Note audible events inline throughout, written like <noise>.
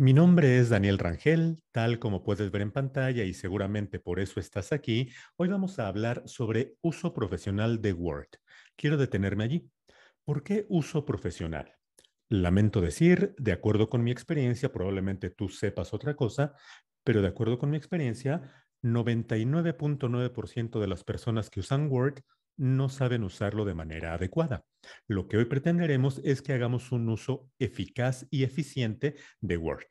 Mi nombre es Daniel Rangel, tal como puedes ver en pantalla y seguramente por eso estás aquí, hoy vamos a hablar sobre uso profesional de Word. Quiero detenerme allí. ¿Por qué uso profesional? Lamento decir, de acuerdo con mi experiencia, probablemente tú sepas otra cosa, pero de acuerdo con mi experiencia, 99.9% de las personas que usan Word no saben usarlo de manera adecuada. Lo que hoy pretenderemos es que hagamos un uso eficaz y eficiente de Word.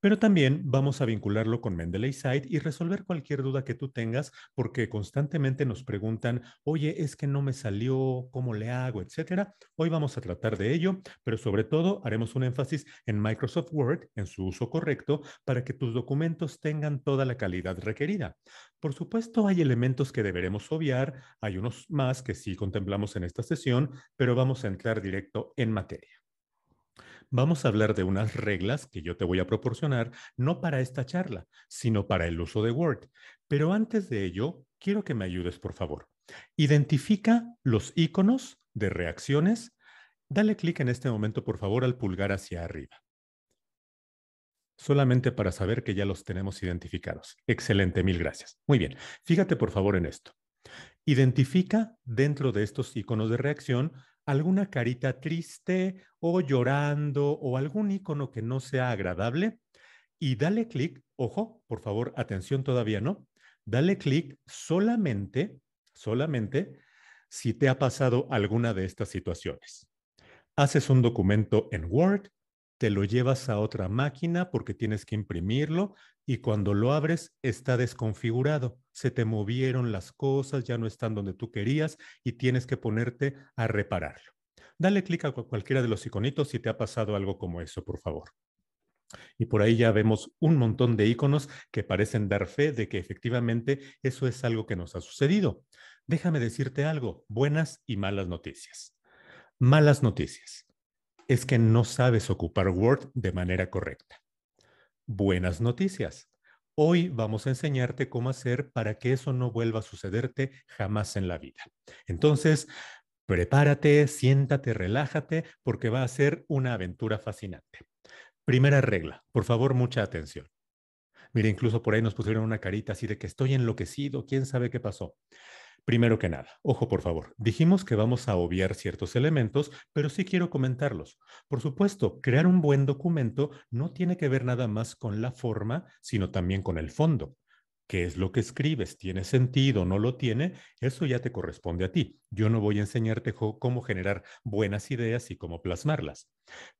Pero también vamos a vincularlo con Mendeley Site y resolver cualquier duda que tú tengas, porque constantemente nos preguntan, oye, es que no me salió, ¿cómo le hago?, etcétera. Hoy vamos a tratar de ello, pero sobre todo haremos un énfasis en Microsoft Word, en su uso correcto, para que tus documentos tengan toda la calidad requerida. Por supuesto, hay elementos que deberemos obviar, hay unos más que sí contemplamos en esta sesión, pero vamos a entrar directo en materia. Vamos a hablar de unas reglas que yo te voy a proporcionar, no para esta charla, sino para el uso de Word. Pero antes de ello, quiero que me ayudes, por favor. Identifica los iconos de reacciones. Dale clic en este momento, por favor, al pulgar hacia arriba. Solamente para saber que ya los tenemos identificados. Excelente, mil gracias. Muy bien, fíjate por favor en esto. Identifica dentro de estos iconos de reacción alguna carita triste o llorando o algún icono que no sea agradable y dale clic, ojo, por favor, atención todavía, ¿no? Dale clic solamente, solamente si te ha pasado alguna de estas situaciones. Haces un documento en Word, te lo llevas a otra máquina porque tienes que imprimirlo y cuando lo abres está desconfigurado, se te movieron las cosas, ya no están donde tú querías y tienes que ponerte a repararlo. Dale clic a cualquiera de los iconitos si te ha pasado algo como eso, por favor. Y por ahí ya vemos un montón de iconos que parecen dar fe de que efectivamente eso es algo que nos ha sucedido. Déjame decirte algo, buenas y malas noticias. Malas noticias es que no sabes ocupar Word de manera correcta. Buenas noticias. Hoy vamos a enseñarte cómo hacer para que eso no vuelva a sucederte jamás en la vida. Entonces, prepárate, siéntate, relájate, porque va a ser una aventura fascinante. Primera regla, por favor, mucha atención. Mira, incluso por ahí nos pusieron una carita así de que estoy enloquecido, quién sabe qué pasó. Primero que nada, ojo por favor, dijimos que vamos a obviar ciertos elementos, pero sí quiero comentarlos. Por supuesto, crear un buen documento no tiene que ver nada más con la forma, sino también con el fondo. ¿Qué es lo que escribes? ¿Tiene sentido? ¿No lo tiene? Eso ya te corresponde a ti. Yo no voy a enseñarte cómo generar buenas ideas y cómo plasmarlas.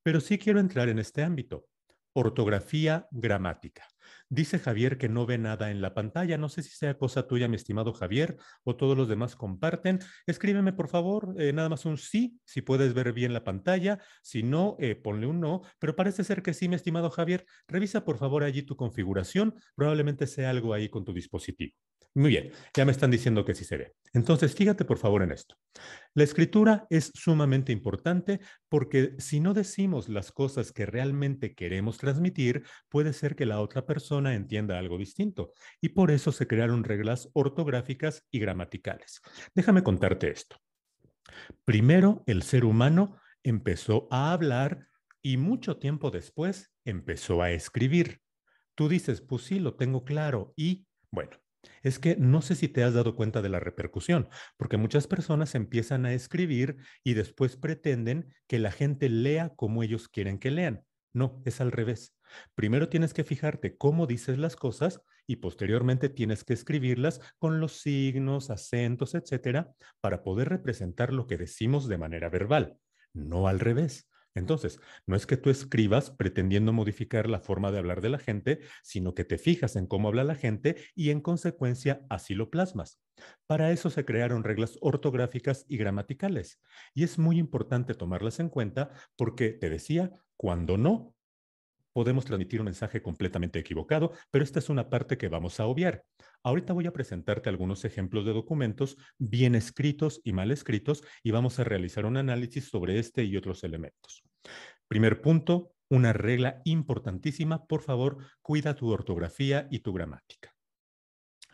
Pero sí quiero entrar en este ámbito. Ortografía gramática. Dice Javier que no ve nada en la pantalla. No sé si sea cosa tuya, mi estimado Javier, o todos los demás comparten. Escríbeme, por favor, eh, nada más un sí, si puedes ver bien la pantalla. Si no, eh, ponle un no. Pero parece ser que sí, mi estimado Javier. Revisa, por favor, allí tu configuración. Probablemente sea algo ahí con tu dispositivo. Muy bien, ya me están diciendo que sí se ve. Entonces, fíjate por favor en esto. La escritura es sumamente importante porque si no decimos las cosas que realmente queremos transmitir, puede ser que la otra persona entienda algo distinto. Y por eso se crearon reglas ortográficas y gramaticales. Déjame contarte esto. Primero, el ser humano empezó a hablar y mucho tiempo después empezó a escribir. Tú dices, pues sí, lo tengo claro. Y bueno, es que no sé si te has dado cuenta de la repercusión, porque muchas personas empiezan a escribir y después pretenden que la gente lea como ellos quieren que lean. No, es al revés. Primero tienes que fijarte cómo dices las cosas y posteriormente tienes que escribirlas con los signos, acentos, etcétera, para poder representar lo que decimos de manera verbal, no al revés. Entonces, no es que tú escribas pretendiendo modificar la forma de hablar de la gente, sino que te fijas en cómo habla la gente y en consecuencia así lo plasmas. Para eso se crearon reglas ortográficas y gramaticales. Y es muy importante tomarlas en cuenta porque, te decía, cuando no, podemos transmitir un mensaje completamente equivocado, pero esta es una parte que vamos a obviar. Ahorita voy a presentarte algunos ejemplos de documentos bien escritos y mal escritos y vamos a realizar un análisis sobre este y otros elementos. Primer punto, una regla importantísima, por favor, cuida tu ortografía y tu gramática.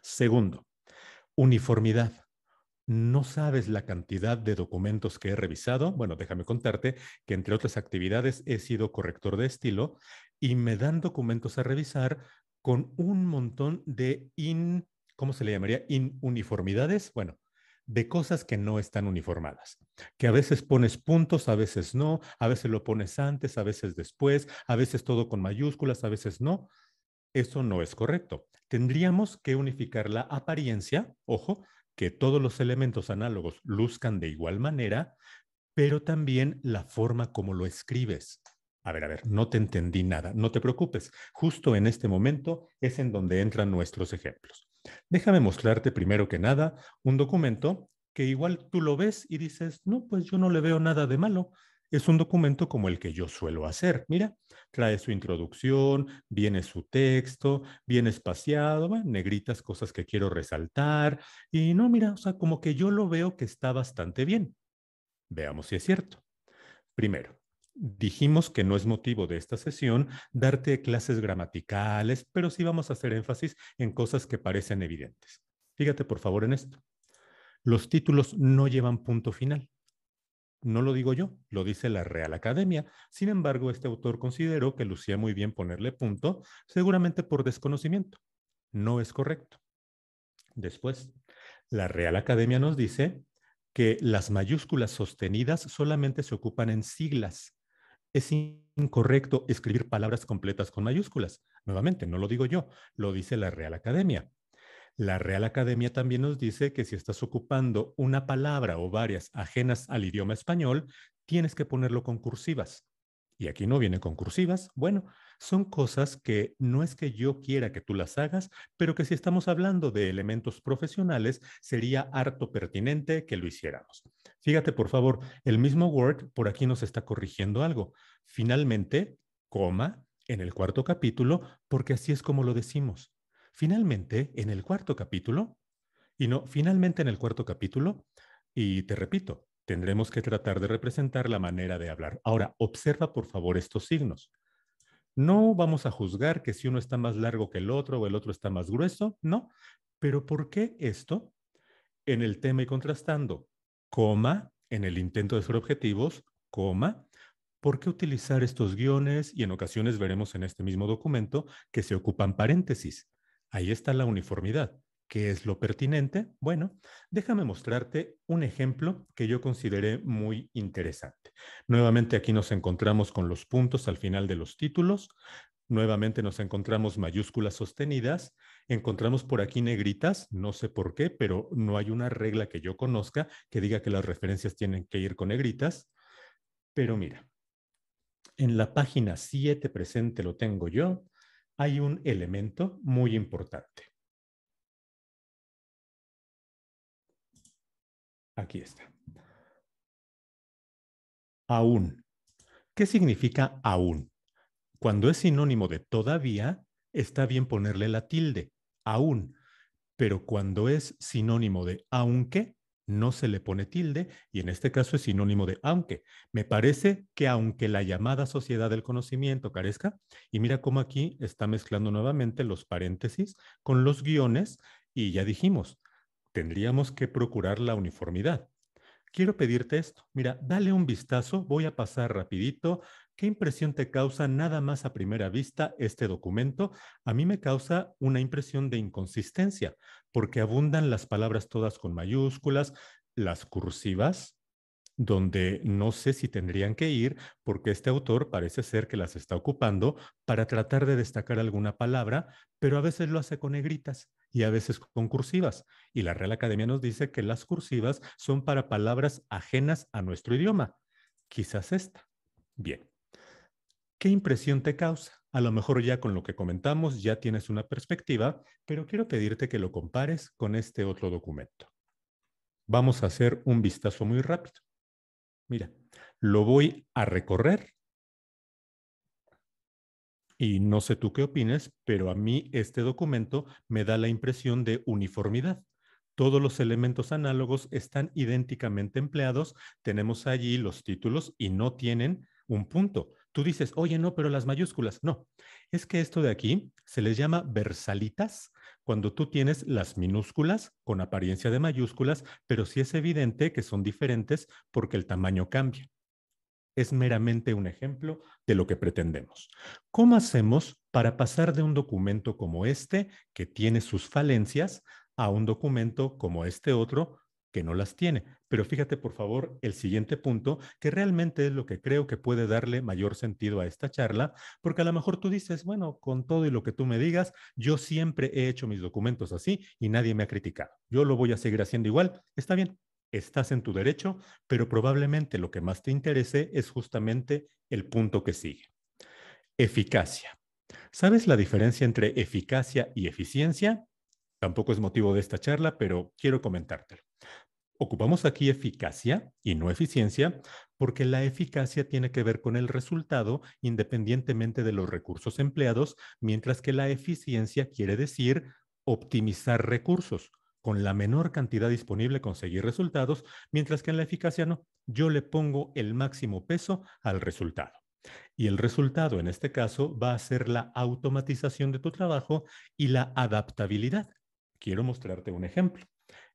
Segundo, uniformidad. No sabes la cantidad de documentos que he revisado. Bueno, déjame contarte que entre otras actividades he sido corrector de estilo y me dan documentos a revisar con un montón de in, ¿cómo se le llamaría? Inuniformidades, bueno, de cosas que no están uniformadas, que a veces pones puntos, a veces no, a veces lo pones antes, a veces después, a veces todo con mayúsculas, a veces no. Eso no es correcto. Tendríamos que unificar la apariencia, ojo, que todos los elementos análogos luzcan de igual manera, pero también la forma como lo escribes a ver, a ver, no te entendí nada, no te preocupes, justo en este momento es en donde entran nuestros ejemplos. Déjame mostrarte primero que nada un documento que igual tú lo ves y dices, no, pues yo no le veo nada de malo. Es un documento como el que yo suelo hacer. Mira, trae su introducción, viene su texto, bien espaciado, negritas cosas que quiero resaltar. Y no, mira, o sea, como que yo lo veo que está bastante bien. Veamos si es cierto. Primero, Dijimos que no es motivo de esta sesión darte clases gramaticales, pero sí vamos a hacer énfasis en cosas que parecen evidentes. Fíjate por favor en esto. Los títulos no llevan punto final. No lo digo yo, lo dice la Real Academia. Sin embargo, este autor consideró que lucía muy bien ponerle punto, seguramente por desconocimiento. No es correcto. Después, la Real Academia nos dice que las mayúsculas sostenidas solamente se ocupan en siglas, es incorrecto escribir palabras completas con mayúsculas. Nuevamente, no lo digo yo, lo dice la Real Academia. La Real Academia también nos dice que si estás ocupando una palabra o varias ajenas al idioma español, tienes que ponerlo con cursivas. Y aquí no viene con cursivas. Bueno, son cosas que no es que yo quiera que tú las hagas, pero que si estamos hablando de elementos profesionales, sería harto pertinente que lo hiciéramos. Fíjate, por favor, el mismo Word por aquí nos está corrigiendo algo. Finalmente, coma en el cuarto capítulo, porque así es como lo decimos. Finalmente, en el cuarto capítulo, y no, finalmente en el cuarto capítulo, y te repito, tendremos que tratar de representar la manera de hablar. Ahora, observa por favor estos signos. No vamos a juzgar que si uno está más largo que el otro o el otro está más grueso, no. Pero ¿por qué esto? En el tema y contrastando, coma, en el intento de ser objetivos, coma. ¿Por qué utilizar estos guiones? Y en ocasiones veremos en este mismo documento que se ocupan paréntesis. Ahí está la uniformidad. ¿Qué es lo pertinente? Bueno, déjame mostrarte un ejemplo que yo consideré muy interesante. Nuevamente aquí nos encontramos con los puntos al final de los títulos. Nuevamente nos encontramos mayúsculas sostenidas. Encontramos por aquí negritas, no sé por qué, pero no hay una regla que yo conozca que diga que las referencias tienen que ir con negritas. Pero mira, en la página 7 presente lo tengo yo, hay un elemento muy importante Aquí está. Aún. ¿Qué significa aún? Cuando es sinónimo de todavía, está bien ponerle la tilde, aún. Pero cuando es sinónimo de aunque, no se le pone tilde y en este caso es sinónimo de aunque. Me parece que aunque la llamada sociedad del conocimiento carezca, y mira cómo aquí está mezclando nuevamente los paréntesis con los guiones y ya dijimos, tendríamos que procurar la uniformidad. Quiero pedirte esto. Mira, dale un vistazo, voy a pasar rapidito. ¿Qué impresión te causa nada más a primera vista este documento? A mí me causa una impresión de inconsistencia, porque abundan las palabras todas con mayúsculas, las cursivas, donde no sé si tendrían que ir, porque este autor parece ser que las está ocupando para tratar de destacar alguna palabra, pero a veces lo hace con negritas y a veces con cursivas. Y la Real Academia nos dice que las cursivas son para palabras ajenas a nuestro idioma. Quizás esta. Bien. ¿Qué impresión te causa? A lo mejor ya con lo que comentamos ya tienes una perspectiva, pero quiero pedirte que lo compares con este otro documento. Vamos a hacer un vistazo muy rápido. Mira, lo voy a recorrer y no sé tú qué opines, pero a mí este documento me da la impresión de uniformidad. Todos los elementos análogos están idénticamente empleados, tenemos allí los títulos y no tienen un punto. Tú dices, oye, no, pero las mayúsculas, no. Es que esto de aquí se les llama versalitas cuando tú tienes las minúsculas con apariencia de mayúsculas, pero sí es evidente que son diferentes porque el tamaño cambia es meramente un ejemplo de lo que pretendemos. ¿Cómo hacemos para pasar de un documento como este, que tiene sus falencias, a un documento como este otro, que no las tiene? Pero fíjate, por favor, el siguiente punto, que realmente es lo que creo que puede darle mayor sentido a esta charla, porque a lo mejor tú dices, bueno, con todo y lo que tú me digas, yo siempre he hecho mis documentos así y nadie me ha criticado. Yo lo voy a seguir haciendo igual, está bien, estás en tu derecho, pero probablemente lo que más te interese es justamente el punto que sigue. Eficacia. ¿Sabes la diferencia entre eficacia y eficiencia? Tampoco es motivo de esta charla, pero quiero comentártelo. Ocupamos aquí eficacia y no eficiencia porque la eficacia tiene que ver con el resultado independientemente de los recursos empleados, mientras que la eficiencia quiere decir optimizar recursos, con la menor cantidad disponible conseguir resultados, mientras que en la eficacia no, yo le pongo el máximo peso al resultado. Y el resultado en este caso va a ser la automatización de tu trabajo y la adaptabilidad. Quiero mostrarte un ejemplo.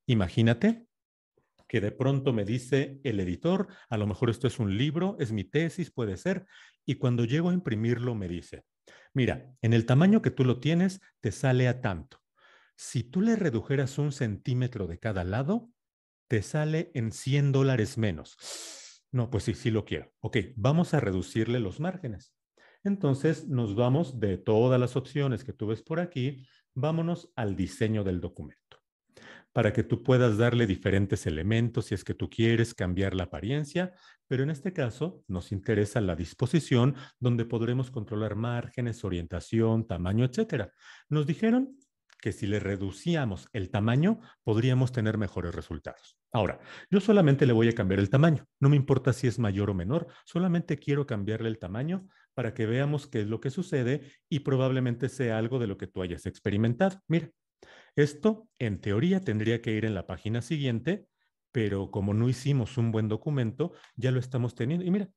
Imagínate que de pronto me dice el editor, a lo mejor esto es un libro, es mi tesis, puede ser, y cuando llego a imprimirlo me dice, mira, en el tamaño que tú lo tienes, te sale a tanto. Si tú le redujeras un centímetro de cada lado, te sale en 100 dólares menos. No, pues sí, sí lo quiero. Ok, vamos a reducirle los márgenes. Entonces nos vamos de todas las opciones que tú ves por aquí, vámonos al diseño del documento. Para que tú puedas darle diferentes elementos si es que tú quieres cambiar la apariencia, pero en este caso nos interesa la disposición donde podremos controlar márgenes, orientación, tamaño, etc. Nos dijeron que si le reducíamos el tamaño, podríamos tener mejores resultados. Ahora, yo solamente le voy a cambiar el tamaño. No me importa si es mayor o menor, solamente quiero cambiarle el tamaño para que veamos qué es lo que sucede y probablemente sea algo de lo que tú hayas experimentado. Mira, esto en teoría tendría que ir en la página siguiente, pero como no hicimos un buen documento, ya lo estamos teniendo. Y mira,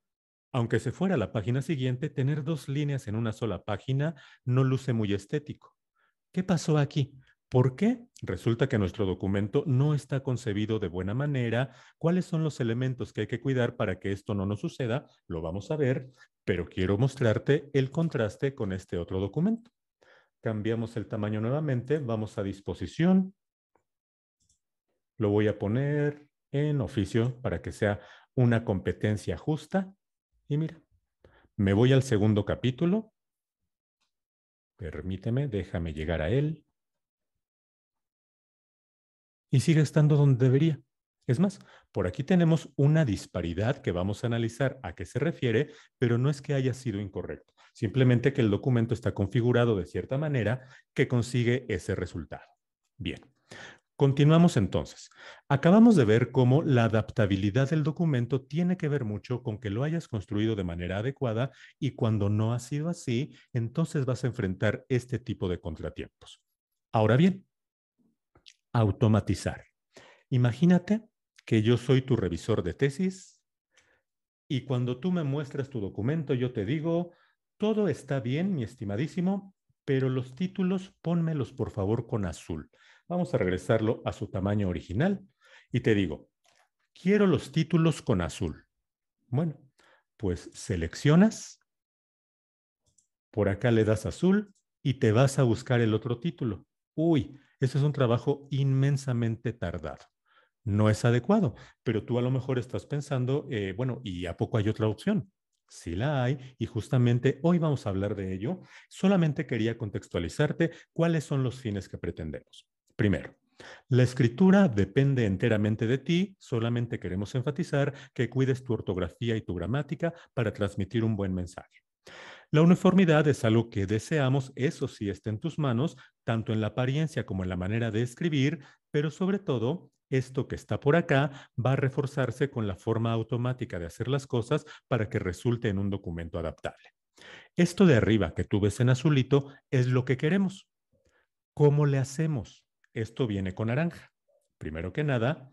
aunque se fuera a la página siguiente, tener dos líneas en una sola página no luce muy estético. ¿Qué pasó aquí? ¿Por qué? Resulta que nuestro documento no está concebido de buena manera. ¿Cuáles son los elementos que hay que cuidar para que esto no nos suceda? Lo vamos a ver, pero quiero mostrarte el contraste con este otro documento. Cambiamos el tamaño nuevamente, vamos a disposición. Lo voy a poner en oficio para que sea una competencia justa. Y mira, me voy al segundo capítulo, Permíteme, déjame llegar a él. Y sigue estando donde debería. Es más, por aquí tenemos una disparidad que vamos a analizar a qué se refiere, pero no es que haya sido incorrecto, simplemente que el documento está configurado de cierta manera que consigue ese resultado. Bien. Continuamos entonces. Acabamos de ver cómo la adaptabilidad del documento tiene que ver mucho con que lo hayas construido de manera adecuada y cuando no ha sido así, entonces vas a enfrentar este tipo de contratiempos. Ahora bien, automatizar. Imagínate que yo soy tu revisor de tesis y cuando tú me muestras tu documento yo te digo, todo está bien, mi estimadísimo, pero los títulos pónmelos por favor con azul. Vamos a regresarlo a su tamaño original y te digo, quiero los títulos con azul. Bueno, pues seleccionas, por acá le das azul y te vas a buscar el otro título. Uy, ese es un trabajo inmensamente tardado. No es adecuado, pero tú a lo mejor estás pensando, eh, bueno, ¿y a poco hay otra opción? Sí la hay y justamente hoy vamos a hablar de ello. Solamente quería contextualizarte cuáles son los fines que pretendemos. Primero, la escritura depende enteramente de ti, solamente queremos enfatizar que cuides tu ortografía y tu gramática para transmitir un buen mensaje. La uniformidad es algo que deseamos, eso sí está en tus manos, tanto en la apariencia como en la manera de escribir, pero sobre todo, esto que está por acá va a reforzarse con la forma automática de hacer las cosas para que resulte en un documento adaptable. Esto de arriba que tú ves en azulito es lo que queremos. ¿Cómo le hacemos? esto viene con naranja. Primero que nada,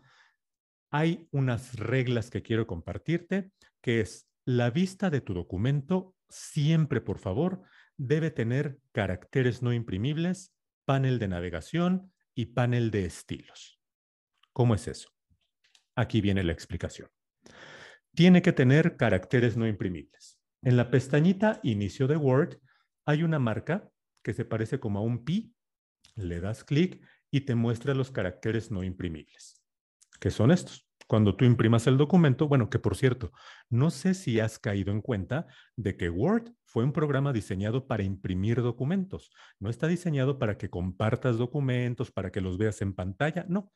hay unas reglas que quiero compartirte, que es la vista de tu documento siempre, por favor, debe tener caracteres no imprimibles, panel de navegación y panel de estilos. ¿Cómo es eso? Aquí viene la explicación. Tiene que tener caracteres no imprimibles. En la pestañita Inicio de Word hay una marca que se parece como a un pi. Le das clic y te muestra los caracteres no imprimibles, que son estos. Cuando tú imprimas el documento, bueno, que por cierto, no sé si has caído en cuenta de que Word fue un programa diseñado para imprimir documentos. No está diseñado para que compartas documentos, para que los veas en pantalla, no.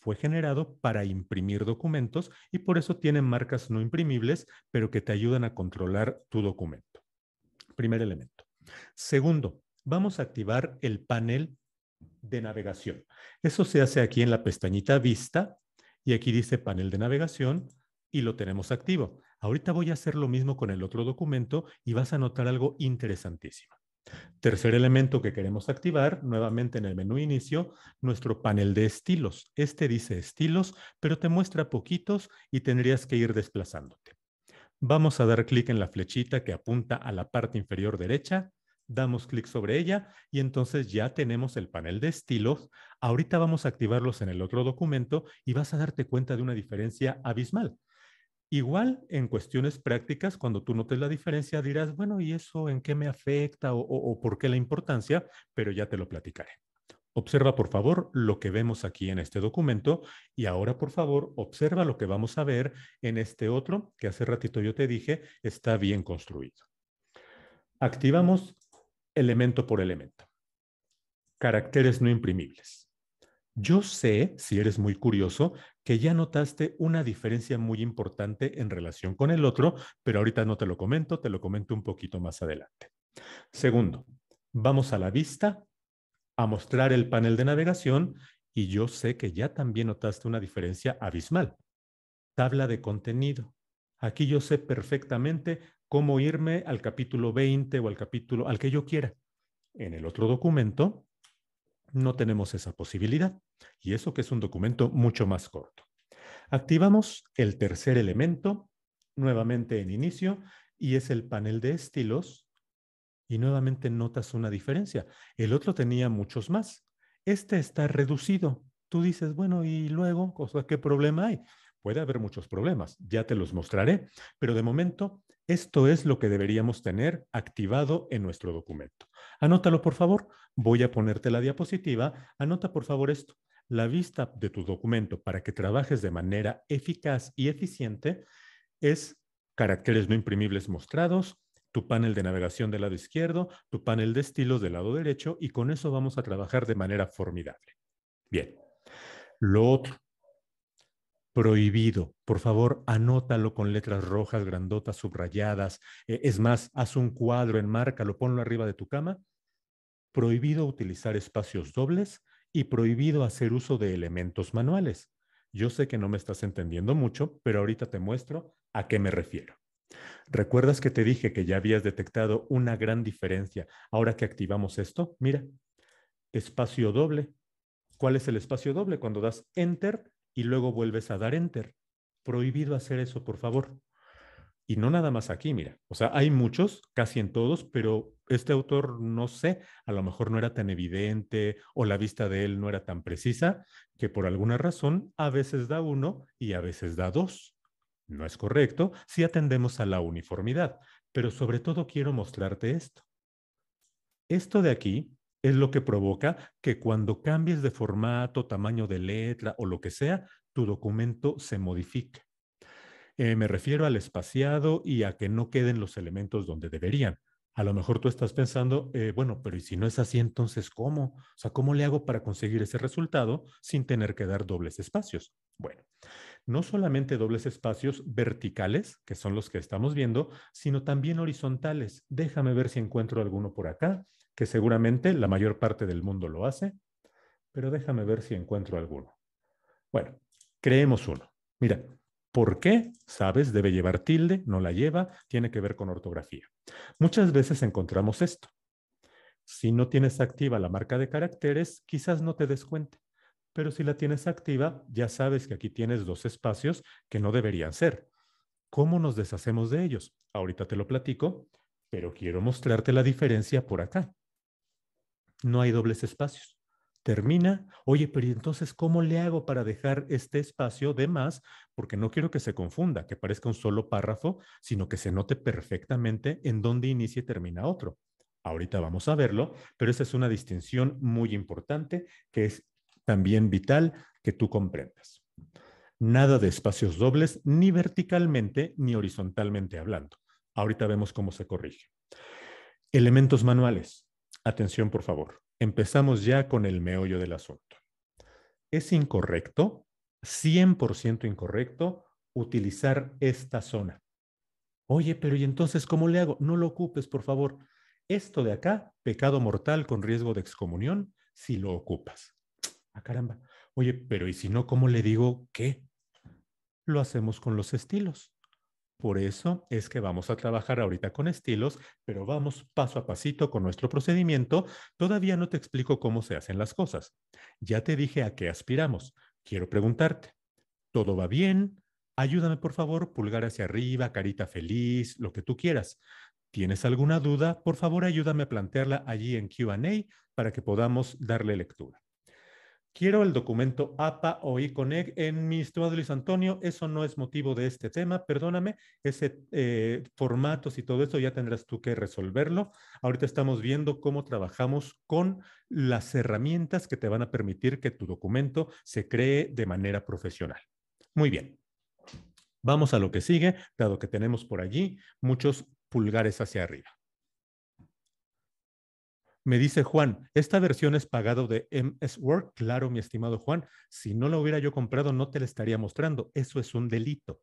Fue generado para imprimir documentos y por eso tienen marcas no imprimibles, pero que te ayudan a controlar tu documento. Primer elemento. Segundo, vamos a activar el panel de navegación. Eso se hace aquí en la pestañita Vista y aquí dice panel de navegación y lo tenemos activo. Ahorita voy a hacer lo mismo con el otro documento y vas a notar algo interesantísimo. Tercer elemento que queremos activar, nuevamente en el menú inicio, nuestro panel de estilos. Este dice estilos, pero te muestra poquitos y tendrías que ir desplazándote. Vamos a dar clic en la flechita que apunta a la parte inferior derecha damos clic sobre ella y entonces ya tenemos el panel de estilos. Ahorita vamos a activarlos en el otro documento y vas a darte cuenta de una diferencia abismal. Igual en cuestiones prácticas, cuando tú notes la diferencia dirás, bueno, ¿y eso en qué me afecta o, por qué la importancia? Pero ya te lo platicaré. Observa por favor lo que vemos aquí en este documento y ahora por favor observa lo que vamos a ver en este otro que hace ratito yo te dije está bien construido. Activamos elemento por elemento. Caracteres no imprimibles. Yo sé, si eres muy curioso, que ya notaste una diferencia muy importante en relación con el otro, pero ahorita no te lo comento, te lo comento un poquito más adelante. Segundo, vamos a la vista a mostrar el panel de navegación y yo sé que ya también notaste una diferencia abismal. Tabla de contenido. Aquí yo sé perfectamente cómo irme al capítulo 20 o al capítulo al que yo quiera. En el otro documento no tenemos esa posibilidad y eso que es un documento mucho más corto. Activamos el tercer elemento nuevamente en inicio y es el panel de estilos y nuevamente notas una diferencia. El otro tenía muchos más. Este está reducido. Tú dices, bueno, ¿y luego? ¿qué problema hay? Puede haber muchos problemas, ya te los mostraré, pero de momento esto es lo que deberíamos tener activado en nuestro documento. Anótalo, por favor. Voy a ponerte la diapositiva. Anota, por favor, esto. La vista de tu documento para que trabajes de manera eficaz y eficiente es caracteres no imprimibles mostrados, tu panel de navegación del lado izquierdo, tu panel de estilos del lado derecho y con eso vamos a trabajar de manera formidable. Bien. Lo otro, prohibido. Por favor, anótalo con letras rojas, grandotas, subrayadas. Eh, es más, haz un cuadro, enmárcalo, ponlo arriba de tu cama. Prohibido utilizar espacios dobles y prohibido hacer uso de elementos manuales. Yo sé que no me estás entendiendo mucho, pero ahorita te muestro a qué me refiero. ¿Recuerdas que te dije que ya habías detectado una gran diferencia ahora que activamos esto? Mira, espacio doble. ¿Cuál es el espacio doble? Cuando das enter, y luego vuelves a dar enter. Prohibido hacer eso, por favor. Y no nada más aquí, mira. O sea, hay muchos, casi en todos, pero este autor, no sé, a lo mejor no era tan evidente o la vista de él no era tan precisa, que por alguna razón a veces da uno y a veces da dos. No es correcto si atendemos a la uniformidad, pero sobre todo quiero mostrarte esto. Esto de aquí es lo que provoca que cuando cambies de formato, tamaño de letra o lo que sea, tu documento se modifique. Eh, me refiero al espaciado y a que no queden los elementos donde deberían. A lo mejor tú estás pensando, eh, bueno, pero ¿y si no es así, entonces cómo? O sea, ¿cómo le hago para conseguir ese resultado sin tener que dar dobles espacios? Bueno, no solamente dobles espacios verticales, que son los que estamos viendo, sino también horizontales. Déjame ver si encuentro alguno por acá que seguramente la mayor parte del mundo lo hace, pero déjame ver si encuentro alguno. Bueno, creemos uno. Mira, ¿por qué? Sabes, debe llevar tilde, no la lleva, tiene que ver con ortografía. Muchas veces encontramos esto. Si no tienes activa la marca de caracteres, quizás no te des cuenta, pero si la tienes activa, ya sabes que aquí tienes dos espacios que no deberían ser. ¿Cómo nos deshacemos de ellos? Ahorita te lo platico, pero quiero mostrarte la diferencia por acá no hay dobles espacios. Termina, oye, pero entonces, ¿cómo le hago para dejar este espacio de más? Porque no quiero que se confunda, que parezca un solo párrafo, sino que se note perfectamente en dónde inicia y termina otro. Ahorita vamos a verlo, pero esa es una distinción muy importante que es también vital que tú comprendas. Nada de espacios dobles, ni verticalmente ni horizontalmente hablando. Ahorita vemos cómo se corrige. Elementos manuales. Atención, por favor. Empezamos ya con el meollo del asunto. Es incorrecto, 100% incorrecto, utilizar esta zona. Oye, pero ¿y entonces cómo le hago? No lo ocupes, por favor. Esto de acá, pecado mortal con riesgo de excomunión, si lo ocupas. ¡A ah, caramba. Oye, pero ¿y si no, cómo le digo qué? Lo hacemos con los estilos. Por eso es que vamos a trabajar ahorita con estilos, pero vamos paso a pasito con nuestro procedimiento. Todavía no te explico cómo se hacen las cosas. Ya te dije a qué aspiramos. Quiero preguntarte, ¿todo va bien? Ayúdame por favor, pulgar hacia arriba, carita feliz, lo que tú quieras. ¿Tienes alguna duda? Por favor, ayúdame a plantearla allí en QA para que podamos darle lectura. Quiero el documento APA o ICONEC e en mi estimado Luis Antonio. Eso no es motivo de este tema, perdóname. Ese eh, formato formatos y todo eso ya tendrás tú que resolverlo. Ahorita estamos viendo cómo trabajamos con las herramientas que te van a permitir que tu documento se cree de manera profesional. Muy bien. Vamos a lo que sigue, dado que tenemos por allí muchos pulgares hacia arriba. Me dice Juan, esta versión es pagado de MS Word. Claro, mi estimado Juan, si no la hubiera yo comprado, no te la estaría mostrando. Eso es un delito.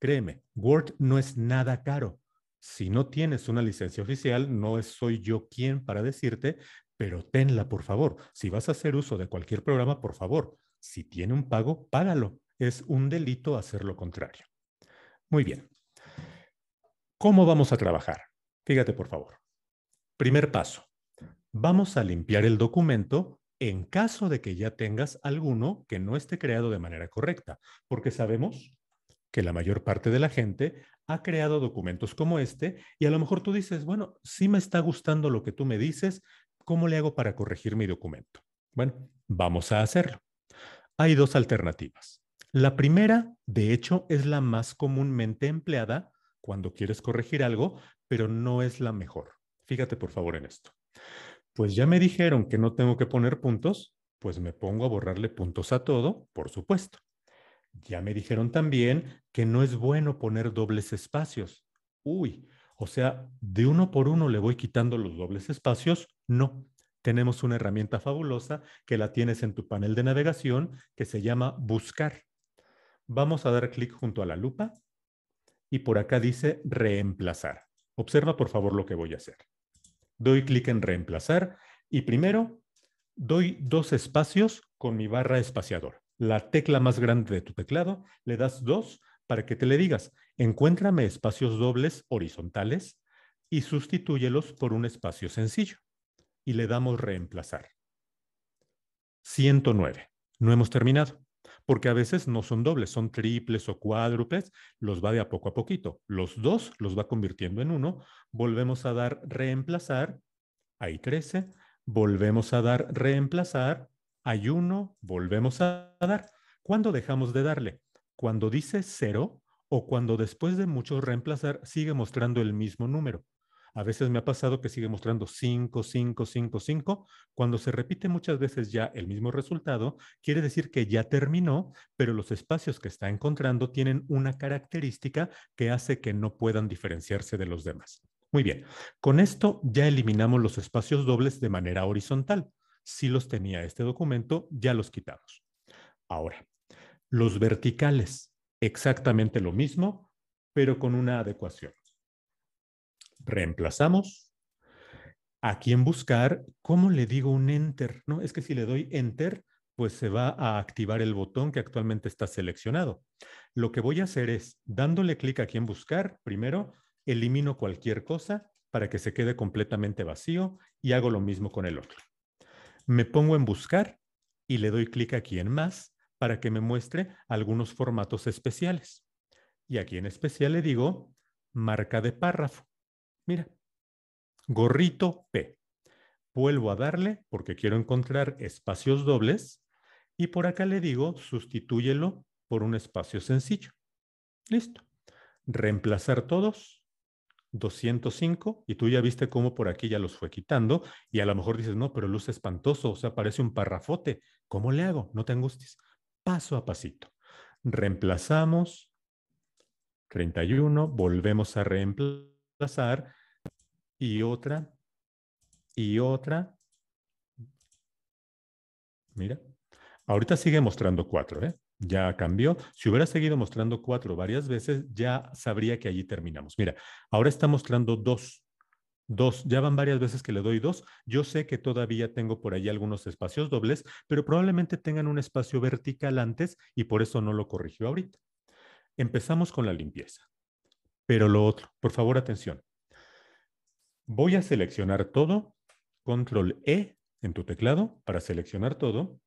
Créeme, Word no es nada caro. Si no tienes una licencia oficial, no soy yo quien para decirte, pero tenla, por favor. Si vas a hacer uso de cualquier programa, por favor, si tiene un pago, págalo. Es un delito hacer lo contrario. Muy bien. ¿Cómo vamos a trabajar? Fíjate, por favor. Primer paso, Vamos a limpiar el documento en caso de que ya tengas alguno que no esté creado de manera correcta, porque sabemos que la mayor parte de la gente ha creado documentos como este y a lo mejor tú dices, bueno, si me está gustando lo que tú me dices, ¿cómo le hago para corregir mi documento? Bueno, vamos a hacerlo. Hay dos alternativas. La primera, de hecho, es la más comúnmente empleada cuando quieres corregir algo, pero no es la mejor. Fíjate por favor en esto pues ya me dijeron que no tengo que poner puntos, pues me pongo a borrarle puntos a todo, por supuesto. Ya me dijeron también que no es bueno poner dobles espacios. Uy, o sea, de uno por uno le voy quitando los dobles espacios. No, tenemos una herramienta fabulosa que la tienes en tu panel de navegación que se llama Buscar. Vamos a dar clic junto a la lupa y por acá dice Reemplazar. Observa por favor lo que voy a hacer doy clic en reemplazar y primero doy dos espacios con mi barra espaciador. La tecla más grande de tu teclado, le das dos para que te le digas, encuéntrame espacios dobles horizontales y sustitúyelos por un espacio sencillo. Y le damos reemplazar. 109. No hemos terminado porque a veces no son dobles, son triples o cuádruples, los va de a poco a poquito. Los dos los va convirtiendo en uno, volvemos a dar reemplazar, hay 13, volvemos a dar reemplazar, hay uno, volvemos a dar. ¿Cuándo dejamos de darle? Cuando dice cero o cuando después de mucho reemplazar sigue mostrando el mismo número. A veces me ha pasado que sigue mostrando 5, 5, 5, 5. Cuando se repite muchas veces ya el mismo resultado, quiere decir que ya terminó, pero los espacios que está encontrando tienen una característica que hace que no puedan diferenciarse de los demás. Muy bien, con esto ya eliminamos los espacios dobles de manera horizontal. Si los tenía este documento, ya los quitamos. Ahora, los verticales, exactamente lo mismo, pero con una adecuación reemplazamos, Aquí en buscar, cómo le digo un enter, ¿no? Es que si le doy enter, pues se va a activar el botón que actualmente está seleccionado. Lo que voy a hacer es, dándole clic aquí en buscar, primero elimino cualquier cosa para que se quede completamente vacío y hago lo mismo con el otro. Me pongo en buscar y le doy clic aquí en más para que me muestre algunos formatos especiales. Y aquí en especial le digo marca de párrafo. Mira, gorrito P. Vuelvo a darle porque quiero encontrar espacios dobles y por acá le digo sustitúyelo por un espacio sencillo. Listo. Reemplazar todos. 205 y tú ya viste cómo por aquí ya los fue quitando y a lo mejor dices, no, pero luce espantoso, o sea, parece un parrafote. ¿Cómo le hago? No te angusties. Paso a pasito. Reemplazamos 31, volvemos a reemplazar azar y otra y otra. Mira, ahorita sigue mostrando cuatro, ¿eh? Ya cambió. Si hubiera seguido mostrando cuatro varias veces, ya sabría que allí terminamos. Mira, ahora está mostrando dos. Dos, ya van varias veces que le doy dos. Yo sé que todavía tengo por ahí algunos espacios dobles, pero probablemente tengan un espacio vertical antes y por eso no lo corrigió ahorita. Empezamos con la limpieza. Pero lo otro, por favor, atención. Voy a seleccionar todo, control E en tu teclado para seleccionar todo,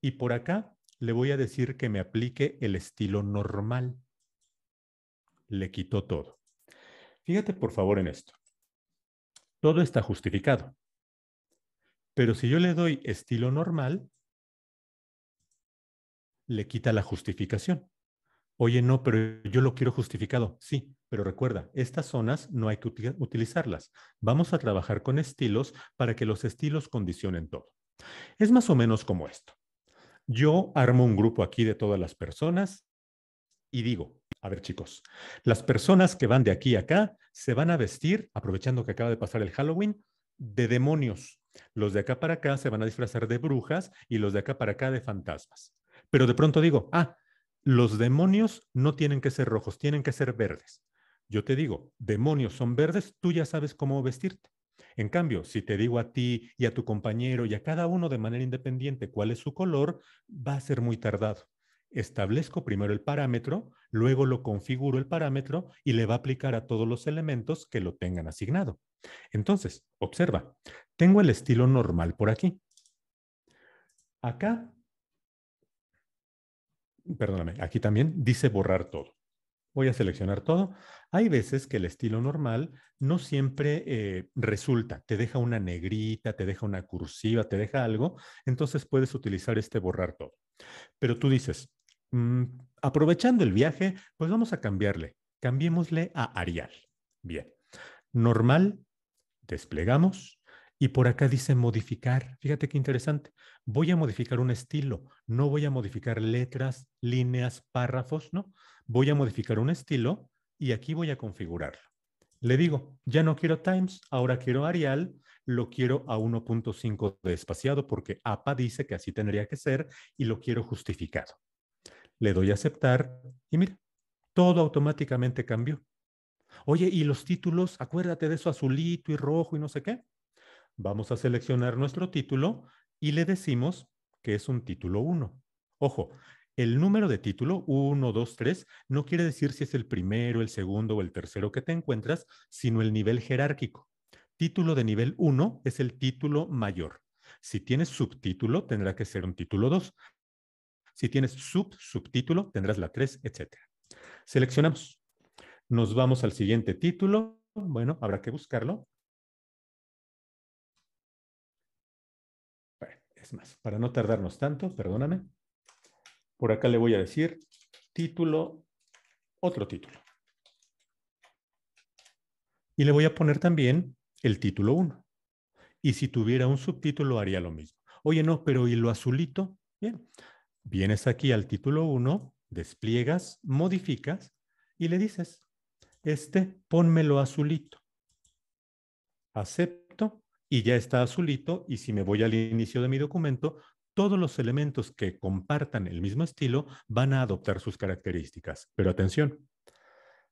y por acá le voy a decir que me aplique el estilo normal. Le quito todo. Fíjate por favor en esto. Todo está justificado. Pero si yo le doy estilo normal, le quita la justificación. Oye, no, pero yo lo quiero justificado. Sí, pero recuerda, estas zonas no hay que utilizarlas. Vamos a trabajar con estilos para que los estilos condicionen todo. Es más o menos como esto. Yo armo un grupo aquí de todas las personas y digo, a ver chicos, las personas que van de aquí a acá se van a vestir, aprovechando que acaba de pasar el Halloween, de demonios. Los de acá para acá se van a disfrazar de brujas y los de acá para acá de fantasmas. Pero de pronto digo, ah, los demonios no tienen que ser rojos, tienen que ser verdes. Yo te digo, demonios son verdes, tú ya sabes cómo vestirte. En cambio, si te digo a ti y a tu compañero y a cada uno de manera independiente cuál es su color, va a ser muy tardado. Establezco primero el parámetro, luego lo configuro el parámetro y le va a aplicar a todos los elementos que lo tengan asignado. Entonces, observa, tengo el estilo normal por aquí. Acá perdóname, aquí también dice borrar todo. Voy a seleccionar todo. Hay veces que el estilo normal no siempre eh, resulta. Te deja una negrita, te deja una cursiva, te deja algo. Entonces puedes utilizar este borrar todo. Pero tú dices, mm, aprovechando el viaje, pues vamos a cambiarle. Cambiémosle a Arial. Bien. Normal, desplegamos, y por acá dice modificar. Fíjate qué interesante. Voy a modificar un estilo. No voy a modificar letras, líneas, párrafos, ¿no? Voy a modificar un estilo y aquí voy a configurarlo. Le digo, ya no quiero Times, ahora quiero Arial, lo quiero a 1.5 de espaciado porque APA dice que así tendría que ser y lo quiero justificado. Le doy a aceptar y mira, todo automáticamente cambió. Oye, ¿y los títulos? Acuérdate de eso azulito y rojo y no sé qué. Vamos a seleccionar nuestro título y le decimos que es un título 1. Ojo, el número de título 1, 2, 3 no quiere decir si es el primero, el segundo o el tercero que te encuentras, sino el nivel jerárquico. Título de nivel 1 es el título mayor. Si tienes subtítulo, tendrá que ser un título 2. Si tienes sub, subtítulo, tendrás la 3, etc. Seleccionamos. Nos vamos al siguiente título. Bueno, habrá que buscarlo. Es más, para no tardarnos tanto, perdóname, por acá le voy a decir título, otro título. Y le voy a poner también el título 1. Y si tuviera un subtítulo haría lo mismo. Oye, no, pero ¿y lo azulito? Bien, vienes aquí al título 1, despliegas, modificas y le dices, este, ponmelo azulito. Acepto y ya está azulito y si me voy al inicio de mi documento, todos los elementos que compartan el mismo estilo van a adoptar sus características. Pero atención,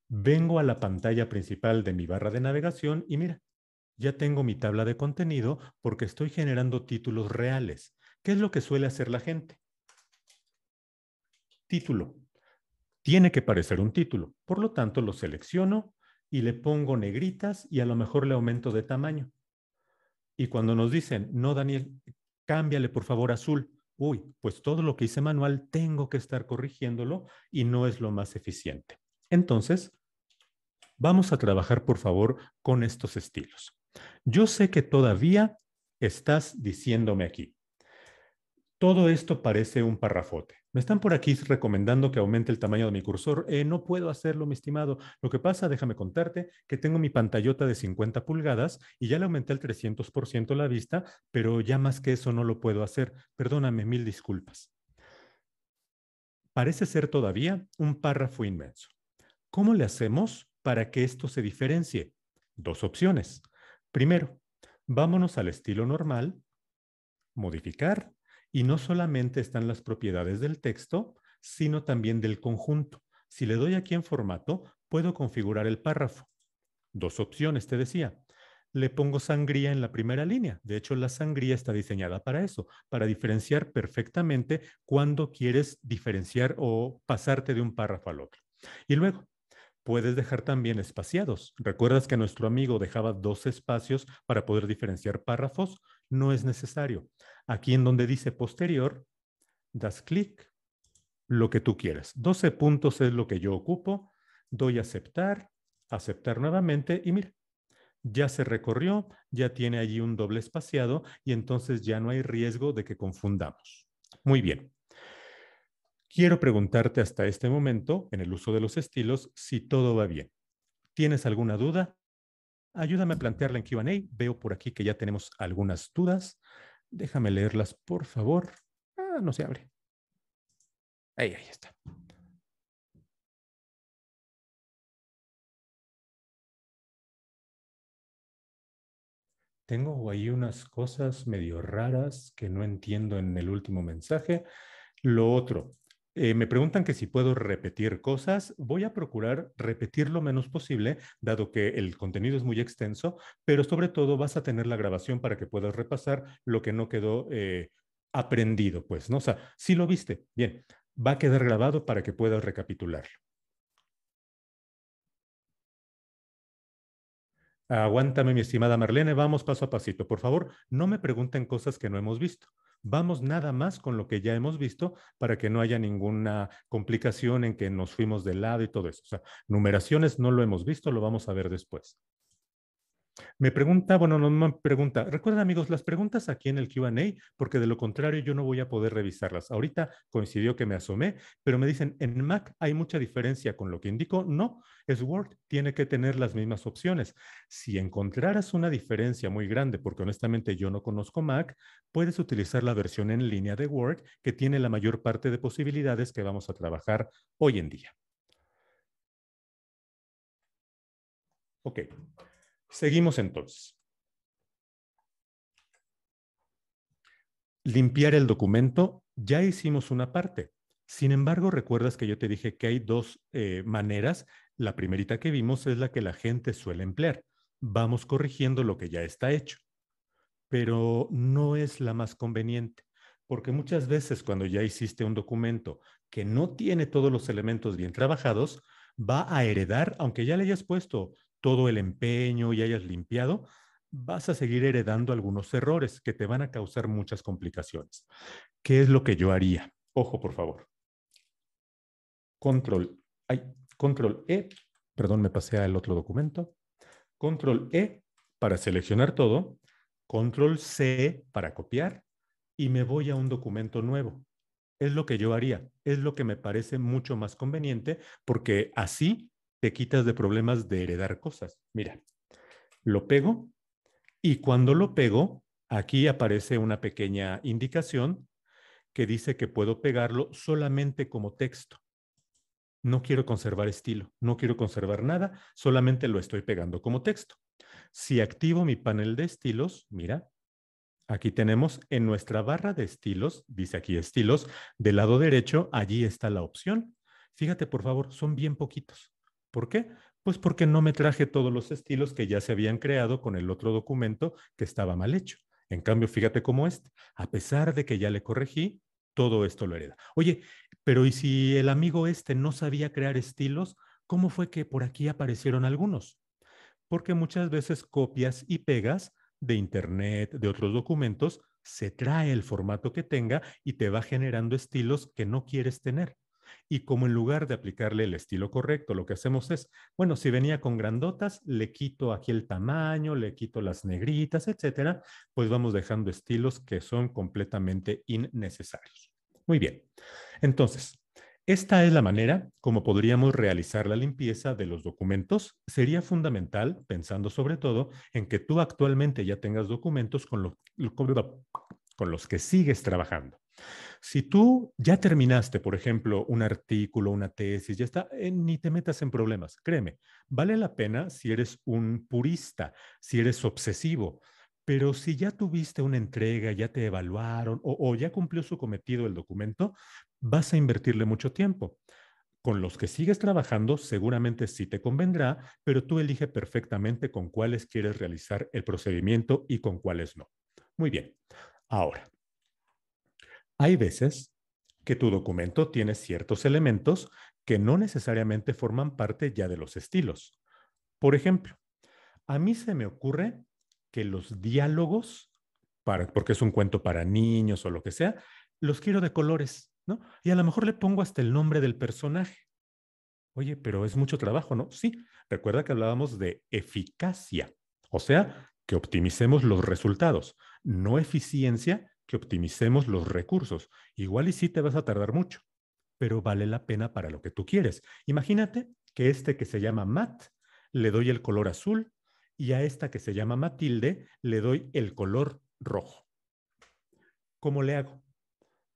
vengo a la pantalla principal de mi barra de navegación y mira, ya tengo mi tabla de contenido porque estoy generando títulos reales. ¿Qué es lo que suele hacer la gente? Título. Tiene que parecer un título. Por lo tanto, lo selecciono y le pongo negritas y a lo mejor le aumento de tamaño. Y cuando nos dicen, no, Daniel, cámbiale por favor azul, uy, pues todo lo que hice manual tengo que estar corrigiéndolo y no es lo más eficiente. Entonces, vamos a trabajar por favor con estos estilos. Yo sé que todavía estás diciéndome aquí, todo esto parece un párrafote. Me están por aquí recomendando que aumente el tamaño de mi cursor. Eh, no puedo hacerlo, mi estimado. Lo que pasa, déjame contarte, que tengo mi pantallota de 50 pulgadas y ya le aumenté al 300% la vista, pero ya más que eso no lo puedo hacer. Perdóname, mil disculpas. Parece ser todavía un párrafo inmenso. ¿Cómo le hacemos para que esto se diferencie? Dos opciones. Primero, vámonos al estilo normal, modificar y no solamente están las propiedades del texto, sino también del conjunto. Si le doy aquí en formato, puedo configurar el párrafo. Dos opciones, te decía. Le pongo sangría en la primera línea. De hecho, la sangría está diseñada para eso, para diferenciar perfectamente cuando quieres diferenciar o pasarte de un párrafo al otro. Y luego, puedes dejar también espaciados. ¿Recuerdas que nuestro amigo dejaba dos espacios para poder diferenciar párrafos? No es necesario. Aquí en donde dice posterior, das clic, lo que tú quieras. 12 puntos es lo que yo ocupo, doy aceptar, aceptar nuevamente y mira, ya se recorrió, ya tiene allí un doble espaciado y entonces ya no hay riesgo de que confundamos. Muy bien. Quiero preguntarte hasta este momento, en el uso de los estilos, si todo va bien. ¿Tienes alguna duda? Ayúdame a plantearla en QA. Veo por aquí que ya tenemos algunas dudas. Déjame leerlas, por favor. Ah, no se abre. Ahí, ahí está. Tengo ahí unas cosas medio raras que no entiendo en el último mensaje. Lo otro, eh, me preguntan que si puedo repetir cosas. Voy a procurar repetir lo menos posible, dado que el contenido es muy extenso, pero sobre todo vas a tener la grabación para que puedas repasar lo que no quedó eh, aprendido, pues, ¿no? O sea, si lo viste, bien, va a quedar grabado para que puedas recapitularlo. Aguántame, mi estimada Marlene, vamos paso a pasito. Por favor, no me pregunten cosas que no hemos visto. Vamos nada más con lo que ya hemos visto para que no haya ninguna complicación en que nos fuimos de lado y todo eso. O sea, numeraciones no lo hemos visto, lo vamos a ver después. Me pregunta, bueno, no me pregunta, recuerden amigos, las preguntas aquí en el QA, porque de lo contrario yo no voy a poder revisarlas. Ahorita coincidió que me asomé, pero me dicen, en Mac hay mucha diferencia con lo que indico. No, es Word, tiene que tener las mismas opciones. Si encontraras una diferencia muy grande, porque honestamente yo no conozco Mac, puedes utilizar la versión en línea de Word, que tiene la mayor parte de posibilidades que vamos a trabajar hoy en día. Ok. Seguimos entonces. Limpiar el documento, ya hicimos una parte. Sin embargo, recuerdas que yo te dije que hay dos eh, maneras. La primerita que vimos es la que la gente suele emplear. Vamos corrigiendo lo que ya está hecho, pero no es la más conveniente, porque muchas veces cuando ya hiciste un documento que no tiene todos los elementos bien trabajados, va a heredar, aunque ya le hayas puesto todo el empeño y hayas limpiado, vas a seguir heredando algunos errores que te van a causar muchas complicaciones. ¿Qué es lo que yo haría? Ojo, por favor. Control, control E, perdón, me pasé al otro documento. Control E para seleccionar todo, control C para copiar y me voy a un documento nuevo. Es lo que yo haría, es lo que me parece mucho más conveniente porque así te quitas de problemas de heredar cosas. Mira, lo pego y cuando lo pego, aquí aparece una pequeña indicación que dice que puedo pegarlo solamente como texto. No quiero conservar estilo, no quiero conservar nada, solamente lo estoy pegando como texto. Si activo mi panel de estilos, mira, aquí tenemos en nuestra barra de estilos, dice aquí estilos, del lado derecho, allí está la opción. Fíjate, por favor, son bien poquitos. ¿Por qué? Pues porque no me traje todos los estilos que ya se habían creado con el otro documento que estaba mal hecho. En cambio, fíjate cómo es. Este, a pesar de que ya le corregí, todo esto lo hereda. Oye, pero ¿y si el amigo este no sabía crear estilos? ¿Cómo fue que por aquí aparecieron algunos? Porque muchas veces copias y pegas de Internet, de otros documentos, se trae el formato que tenga y te va generando estilos que no quieres tener. Y como en lugar de aplicarle el estilo correcto, lo que hacemos es, bueno, si venía con grandotas, le quito aquí el tamaño, le quito las negritas, etcétera, pues vamos dejando estilos que son completamente innecesarios. Muy bien. Entonces, esta es la manera como podríamos realizar la limpieza de los documentos. Sería fundamental, pensando sobre todo en que tú actualmente ya tengas documentos con, con los que sigues trabajando. Si tú ya terminaste, por ejemplo, un artículo, una tesis, ya está, eh, ni te metas en problemas, créeme, vale la pena si eres un purista, si eres obsesivo, pero si ya tuviste una entrega, ya te evaluaron o, o ya cumplió su cometido el documento, vas a invertirle mucho tiempo con los que sigues trabajando seguramente sí te convendrá, pero tú elige perfectamente con cuáles quieres realizar el procedimiento y con cuáles no. Muy bien. Ahora, hay veces que tu documento tiene ciertos elementos que no necesariamente forman parte ya de los estilos. Por ejemplo, a mí se me ocurre que los diálogos, porque es un cuento para niños o lo que sea, los quiero de colores, ¿no? Y a lo mejor le pongo hasta el nombre del personaje. Oye, pero es mucho trabajo, ¿no? Sí, recuerda que hablábamos de eficacia, o sea, que optimicemos los resultados, no eficiencia, que optimicemos los recursos. Igual y sí te vas a tardar mucho, pero vale la pena para lo que tú quieres. Imagínate que este que se llama Matt le doy el color azul y a esta que se llama Matilde le doy el color rojo. ¿Cómo le hago?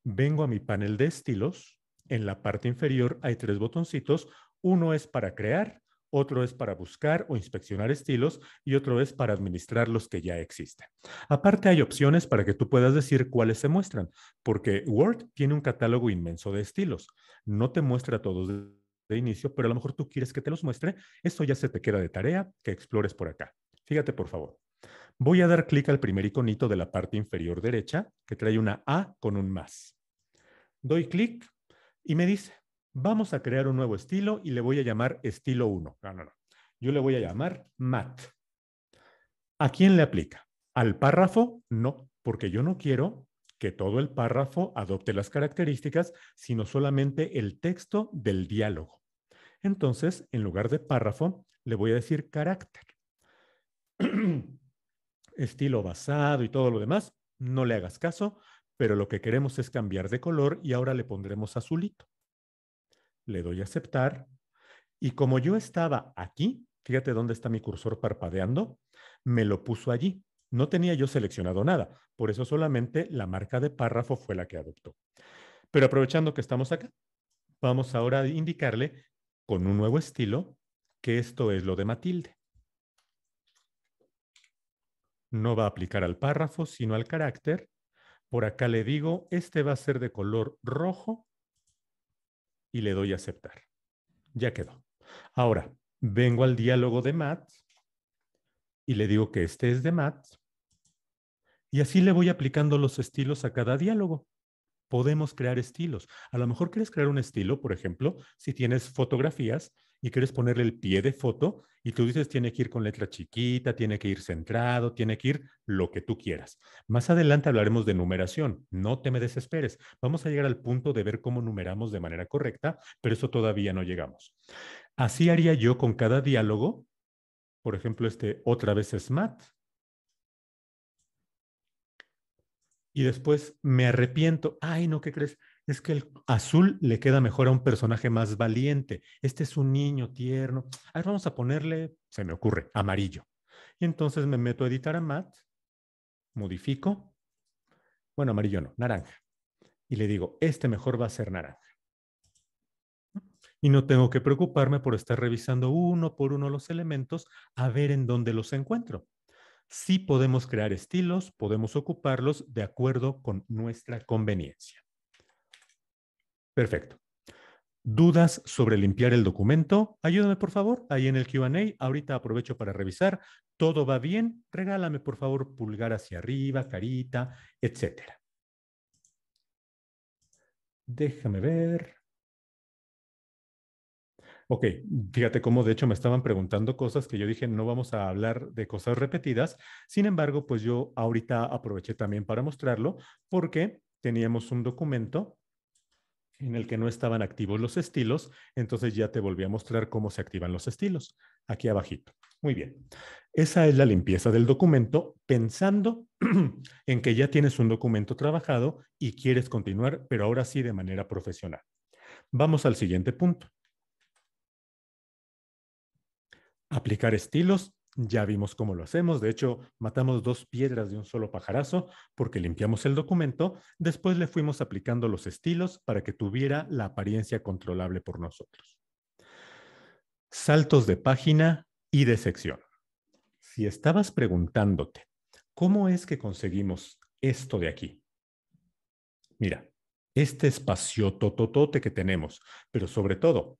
Vengo a mi panel de estilos. En la parte inferior hay tres botoncitos. Uno es para crear, otro es para buscar o inspeccionar estilos y otro es para administrar los que ya existen. Aparte hay opciones para que tú puedas decir cuáles se muestran, porque Word tiene un catálogo inmenso de estilos. No te muestra todos de inicio, pero a lo mejor tú quieres que te los muestre. Esto ya se te queda de tarea que explores por acá. Fíjate, por favor. Voy a dar clic al primer iconito de la parte inferior derecha, que trae una A con un más. Doy clic y me dice, vamos a crear un nuevo estilo y le voy a llamar estilo 1. No, no, no. Yo le voy a llamar mat. ¿A quién le aplica? ¿Al párrafo? No, porque yo no quiero que todo el párrafo adopte las características, sino solamente el texto del diálogo. Entonces, en lugar de párrafo, le voy a decir carácter. <clears throat> estilo basado y todo lo demás, no le hagas caso, pero lo que queremos es cambiar de color y ahora le pondremos azulito le doy a aceptar y como yo estaba aquí, fíjate dónde está mi cursor parpadeando, me lo puso allí. No tenía yo seleccionado nada, por eso solamente la marca de párrafo fue la que adoptó. Pero aprovechando que estamos acá, vamos ahora a indicarle con un nuevo estilo que esto es lo de Matilde. No va a aplicar al párrafo, sino al carácter. Por acá le digo, este va a ser de color rojo y le doy a aceptar. Ya quedó. Ahora, vengo al diálogo de Matt y le digo que este es de Matt. Y así le voy aplicando los estilos a cada diálogo. Podemos crear estilos. A lo mejor quieres crear un estilo, por ejemplo, si tienes fotografías, y quieres ponerle el pie de foto y tú dices tiene que ir con letra chiquita, tiene que ir centrado, tiene que ir lo que tú quieras. Más adelante hablaremos de numeración, no te me desesperes. Vamos a llegar al punto de ver cómo numeramos de manera correcta, pero eso todavía no llegamos. Así haría yo con cada diálogo. Por ejemplo, este otra vez es Matt. Y después me arrepiento. Ay, no, ¿qué crees? es que el azul le queda mejor a un personaje más valiente. Este es un niño tierno. A ver, vamos a ponerle, se me ocurre, amarillo. Y entonces me meto a editar a Matt, modifico, bueno, amarillo no, naranja. Y le digo, este mejor va a ser naranja. Y no tengo que preocuparme por estar revisando uno por uno los elementos a ver en dónde los encuentro. Sí podemos crear estilos, podemos ocuparlos de acuerdo con nuestra conveniencia. Perfecto. ¿Dudas sobre limpiar el documento? Ayúdame, por favor, ahí en el QA. Ahorita aprovecho para revisar. ¿Todo va bien? Regálame, por favor, pulgar hacia arriba, carita, etc. Déjame ver. Ok, fíjate cómo de hecho me estaban preguntando cosas que yo dije, no vamos a hablar de cosas repetidas. Sin embargo, pues yo ahorita aproveché también para mostrarlo porque teníamos un documento en el que no estaban activos los estilos, entonces ya te volví a mostrar cómo se activan los estilos, aquí abajito. Muy bien, esa es la limpieza del documento pensando <clears throat> en que ya tienes un documento trabajado y quieres continuar, pero ahora sí de manera profesional. Vamos al siguiente punto. Aplicar estilos ya vimos cómo lo hacemos, de hecho, matamos dos piedras de un solo pajarazo porque limpiamos el documento, después le fuimos aplicando los estilos para que tuviera la apariencia controlable por nosotros. Saltos de página y de sección. Si estabas preguntándote, ¿cómo es que conseguimos esto de aquí? Mira, este espacio tototote que tenemos, pero sobre todo,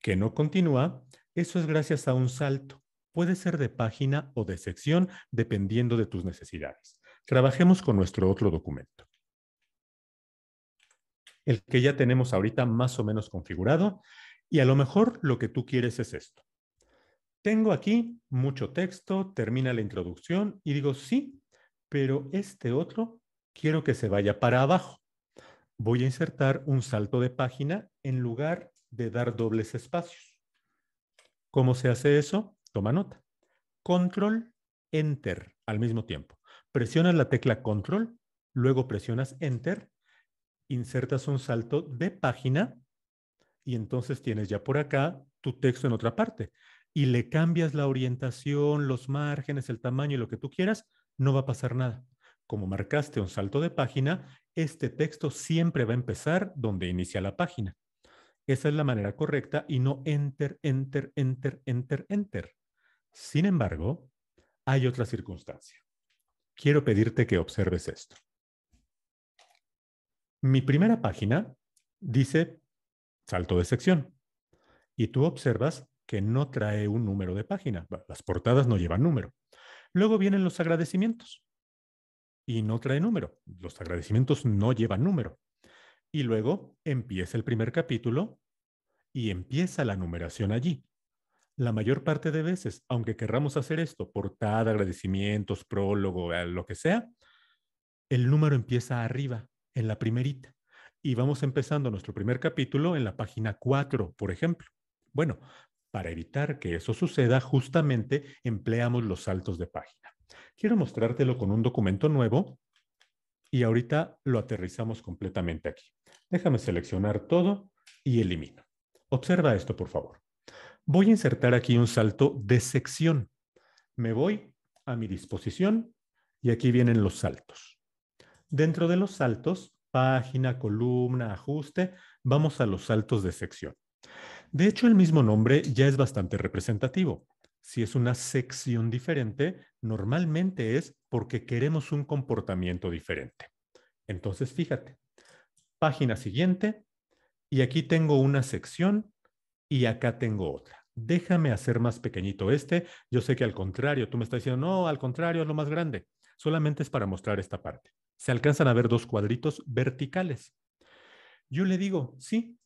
que no continúa, eso es gracias a un salto. Puede ser de página o de sección dependiendo de tus necesidades. Trabajemos con nuestro otro documento. El que ya tenemos ahorita más o menos configurado y a lo mejor lo que tú quieres es esto. Tengo aquí mucho texto, termina la introducción y digo sí, pero este otro quiero que se vaya para abajo. Voy a insertar un salto de página en lugar de dar dobles espacios. ¿Cómo se hace eso? Toma nota. Control, Enter al mismo tiempo. Presionas la tecla Control, luego presionas Enter, insertas un salto de página y entonces tienes ya por acá tu texto en otra parte. Y le cambias la orientación, los márgenes, el tamaño y lo que tú quieras, no va a pasar nada. Como marcaste un salto de página, este texto siempre va a empezar donde inicia la página. Esa es la manera correcta y no enter, enter, enter, enter, enter. Sin embargo, hay otra circunstancia. Quiero pedirte que observes esto. Mi primera página dice salto de sección y tú observas que no trae un número de página. Las portadas no llevan número. Luego vienen los agradecimientos y no trae número. Los agradecimientos no llevan número. Y luego empieza el primer capítulo y empieza la numeración allí. La mayor parte de veces, aunque querramos hacer esto, portada, agradecimientos, prólogo, eh, lo que sea, el número empieza arriba, en la primerita. Y vamos empezando nuestro primer capítulo en la página 4, por ejemplo. Bueno, para evitar que eso suceda, justamente empleamos los saltos de página. Quiero mostrártelo con un documento nuevo y ahorita lo aterrizamos completamente aquí. Déjame seleccionar todo y elimino. Observa esto, por favor. Voy a insertar aquí un salto de sección. Me voy a mi disposición y aquí vienen los saltos. Dentro de los saltos, página, columna, ajuste, vamos a los saltos de sección. De hecho, el mismo nombre ya es bastante representativo. Si es una sección diferente, normalmente es porque queremos un comportamiento diferente. Entonces, fíjate, página siguiente, y aquí tengo una sección y acá tengo otra. Déjame hacer más pequeñito este. Yo sé que al contrario, tú me estás diciendo, no, al contrario, es lo más grande. Solamente es para mostrar esta parte. Se alcanzan a ver dos cuadritos verticales. Yo le digo, sí,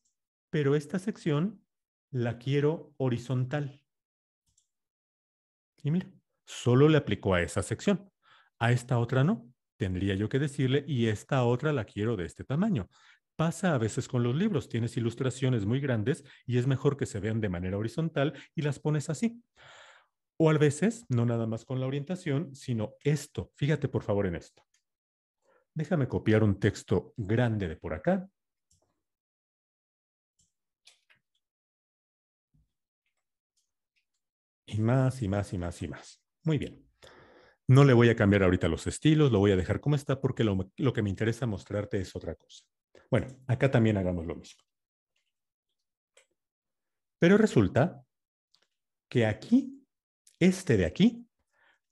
pero esta sección la quiero horizontal. Y mira, solo le aplicó a esa sección. A esta otra no. Tendría yo que decirle, y esta otra la quiero de este tamaño. Pasa a veces con los libros, tienes ilustraciones muy grandes y es mejor que se vean de manera horizontal y las pones así. O a veces, no nada más con la orientación, sino esto. Fíjate por favor en esto. Déjame copiar un texto grande de por acá. Y más, y más, y más, y más. Muy bien. No le voy a cambiar ahorita los estilos, lo voy a dejar como está porque lo, lo que me interesa mostrarte es otra cosa. Bueno, acá también hagamos lo mismo. Pero resulta que aquí, este de aquí,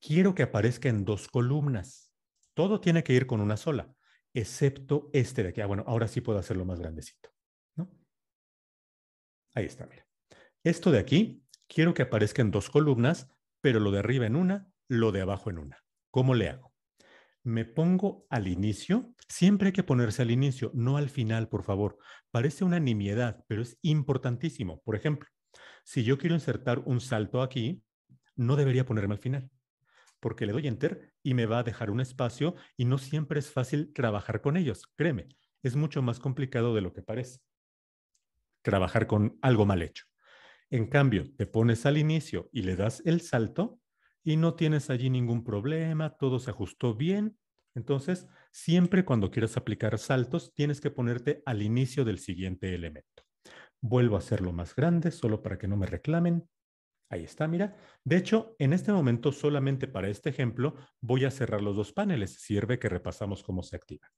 quiero que aparezca en dos columnas. Todo tiene que ir con una sola, excepto este de aquí. Ah, bueno, ahora sí puedo hacerlo más grandecito. ¿no? Ahí está, mira. Esto de aquí, quiero que aparezca en dos columnas, pero lo de arriba en una, lo de abajo en una. ¿Cómo le hago? me pongo al inicio, siempre hay que ponerse al inicio, no al final, por favor. Parece una nimiedad, pero es importantísimo. Por ejemplo, si yo quiero insertar un salto aquí, no debería ponerme al final, porque le doy enter y me va a dejar un espacio y no siempre es fácil trabajar con ellos. Créeme, es mucho más complicado de lo que parece. Trabajar con algo mal hecho. En cambio, te pones al inicio y le das el salto, y no tienes allí ningún problema, todo se ajustó bien. Entonces, siempre cuando quieras aplicar saltos, tienes que ponerte al inicio del siguiente elemento. Vuelvo a hacerlo más grande, solo para que no me reclamen. Ahí está, mira. De hecho, en este momento, solamente para este ejemplo, voy a cerrar los dos paneles. Sirve que repasamos cómo se activa.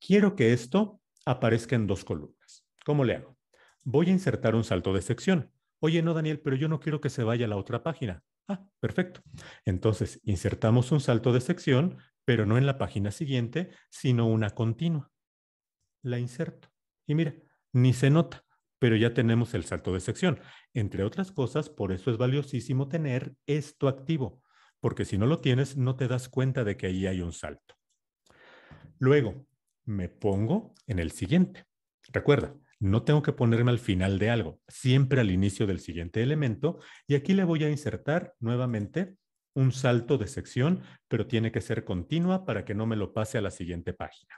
Quiero que esto aparezca en dos columnas. ¿Cómo le hago? Voy a insertar un salto de sección. Oye, no, Daniel, pero yo no quiero que se vaya a la otra página. Ah, perfecto. Entonces, insertamos un salto de sección, pero no en la página siguiente, sino una continua. La inserto. Y mira, ni se nota, pero ya tenemos el salto de sección. Entre otras cosas, por eso es valiosísimo tener esto activo, porque si no lo tienes, no te das cuenta de que ahí hay un salto. Luego, me pongo en el siguiente. Recuerda, no tengo que ponerme al final de algo, siempre al inicio del siguiente elemento. Y aquí le voy a insertar nuevamente un salto de sección, pero tiene que ser continua para que no me lo pase a la siguiente página.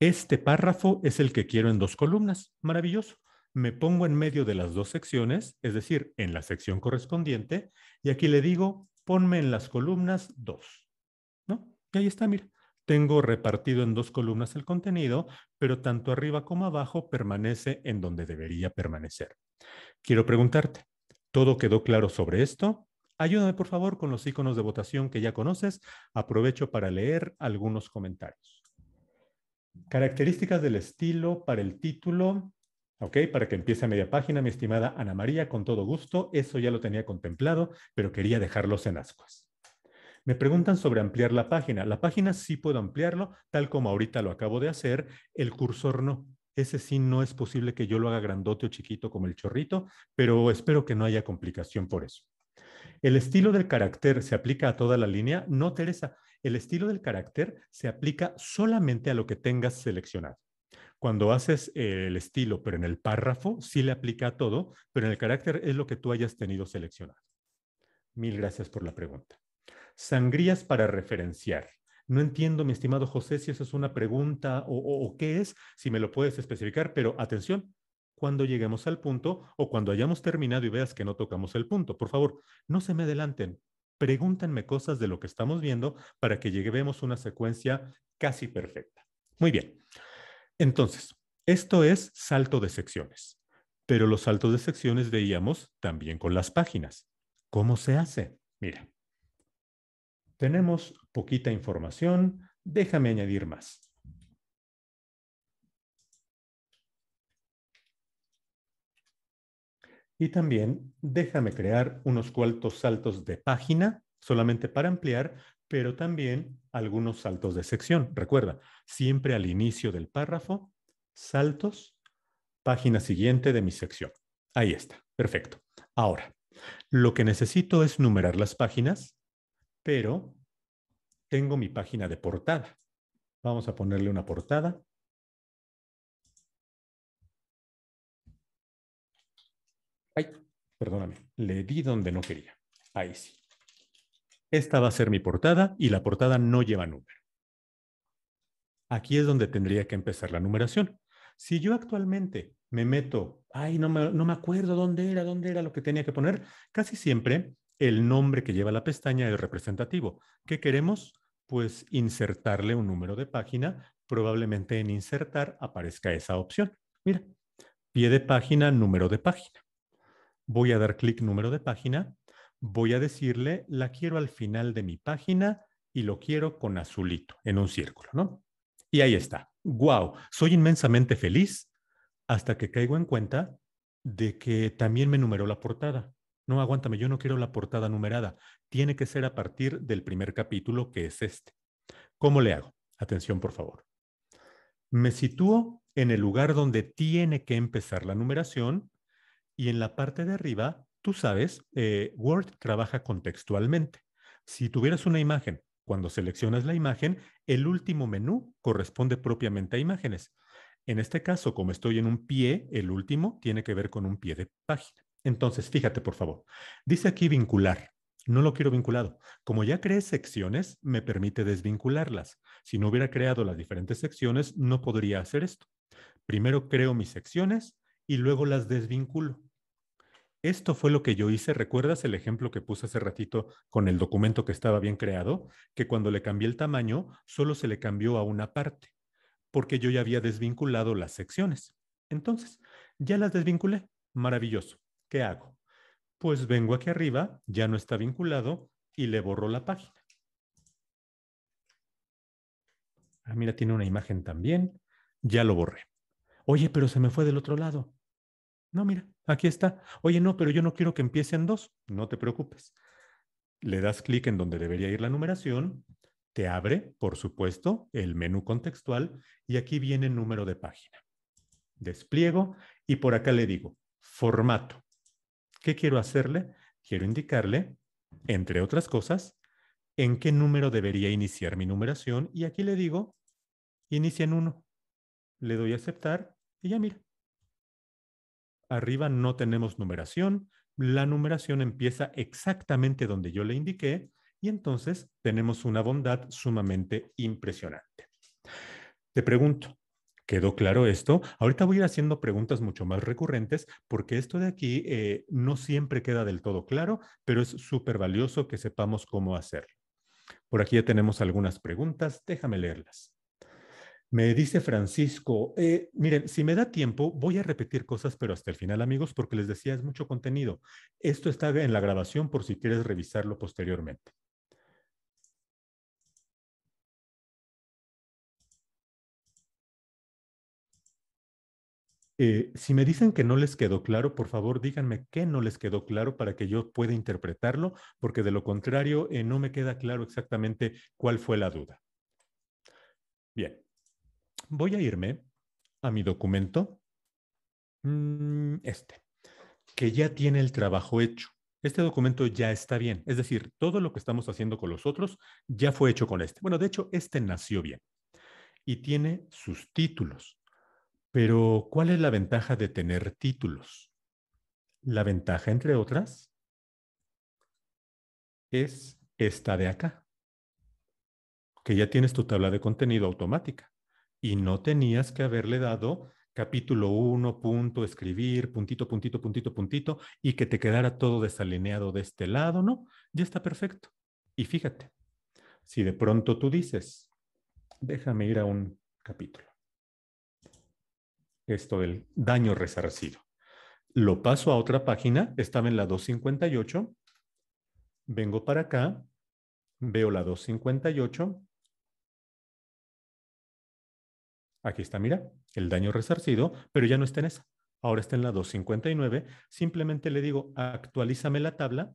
Este párrafo es el que quiero en dos columnas. Maravilloso. Me pongo en medio de las dos secciones, es decir, en la sección correspondiente, y aquí le digo, ponme en las columnas dos. ¿No? Y ahí está, mira. Tengo repartido en dos columnas el contenido, pero tanto arriba como abajo permanece en donde debería permanecer. Quiero preguntarte, ¿todo quedó claro sobre esto? Ayúdame por favor con los iconos de votación que ya conoces. Aprovecho para leer algunos comentarios. Características del estilo para el título. Ok, para que empiece a media página, mi estimada Ana María, con todo gusto. Eso ya lo tenía contemplado, pero quería dejarlos en ascuas. Me preguntan sobre ampliar la página. La página sí puedo ampliarlo, tal como ahorita lo acabo de hacer. El cursor no. Ese sí no es posible que yo lo haga grandote o chiquito como el chorrito, pero espero que no haya complicación por eso. El estilo del carácter se aplica a toda la línea. No, Teresa, el estilo del carácter se aplica solamente a lo que tengas seleccionado. Cuando haces el estilo, pero en el párrafo, sí le aplica a todo, pero en el carácter es lo que tú hayas tenido seleccionado. Mil gracias por la pregunta. Sangrías para referenciar. No entiendo, mi estimado José, si eso es una pregunta o, qué es, si me lo puedes especificar, pero atención, cuando lleguemos al punto o cuando hayamos terminado y veas que no tocamos el punto. Por favor, no se me adelanten. Pregúntenme cosas de lo que estamos viendo para que lleguemos a una secuencia casi perfecta. Muy bien. Entonces, esto es salto de secciones. Pero los saltos de secciones veíamos también con las páginas. ¿Cómo se hace? Mira, tenemos poquita información, déjame añadir más. Y también déjame crear unos cuantos saltos de página, solamente para ampliar, pero también algunos saltos de sección. Recuerda, siempre al inicio del párrafo, saltos, página siguiente de mi sección. Ahí está, perfecto. Ahora, lo que necesito es numerar las páginas pero tengo mi página de portada. Vamos a ponerle una portada. Ay, perdóname, le di donde no quería. Ahí sí. Esta va a ser mi portada y la portada no lleva número. Aquí es donde tendría que empezar la numeración. Si yo actualmente me meto, ay, no me, no me acuerdo dónde era, dónde era lo que tenía que poner, casi siempre el nombre que lleva la pestaña es representativo. ¿Qué queremos? Pues insertarle un número de página. Probablemente en insertar aparezca esa opción. Mira, pie de página, número de página. Voy a dar clic número de página. Voy a decirle, la quiero al final de mi página y lo quiero con azulito, en un círculo, ¿no? Y ahí está. ¡Wow! Soy inmensamente feliz hasta que caigo en cuenta de que también me numeró la portada. No, aguántame, yo no quiero la portada numerada. Tiene que ser a partir del primer capítulo, que es este. ¿Cómo le hago? Atención, por favor. Me sitúo en el lugar donde tiene que empezar la numeración y en la parte de arriba, tú sabes, eh, Word trabaja contextualmente. Si tuvieras una imagen, cuando seleccionas la imagen, el último menú corresponde propiamente a imágenes. En este caso, como estoy en un pie, el último tiene que ver con un pie de página. Entonces, fíjate, por favor. Dice aquí vincular. No lo quiero vinculado. Como ya creé secciones, me permite desvincularlas. Si no hubiera creado las diferentes secciones, no podría hacer esto. Primero creo mis secciones y luego las desvinculo. Esto fue lo que yo hice. ¿Recuerdas el ejemplo que puse hace ratito con el documento que estaba bien creado? Que cuando le cambié el tamaño, solo se le cambió a una parte, porque yo ya había desvinculado las secciones. Entonces, ya las desvinculé. Maravilloso. ¿Qué hago? Pues vengo aquí arriba, ya no está vinculado y le borro la página. Ah, mira, tiene una imagen también. Ya lo borré. Oye, pero se me fue del otro lado. No, mira, aquí está. Oye, no, pero yo no quiero que empiece en dos. No te preocupes. Le das clic en donde debería ir la numeración. Te abre, por supuesto, el menú contextual y aquí viene el número de página. Despliego y por acá le digo formato. ¿Qué quiero hacerle? Quiero indicarle, entre otras cosas, en qué número debería iniciar mi numeración y aquí le digo, inicia en 1. Le doy a aceptar y ya mira. Arriba no tenemos numeración, la numeración empieza exactamente donde yo le indiqué y entonces tenemos una bondad sumamente impresionante. Te pregunto, ¿Quedó claro esto? Ahorita voy a ir haciendo preguntas mucho más recurrentes porque esto de aquí eh, no siempre queda del todo claro, pero es súper valioso que sepamos cómo hacerlo. Por aquí ya tenemos algunas preguntas, déjame leerlas. Me dice Francisco, eh, miren, si me da tiempo, voy a repetir cosas, pero hasta el final, amigos, porque les decía, es mucho contenido. Esto está en la grabación por si quieres revisarlo posteriormente. Eh, si me dicen que no les quedó claro, por favor díganme qué no les quedó claro para que yo pueda interpretarlo, porque de lo contrario eh, no me queda claro exactamente cuál fue la duda. Bien, voy a irme a mi documento, mm, este, que ya tiene el trabajo hecho. Este documento ya está bien, es decir, todo lo que estamos haciendo con los otros ya fue hecho con este. Bueno, de hecho, este nació bien y tiene sus títulos. Pero, ¿cuál es la ventaja de tener títulos? La ventaja, entre otras, es esta de acá, que ya tienes tu tabla de contenido automática y no tenías que haberle dado capítulo 1, punto, escribir, puntito, puntito, puntito, puntito, y que te quedara todo desalineado de este lado, ¿no? Ya está perfecto. Y fíjate, si de pronto tú dices, déjame ir a un capítulo esto del daño resarcido. Lo paso a otra página, estaba en la 258, vengo para acá, veo la 258, aquí está, mira, el daño resarcido, pero ya no está en esa, ahora está en la 259, simplemente le digo actualízame la tabla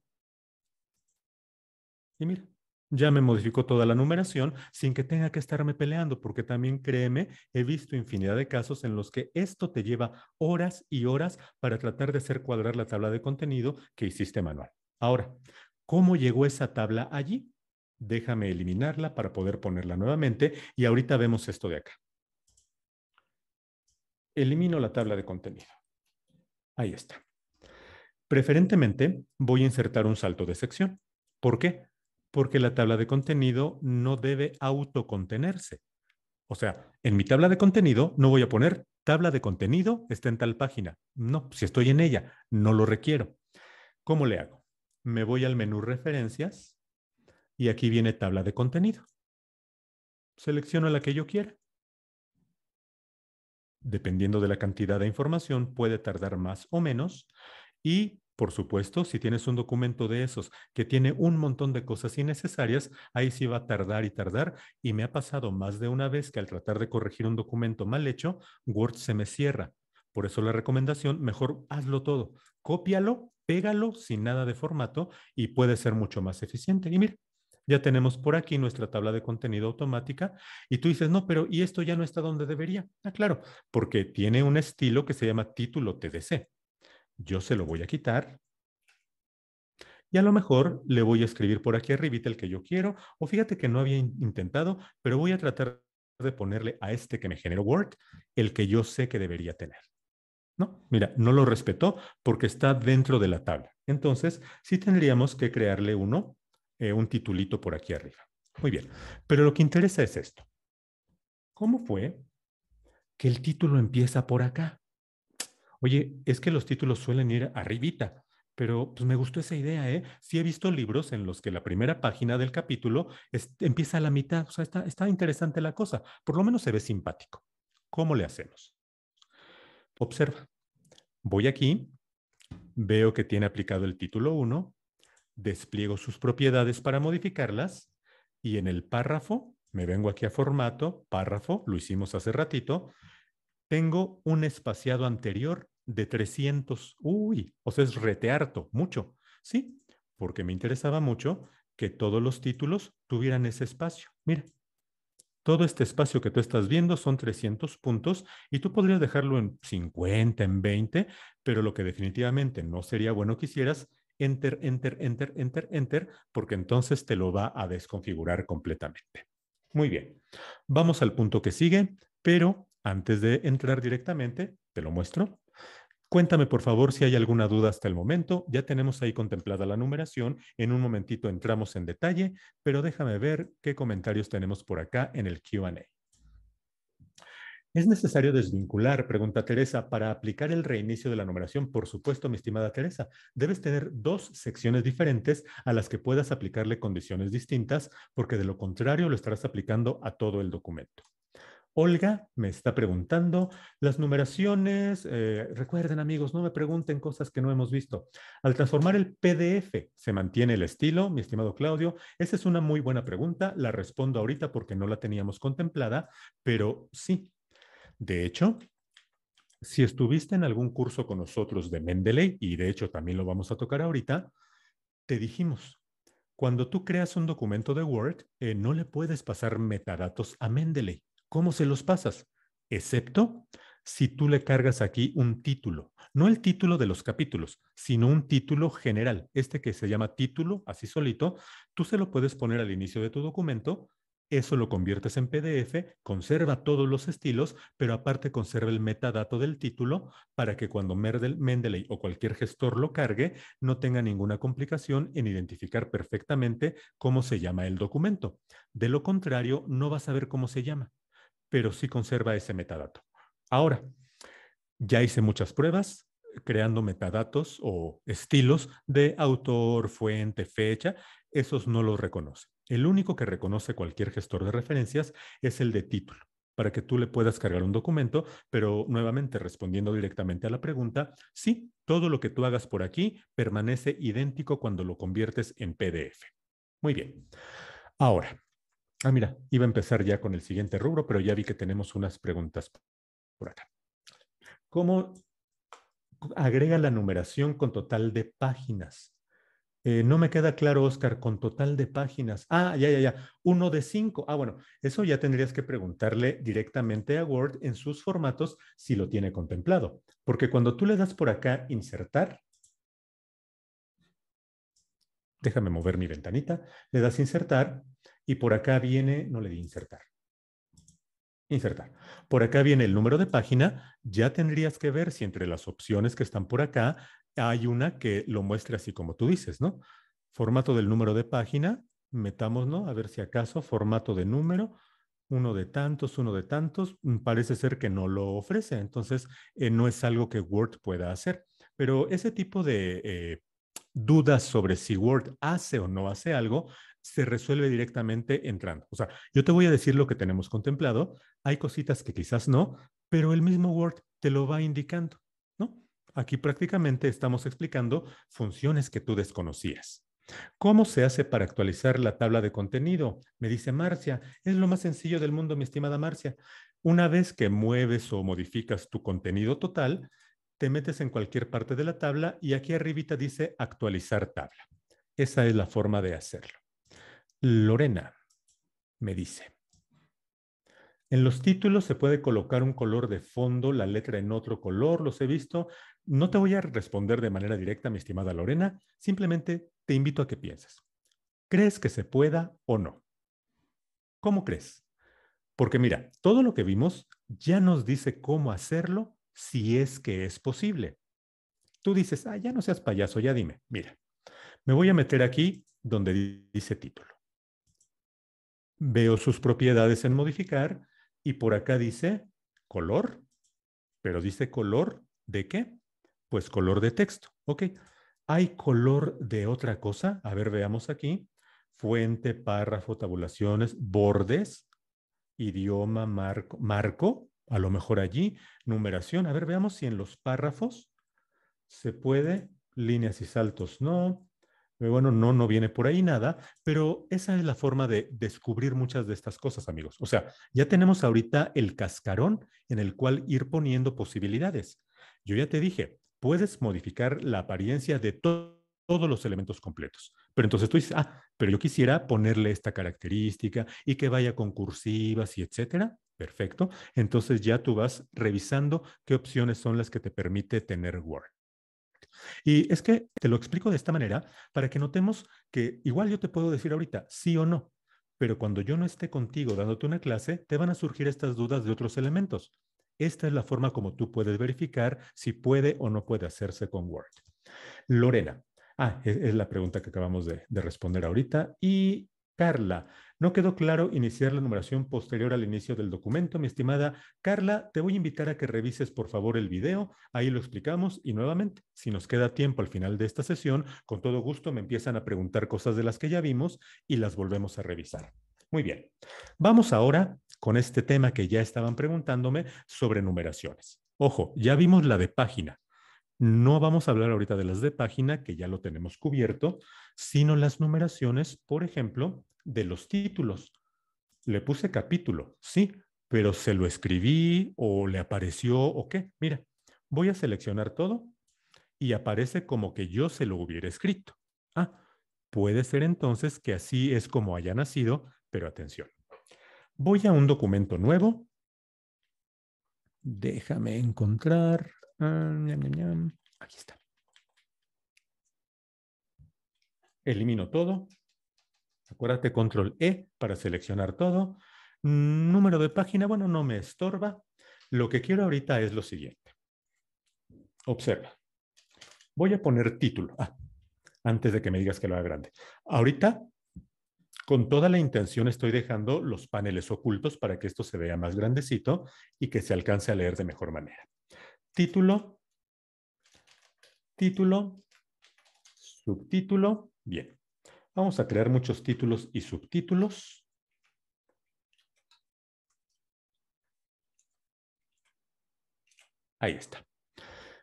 y mira, ya me modificó toda la numeración sin que tenga que estarme peleando, porque también créeme, he visto infinidad de casos en los que esto te lleva horas y horas para tratar de hacer cuadrar la tabla de contenido que hiciste manual. Ahora, ¿cómo llegó esa tabla allí? Déjame eliminarla para poder ponerla nuevamente y ahorita vemos esto de acá. Elimino la tabla de contenido. Ahí está. Preferentemente voy a insertar un salto de sección. ¿Por qué? porque la tabla de contenido no debe autocontenerse. O sea, en mi tabla de contenido no voy a poner tabla de contenido está en tal página. No, si estoy en ella, no lo requiero. ¿Cómo le hago? Me voy al menú referencias y aquí viene tabla de contenido. Selecciono la que yo quiera. Dependiendo de la cantidad de información, puede tardar más o menos y por supuesto, si tienes un documento de esos que tiene un montón de cosas innecesarias, ahí sí va a tardar y tardar. Y me ha pasado más de una vez que al tratar de corregir un documento mal hecho, Word se me cierra. Por eso la recomendación, mejor hazlo todo. Cópialo, pégalo sin nada de formato y puede ser mucho más eficiente. Y mira, ya tenemos por aquí nuestra tabla de contenido automática y tú dices, no, pero ¿y esto ya no está donde debería? Ah, claro, porque tiene un estilo que se llama título TDC yo se lo voy a quitar y a lo mejor le voy a escribir por aquí arriba el que yo quiero, o fíjate que no había intentado, pero voy a tratar de ponerle a este que me generó Word el que yo sé que debería tener. No, mira, no lo respetó porque está dentro de la tabla. Entonces, sí tendríamos que crearle uno, eh, un titulito por aquí arriba. Muy bien, pero lo que interesa es esto. ¿Cómo fue que el título empieza por acá? oye, es que los títulos suelen ir arribita, pero pues me gustó esa idea, ¿eh? Sí he visto libros en los que la primera página del capítulo empieza a la mitad, o sea, está, está interesante la cosa, por lo menos se ve simpático. ¿Cómo le hacemos? Observa. Voy aquí, veo que tiene aplicado el título 1, despliego sus propiedades para modificarlas y en el párrafo me vengo aquí a formato, párrafo, lo hicimos hace ratito, tengo un espaciado anterior de 300. Uy, o sea, es retearto, mucho. Sí, porque me interesaba mucho que todos los títulos tuvieran ese espacio. Mira, todo este espacio que tú estás viendo son 300 puntos y tú podrías dejarlo en 50, en 20, pero lo que definitivamente no sería bueno que hicieras, enter, enter, enter, enter, enter, porque entonces te lo va a desconfigurar completamente. Muy bien, vamos al punto que sigue, pero antes de entrar directamente, te lo muestro. Cuéntame, por favor, si hay alguna duda hasta el momento. Ya tenemos ahí contemplada la numeración. En un momentito entramos en detalle, pero déjame ver qué comentarios tenemos por acá en el QA. ¿Es necesario desvincular? Pregunta Teresa. Para aplicar el reinicio de la numeración, por supuesto, mi estimada Teresa, debes tener dos secciones diferentes a las que puedas aplicarle condiciones distintas, porque de lo contrario lo estarás aplicando a todo el documento. Olga me está preguntando las numeraciones. Eh, recuerden amigos, no me pregunten cosas que no hemos visto. Al transformar el PDF, ¿se mantiene el estilo, mi estimado Claudio? Esa es una muy buena pregunta. La respondo ahorita porque no la teníamos contemplada, pero sí. De hecho, si estuviste en algún curso con nosotros de Mendeley, y de hecho también lo vamos a tocar ahorita, te dijimos, cuando tú creas un documento de Word, eh, no le puedes pasar metadatos a Mendeley. ¿Cómo se los pasas? Excepto si tú le cargas aquí un título, no el título de los capítulos, sino un título general. Este que se llama título, así solito, tú se lo puedes poner al inicio de tu documento, eso lo conviertes en PDF, conserva todos los estilos, pero aparte conserva el metadato del título para que cuando Mendeley o cualquier gestor lo cargue no tenga ninguna complicación en identificar perfectamente cómo se llama el documento. De lo contrario, no vas a ver cómo se llama pero sí conserva ese metadato. Ahora, ya hice muchas pruebas creando metadatos o estilos de autor, fuente, fecha, esos no los reconoce. El único que reconoce cualquier gestor de referencias es el de título, para que tú le puedas cargar un documento, pero nuevamente respondiendo directamente a la pregunta, sí, todo lo que tú hagas por aquí permanece idéntico cuando lo conviertes en PDF. Muy bien. Ahora, Ah, mira, iba a empezar ya con el siguiente rubro, pero ya vi que tenemos unas preguntas por acá. ¿Cómo agrega la numeración con total de páginas? Eh, no me queda claro, Oscar, con total de páginas. Ah, ya, ya, ya. Uno de cinco. Ah, bueno, eso ya tendrías que preguntarle directamente a Word en sus formatos si lo tiene contemplado. Porque cuando tú le das por acá insertar, déjame mover mi ventanita, le das insertar y por acá viene, no le di insertar. Insertar. Por acá viene el número de página. Ya tendrías que ver si entre las opciones que están por acá hay una que lo muestre así como tú dices, ¿no? Formato del número de página, Metámoslo, a ver si acaso, formato de número, uno de tantos, uno de tantos, mm, parece ser que no lo ofrece, entonces eh, no es algo que Word pueda hacer. Pero ese tipo de eh, dudas sobre si Word hace o no hace algo se resuelve directamente entrando. O sea, yo te voy a decir lo que tenemos contemplado, hay cositas que quizás no, pero el mismo Word te lo va indicando, ¿no? Aquí prácticamente estamos explicando funciones que tú desconocías. ¿Cómo se hace para actualizar la tabla de contenido? Me dice Marcia, es lo más sencillo del mundo, mi estimada Marcia. Una vez que mueves o modificas tu contenido total, te metes en cualquier parte de la tabla y aquí arribita dice actualizar tabla. Esa es la forma de hacerlo. Lorena me dice. En los títulos se puede colocar un color de fondo, la letra en otro color, los he visto. No te voy a responder de manera directa, mi estimada Lorena, simplemente te invito a que pienses. ¿Crees que se pueda o no? ¿Cómo crees? Porque mira, todo lo que vimos ya nos dice cómo hacerlo si es que es posible. Tú dices, ah, ya no seas payaso, ya dime. Mira, me voy a meter aquí donde dice título. Veo sus propiedades en modificar y por acá dice color, pero dice color de qué? Pues color de texto. Ok. ¿Hay color de otra cosa? A ver, veamos aquí. Fuente, párrafo, tabulaciones, bordes, idioma, marco, marco, a lo mejor allí, numeración. A ver, veamos si en los párrafos se puede, líneas y saltos no, bueno, no, no viene por ahí nada, pero esa es la forma de descubrir muchas de estas cosas, amigos. O sea, ya tenemos ahorita el cascarón en el cual ir poniendo posibilidades. Yo ya te dije, puedes modificar la apariencia de todos los elementos completos. Pero entonces tú dices, ah, pero yo quisiera ponerle esta característica y que vaya con cursivas y etcétera. Perfecto. Entonces ya tú vas revisando qué opciones son las que te permite tener Word. Y es que te lo explico de esta manera para que notemos que igual yo te puedo decir ahorita sí o no, pero cuando yo no esté contigo dándote una clase, te van a surgir estas dudas de otros elementos. Esta es la forma como tú puedes verificar si puede o no puede hacerse con Word. Lorena. Ah, e, es, la pregunta que acabamos de responder ahorita. Y Carla. No quedó claro iniciar la numeración posterior al inicio del documento, mi estimada Carla. Te voy a invitar a que revises por favor el video, ahí lo explicamos y nuevamente, si nos queda tiempo al final de esta sesión, con todo gusto me empiezan a preguntar cosas de las que ya vimos y las volvemos a revisar. Muy bien, vamos ahora con este tema que ya estaban preguntándome sobre numeraciones. Ojo, ya vimos la de página, no vamos a hablar ahorita de las de página, que ya lo tenemos cubierto, sino las numeraciones, por ejemplo, de los títulos. Le puse capítulo, sí, pero se lo escribí o le apareció o qué. Mira, voy a seleccionar todo y aparece como que yo se lo hubiera escrito. Ah, puede ser entonces que así es como haya nacido, pero atención. Voy a un documento nuevo. Déjame encontrar. Mm, Aquí está. Elimino todo. Acuérdate, control E para seleccionar todo. Número de página, bueno, no me estorba. Lo que quiero ahorita es lo siguiente. Observa. Voy a poner título. Ah, antes de que me digas que lo haga grande. Ahorita, con toda la intención, estoy dejando los paneles ocultos para que esto se vea más grandecito y que se alcance a leer de mejor manera título, título, subtítulo. Bien, vamos a crear muchos títulos y subtítulos. Ahí está.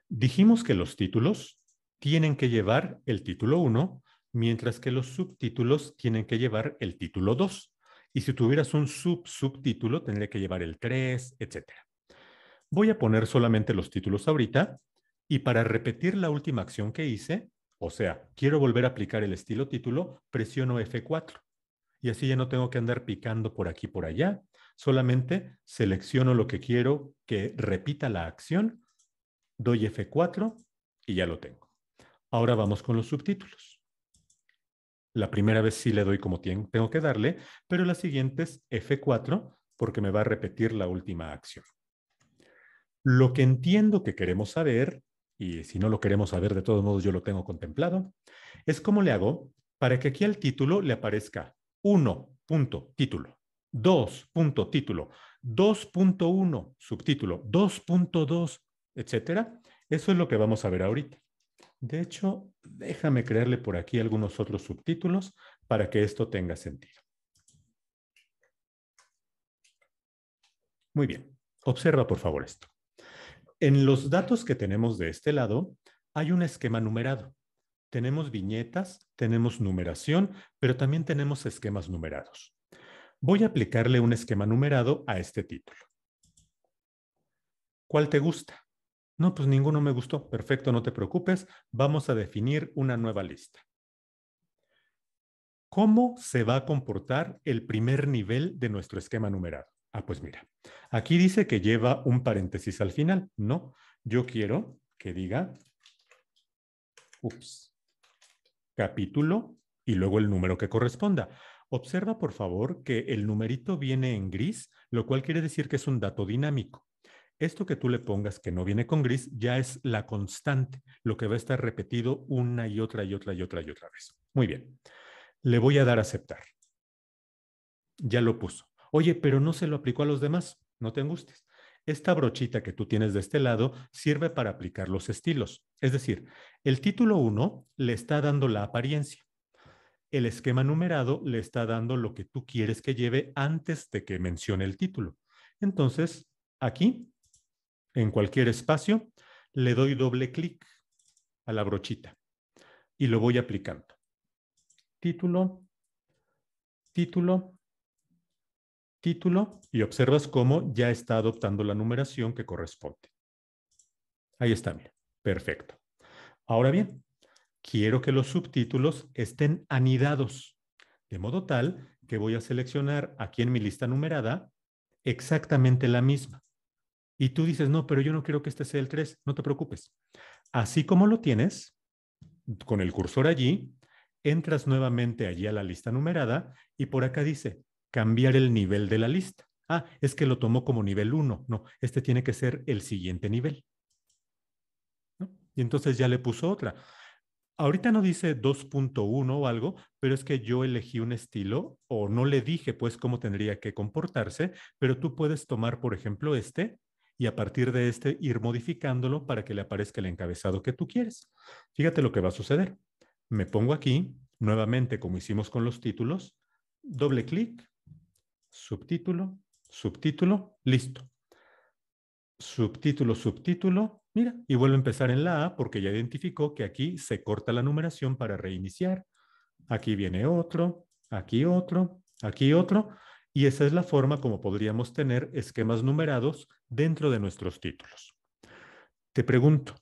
Dijimos que los títulos tienen que llevar el título 1, mientras que los subtítulos tienen que llevar el título 2. Y si tuvieras un sub-subtítulo, tendría que llevar el 3, etcétera. Voy a poner solamente los títulos ahorita y para repetir la última acción que hice, o sea, quiero volver a aplicar el estilo título, presiono F4. Y así ya no tengo que andar picando por aquí por allá. Solamente selecciono lo que quiero que repita la acción, doy F4 y ya lo tengo. Ahora vamos con los subtítulos. La primera vez sí le doy como tengo que darle, pero la siguiente es F4 porque me va a repetir la última acción. Lo que entiendo que queremos saber, y si no lo queremos saber, de todos modos yo lo tengo contemplado, es cómo le hago para que aquí al título le aparezca 1. Punto, título. 2. título. 2.1, subtítulo. 2.2, etcétera. Eso es lo que vamos a ver ahorita. De hecho, déjame crearle por aquí algunos otros subtítulos para que esto tenga sentido. Muy bien. Observa, por favor, esto. En los datos que tenemos de este lado, hay un esquema numerado. Tenemos viñetas, tenemos numeración, pero también tenemos esquemas numerados. Voy a aplicarle un esquema numerado a este título. ¿Cuál te gusta? No, pues ninguno me gustó. Perfecto, no te preocupes. Vamos a definir una nueva lista. ¿Cómo se va a comportar el primer nivel de nuestro esquema numerado? Ah, pues mira, aquí dice que lleva un paréntesis al final. No, yo quiero que diga, ups, capítulo y luego el número que corresponda. Observa, por favor, que el numerito viene en gris, lo cual quiere decir que es un dato dinámico. Esto que tú le pongas que no viene con gris ya es la constante, lo que va a estar repetido una y otra y otra y otra y otra vez. Muy bien. Le voy a dar a aceptar. Ya lo puso. Oye, pero no se lo aplicó a los demás, no te angusties. Esta brochita que tú tienes de este lado sirve para aplicar los estilos. Es decir, el título 1 le está dando la apariencia. El esquema numerado le está dando lo que tú quieres que lleve antes de que mencione el título. Entonces, aquí, en cualquier espacio, le doy doble clic a la brochita y lo voy aplicando. Título, título, título y observas cómo ya está adoptando la numeración que corresponde. Ahí está, mira. Perfecto. Ahora bien, quiero que los subtítulos estén anidados, de modo tal que voy a seleccionar aquí en mi lista numerada exactamente la misma. Y tú dices, no, pero yo no quiero que este sea el 3, no te preocupes. Así como lo tienes, con el cursor allí, entras nuevamente allí a la lista numerada y por acá dice cambiar el nivel de la lista. Ah, es que lo tomó como nivel 1. No, este tiene que ser el siguiente nivel. Y entonces ya le puso otra. Ahorita no dice 2.1 o algo, pero es que yo elegí un estilo o no le dije pues cómo tendría que comportarse, pero tú puedes tomar, por ejemplo, este y a partir de este ir modificándolo para que le aparezca el encabezado que tú quieres. Fíjate lo que va a suceder. Me pongo aquí, nuevamente como hicimos con los títulos, doble clic, subtítulo, subtítulo, listo. Subtítulo, subtítulo, mira, y vuelvo a empezar en la A porque ya identificó que aquí se corta la numeración para reiniciar. Aquí viene otro, aquí otro, aquí otro, y esa es la forma como podríamos tener esquemas numerados dentro de nuestros títulos. Te pregunto,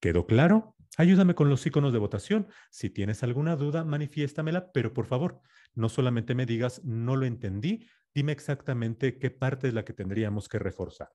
¿quedó claro? Ayúdame con los iconos de votación. Si tienes alguna duda, manifiéstamela, pero por favor, no solamente me digas no lo entendí, dime exactamente qué parte es la que tendríamos que reforzar.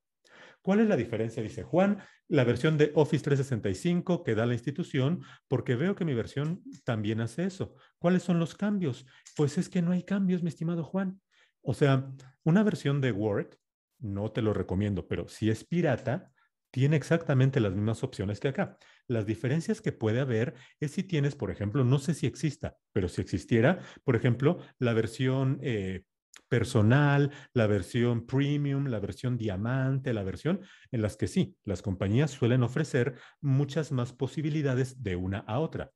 ¿Cuál es la diferencia? Dice Juan, la versión de Office 365 que da la institución, porque veo que mi versión también hace eso. ¿Cuáles son los cambios? Pues es que no hay cambios, mi estimado Juan. O sea, una versión de Word, no te lo recomiendo, pero si es pirata, tiene exactamente las mismas opciones que acá. Las diferencias que puede haber es si tienes, por ejemplo, no sé si exista, pero si existiera, por ejemplo, la versión eh, personal, la versión premium, la versión diamante, la versión en las que sí, las compañías suelen ofrecer muchas más posibilidades de una a otra,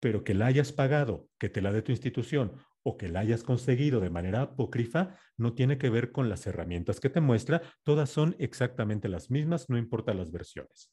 pero que la hayas pagado, que te la dé tu institución o que la hayas conseguido de manera apócrifa, no tiene que ver con las herramientas que te muestra, todas son exactamente las mismas, no importa las versiones.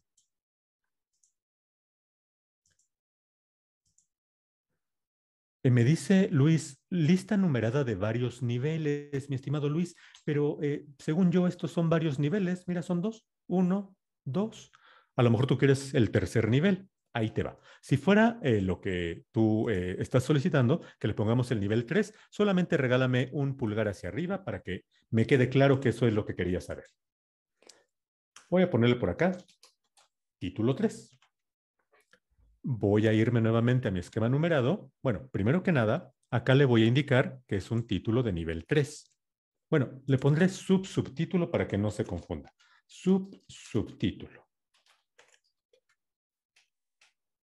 me dice Luis, lista numerada de varios niveles, mi estimado Luis, pero eh, según yo estos son varios niveles, mira, son dos, uno, dos, a lo mejor tú quieres el tercer nivel, ahí te va. Si fuera eh, lo que tú eh, estás solicitando, que le pongamos el nivel 3, solamente regálame un pulgar hacia arriba para que me quede claro que eso es lo que quería saber. Voy a ponerle por acá título tres voy a irme nuevamente a mi esquema numerado. Bueno, primero que nada, acá le voy a indicar que es un título de nivel 3. Bueno, le pondré sub-subtítulo para que no se confunda. Sub-subtítulo.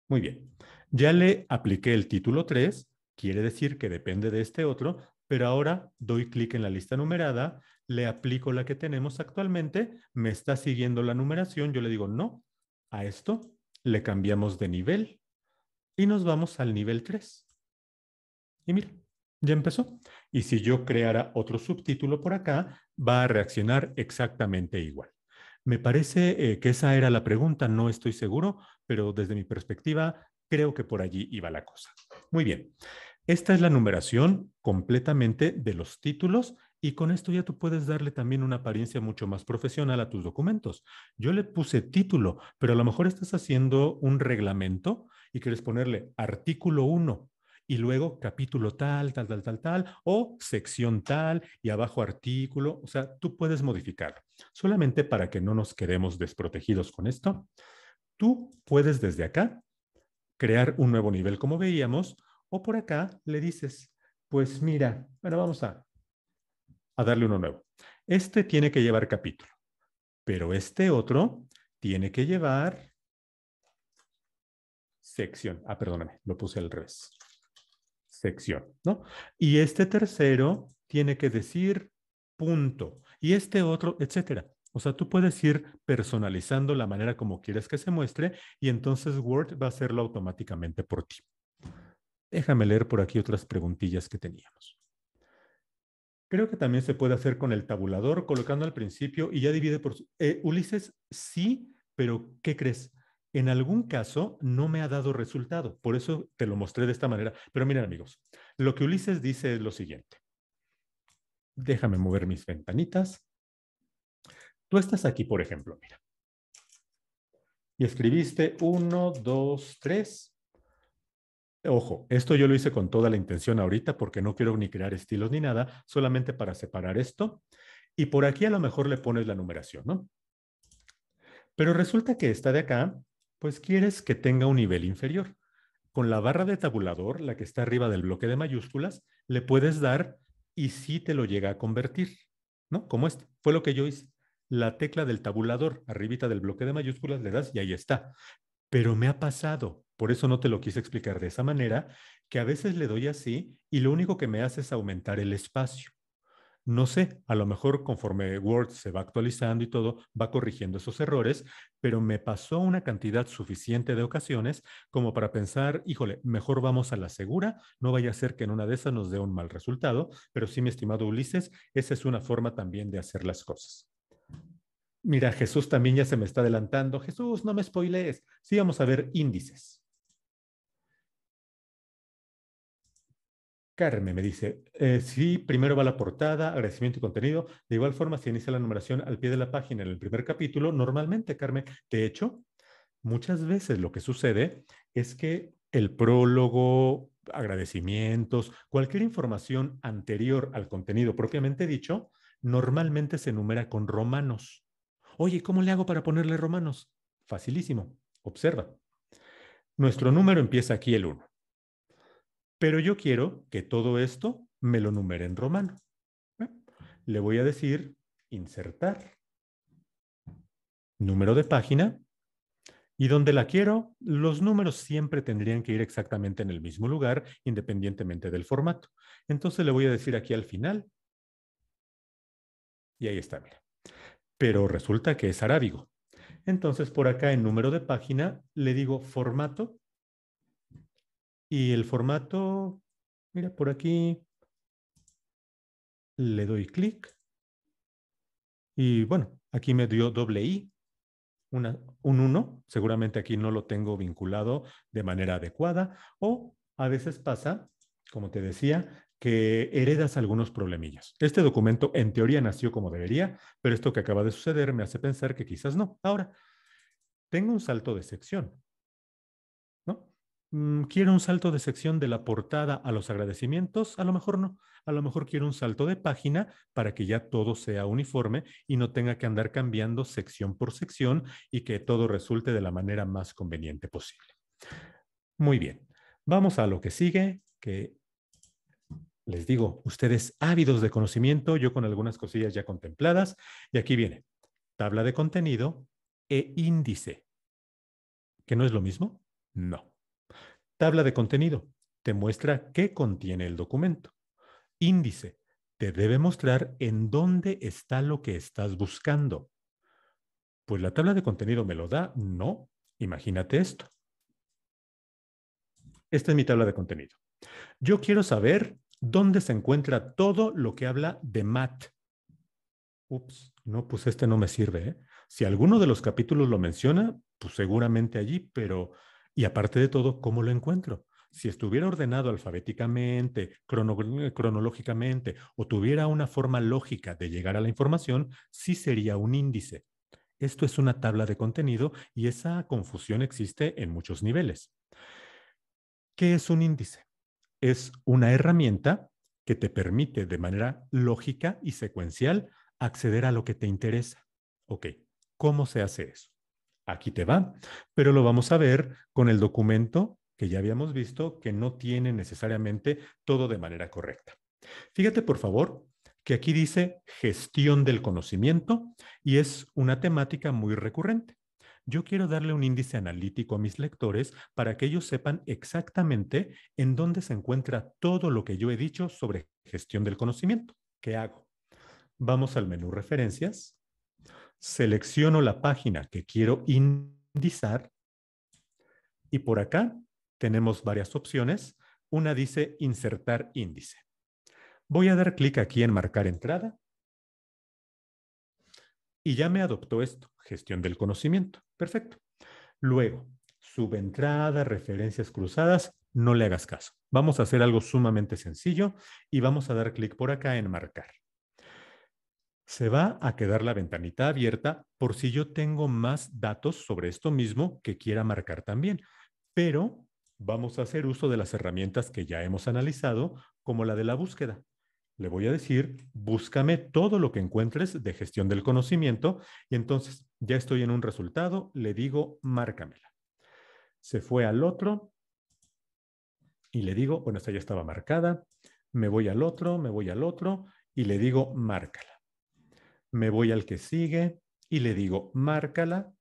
Muy bien. Ya le apliqué el título 3, quiere decir que depende de este otro, pero ahora doy clic en la lista numerada, le aplico la que tenemos actualmente, me está siguiendo la numeración, yo le digo no a esto le cambiamos de nivel y nos vamos al nivel 3. Y mira, ya empezó. Y si yo creara otro subtítulo por acá, va a reaccionar exactamente igual. Me parece eh, que esa era la pregunta, no estoy seguro, pero desde mi perspectiva creo que por allí iba la cosa. Muy bien, esta es la numeración completamente de los títulos y con esto ya tú puedes darle también una apariencia mucho más profesional a tus documentos. Yo le puse título, pero a lo mejor estás haciendo un reglamento y quieres ponerle artículo 1 y luego capítulo tal, tal, tal, tal, tal, o sección tal y abajo artículo. O sea, tú puedes modificarlo. Solamente para que no nos quedemos desprotegidos con esto, tú puedes desde acá crear un nuevo nivel como veíamos o por acá le dices, pues mira, bueno, vamos a a darle uno nuevo. Este tiene que llevar capítulo, pero este otro tiene que llevar sección. Ah, perdóname, lo puse al revés. Sección, ¿no? Y este tercero tiene que decir punto. Y este otro, etcétera. O sea, tú puedes ir personalizando la manera como quieras que se muestre y entonces Word va a hacerlo automáticamente por ti. Déjame leer por aquí otras preguntillas que teníamos. Creo que también se puede hacer con el tabulador, colocando al principio y ya divide por... Eh, Ulises, sí, pero ¿qué crees? En algún caso no me ha dado resultado, por eso te lo mostré de esta manera. Pero miren amigos, lo que Ulises dice es lo siguiente. Déjame mover mis ventanitas. Tú estás aquí, por ejemplo, mira. Y escribiste 1, 2, 3, Ojo, esto yo lo hice con toda la intención ahorita porque no quiero ni crear estilos ni nada, solamente para separar esto. Y por aquí a lo mejor le pones la numeración, ¿no? Pero resulta que esta de acá, pues quieres que tenga un nivel inferior. Con la barra de tabulador, la que está arriba del bloque de mayúsculas, le puedes dar y si sí te lo llega a convertir, ¿no? Como esto. Fue lo que yo hice. La tecla del tabulador, arribita del bloque de mayúsculas, le das y ahí está. Pero me ha pasado por eso no te lo quise explicar de esa manera, que a veces le doy así y lo único que me hace es aumentar el espacio. No sé, a lo mejor conforme Word se va actualizando y todo, va corrigiendo esos errores, pero me pasó una cantidad suficiente de ocasiones como para pensar, híjole, mejor vamos a la segura, no vaya a ser que en una de esas nos dé un mal resultado, pero sí, mi estimado Ulises, esa es una forma también de hacer las cosas. Mira, Jesús también ya se me está adelantando. Jesús, no me spoilees. Sí, vamos a ver índices. Carmen me dice, eh, sí, primero va la portada, agradecimiento y contenido. De igual forma, si inicia la numeración al pie de la página en el primer capítulo. Normalmente, Carmen, de hecho, muchas veces lo que sucede es que el prólogo, agradecimientos, cualquier información anterior al contenido propiamente dicho, normalmente se numera con romanos. Oye, ¿cómo le hago para ponerle romanos? Facilísimo. Observa. Nuestro número empieza aquí el 1. Pero yo quiero que todo esto me lo numere en romano. Le voy a decir insertar. Número de página. Y donde la quiero, los números siempre tendrían que ir exactamente en el mismo lugar, independientemente del formato. Entonces le voy a decir aquí al final. Y ahí está, mira. Pero resulta que es arábigo. Entonces por acá en número de página le digo formato y el formato, mira, por aquí le doy clic. Y bueno, aquí me dio doble I, un 1. Seguramente aquí no lo tengo vinculado de manera adecuada. O a veces pasa, como te decía, que heredas algunos problemillas. Este documento en teoría nació como debería, pero esto que acaba de suceder me hace pensar que quizás no. Ahora, tengo un salto de sección. Mm, quiero un salto de sección de la portada a los agradecimientos, a lo mejor no. A lo mejor quiero un salto de página para que ya todo sea uniforme y no tenga que andar cambiando sección por sección y que todo resulte de la manera más conveniente posible. Muy bien, vamos a lo que sigue, que les digo, ustedes ávidos de conocimiento, yo con algunas cosillas ya contempladas, y aquí viene tabla de contenido e índice. ¿Que no es lo mismo? No. Tabla de contenido. Te muestra qué contiene el documento. Índice. Te debe mostrar en dónde está lo que estás buscando. Pues la tabla de contenido me lo da. No. Imagínate esto. Esta es mi tabla de contenido. Yo quiero saber dónde se encuentra todo lo que habla de mat Ups, no, pues este no me sirve. ¿eh? Si alguno de los capítulos lo menciona, pues seguramente allí, pero y aparte de todo, ¿cómo lo encuentro? Si estuviera ordenado alfabéticamente, cronológicamente o tuviera una forma lógica de llegar a la información, sí sería un índice. Esto es una tabla de contenido y esa confusión existe en muchos niveles. ¿Qué es un índice? Es una herramienta que te permite de manera lógica y secuencial acceder a lo que te interesa. Ok, ¿cómo se hace eso? Aquí te va, pero lo vamos a ver con el documento que ya habíamos visto que no tiene necesariamente todo de manera correcta. Fíjate, por favor, que aquí dice gestión del conocimiento y es una temática muy recurrente. Yo quiero darle un índice analítico a mis lectores para que ellos sepan exactamente en dónde se encuentra todo lo que yo he dicho sobre gestión del conocimiento. ¿Qué hago? Vamos al menú referencias selecciono la página que quiero indizar y por acá tenemos varias opciones. Una dice insertar índice. Voy a dar clic aquí en marcar entrada y ya me adoptó esto, gestión del conocimiento. Perfecto. Luego, subentrada, referencias cruzadas, no le hagas caso. Vamos a hacer algo sumamente sencillo y vamos a dar clic por acá en marcar se va a quedar la ventanita abierta por si yo tengo más datos sobre esto mismo que quiera marcar también. Pero vamos a hacer uso de las herramientas que ya hemos analizado, como la de la búsqueda. Le voy a decir, búscame todo lo que encuentres de gestión del conocimiento y entonces ya estoy en un resultado, le digo, márcamela. Se fue al otro y le digo, bueno, esta ya estaba marcada, me voy al otro, me voy al otro y le digo, márcala me voy al que sigue y le digo, márcala,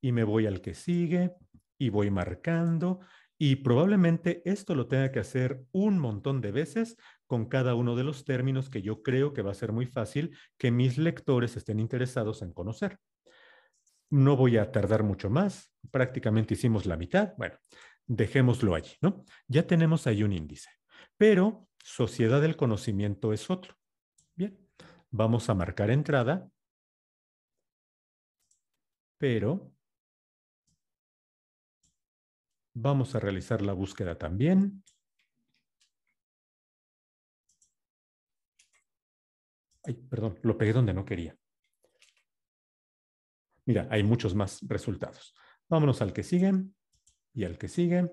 y me voy al que sigue y voy marcando, y probablemente esto lo tenga que hacer un montón de veces con cada uno de los términos que yo creo que va a ser muy fácil que mis lectores estén interesados en conocer. No voy a tardar mucho más, prácticamente hicimos la mitad, bueno, dejémoslo allí, ¿no? Ya tenemos ahí un índice, pero sociedad del conocimiento es otro. Vamos a marcar entrada, pero vamos a realizar la búsqueda también. Ay, perdón, lo pegué donde no quería. Mira, hay muchos más resultados. Vámonos al que sigue y al que sigue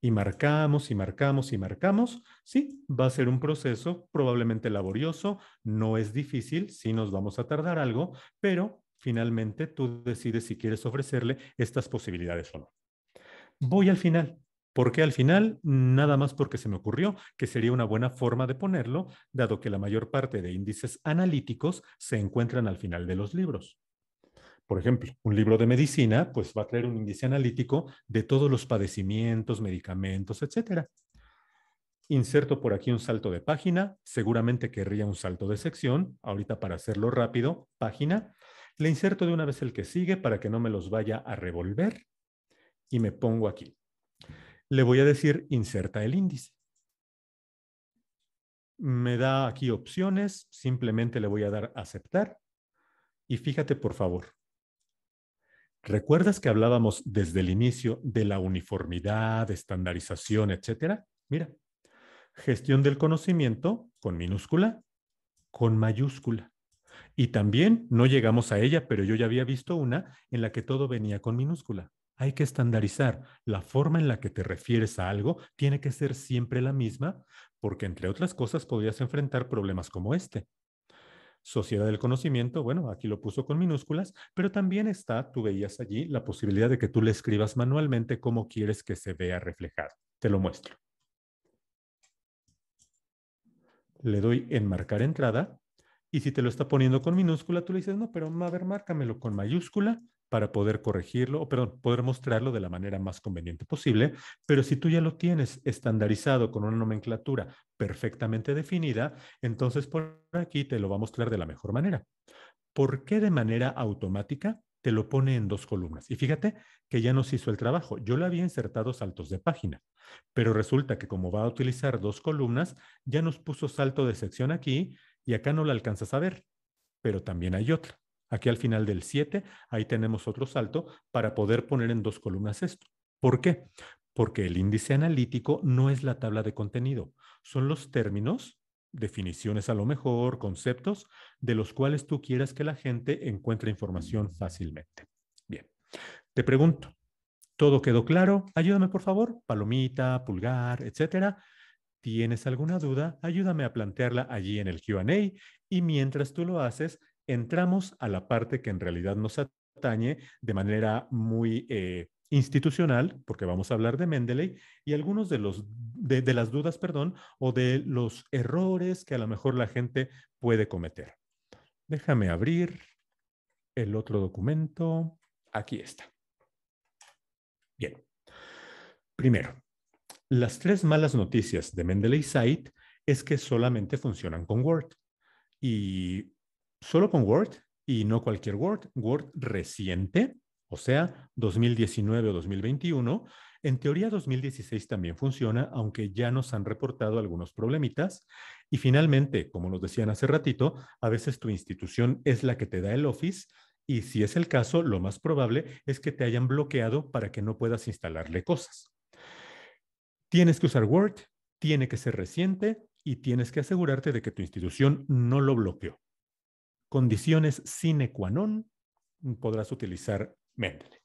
y marcamos y marcamos y marcamos, sí, va a ser un proceso probablemente laborioso, no es difícil, sí nos vamos a tardar algo, pero finalmente tú decides si quieres ofrecerle estas posibilidades o no. Voy al final. ¿Por qué al final? Nada más porque se me ocurrió que sería una buena forma de ponerlo, dado que la mayor parte de índices analíticos se encuentran al final de los libros. Por ejemplo, un libro de medicina, pues va a traer un índice analítico de todos los padecimientos, medicamentos, etcétera. Inserto por aquí un salto de página, seguramente querría un salto de sección, ahorita para hacerlo rápido, página. Le inserto de una vez el que sigue para que no me los vaya a revolver y me pongo aquí. Le voy a decir inserta el índice. Me da aquí opciones, simplemente le voy a dar aceptar y fíjate por favor, ¿Recuerdas que hablábamos desde el inicio de la uniformidad, estandarización, etcétera? Mira, gestión del conocimiento con minúscula, con mayúscula. Y también no llegamos a ella, pero yo ya había visto una en la que todo venía con minúscula. Hay que estandarizar. La forma en la que te refieres a algo tiene que ser siempre la misma, porque entre otras cosas podrías enfrentar problemas como este. Sociedad del Conocimiento, bueno, aquí lo puso con minúsculas, pero también está, tú veías allí, la posibilidad de que tú le escribas manualmente cómo quieres que se vea reflejado. Te lo muestro. Le doy en marcar entrada y si te lo está poniendo con minúscula, tú le dices, no, pero a ver, márcamelo con mayúscula para poder corregirlo, o perdón, poder mostrarlo de la manera más conveniente posible, pero si tú ya lo tienes estandarizado con una nomenclatura perfectamente definida, entonces por aquí te lo va a mostrar de la mejor manera. ¿Por qué de manera automática? Te lo pone en dos columnas. Y fíjate que ya nos hizo el trabajo. Yo le había insertado saltos de página, pero resulta que como va a utilizar dos columnas, ya nos puso salto de sección aquí y acá no la alcanzas a ver, pero también hay otra. Aquí al final del 7, ahí tenemos otro salto para poder poner en dos columnas esto. ¿Por qué? Porque el índice analítico no es la tabla de contenido, son los términos, definiciones a lo mejor, conceptos, de los cuales tú quieras que la gente encuentre información fácilmente. Bien, te pregunto, ¿todo quedó claro? Ayúdame por favor, palomita, pulgar, etcétera. ¿Tienes alguna duda? Ayúdame a plantearla allí en el QA y mientras tú lo haces, entramos a la parte que en realidad nos atañe de manera muy eh, institucional, porque vamos a hablar de Mendeley, y algunos de, los, de, las dudas, perdón, o de los errores que a lo mejor la gente puede cometer. Déjame abrir el otro documento. Aquí está. Bien. Primero, las tres malas noticias de Mendeley Site es que solamente funcionan con Word. Y solo con Word y no cualquier Word, Word reciente, o sea, 2019 o 2021. En teoría 2016 también funciona, aunque ya nos han reportado algunos problemitas. Y finalmente, como nos decían hace ratito, a veces tu institución es la que te da el Office y si es el caso, lo más probable es que te hayan bloqueado para que no puedas instalarle cosas. Tienes que usar Word, tiene que ser reciente y tienes que asegurarte de que tu institución no lo bloqueó condiciones sine qua non, podrás utilizar Mendeley.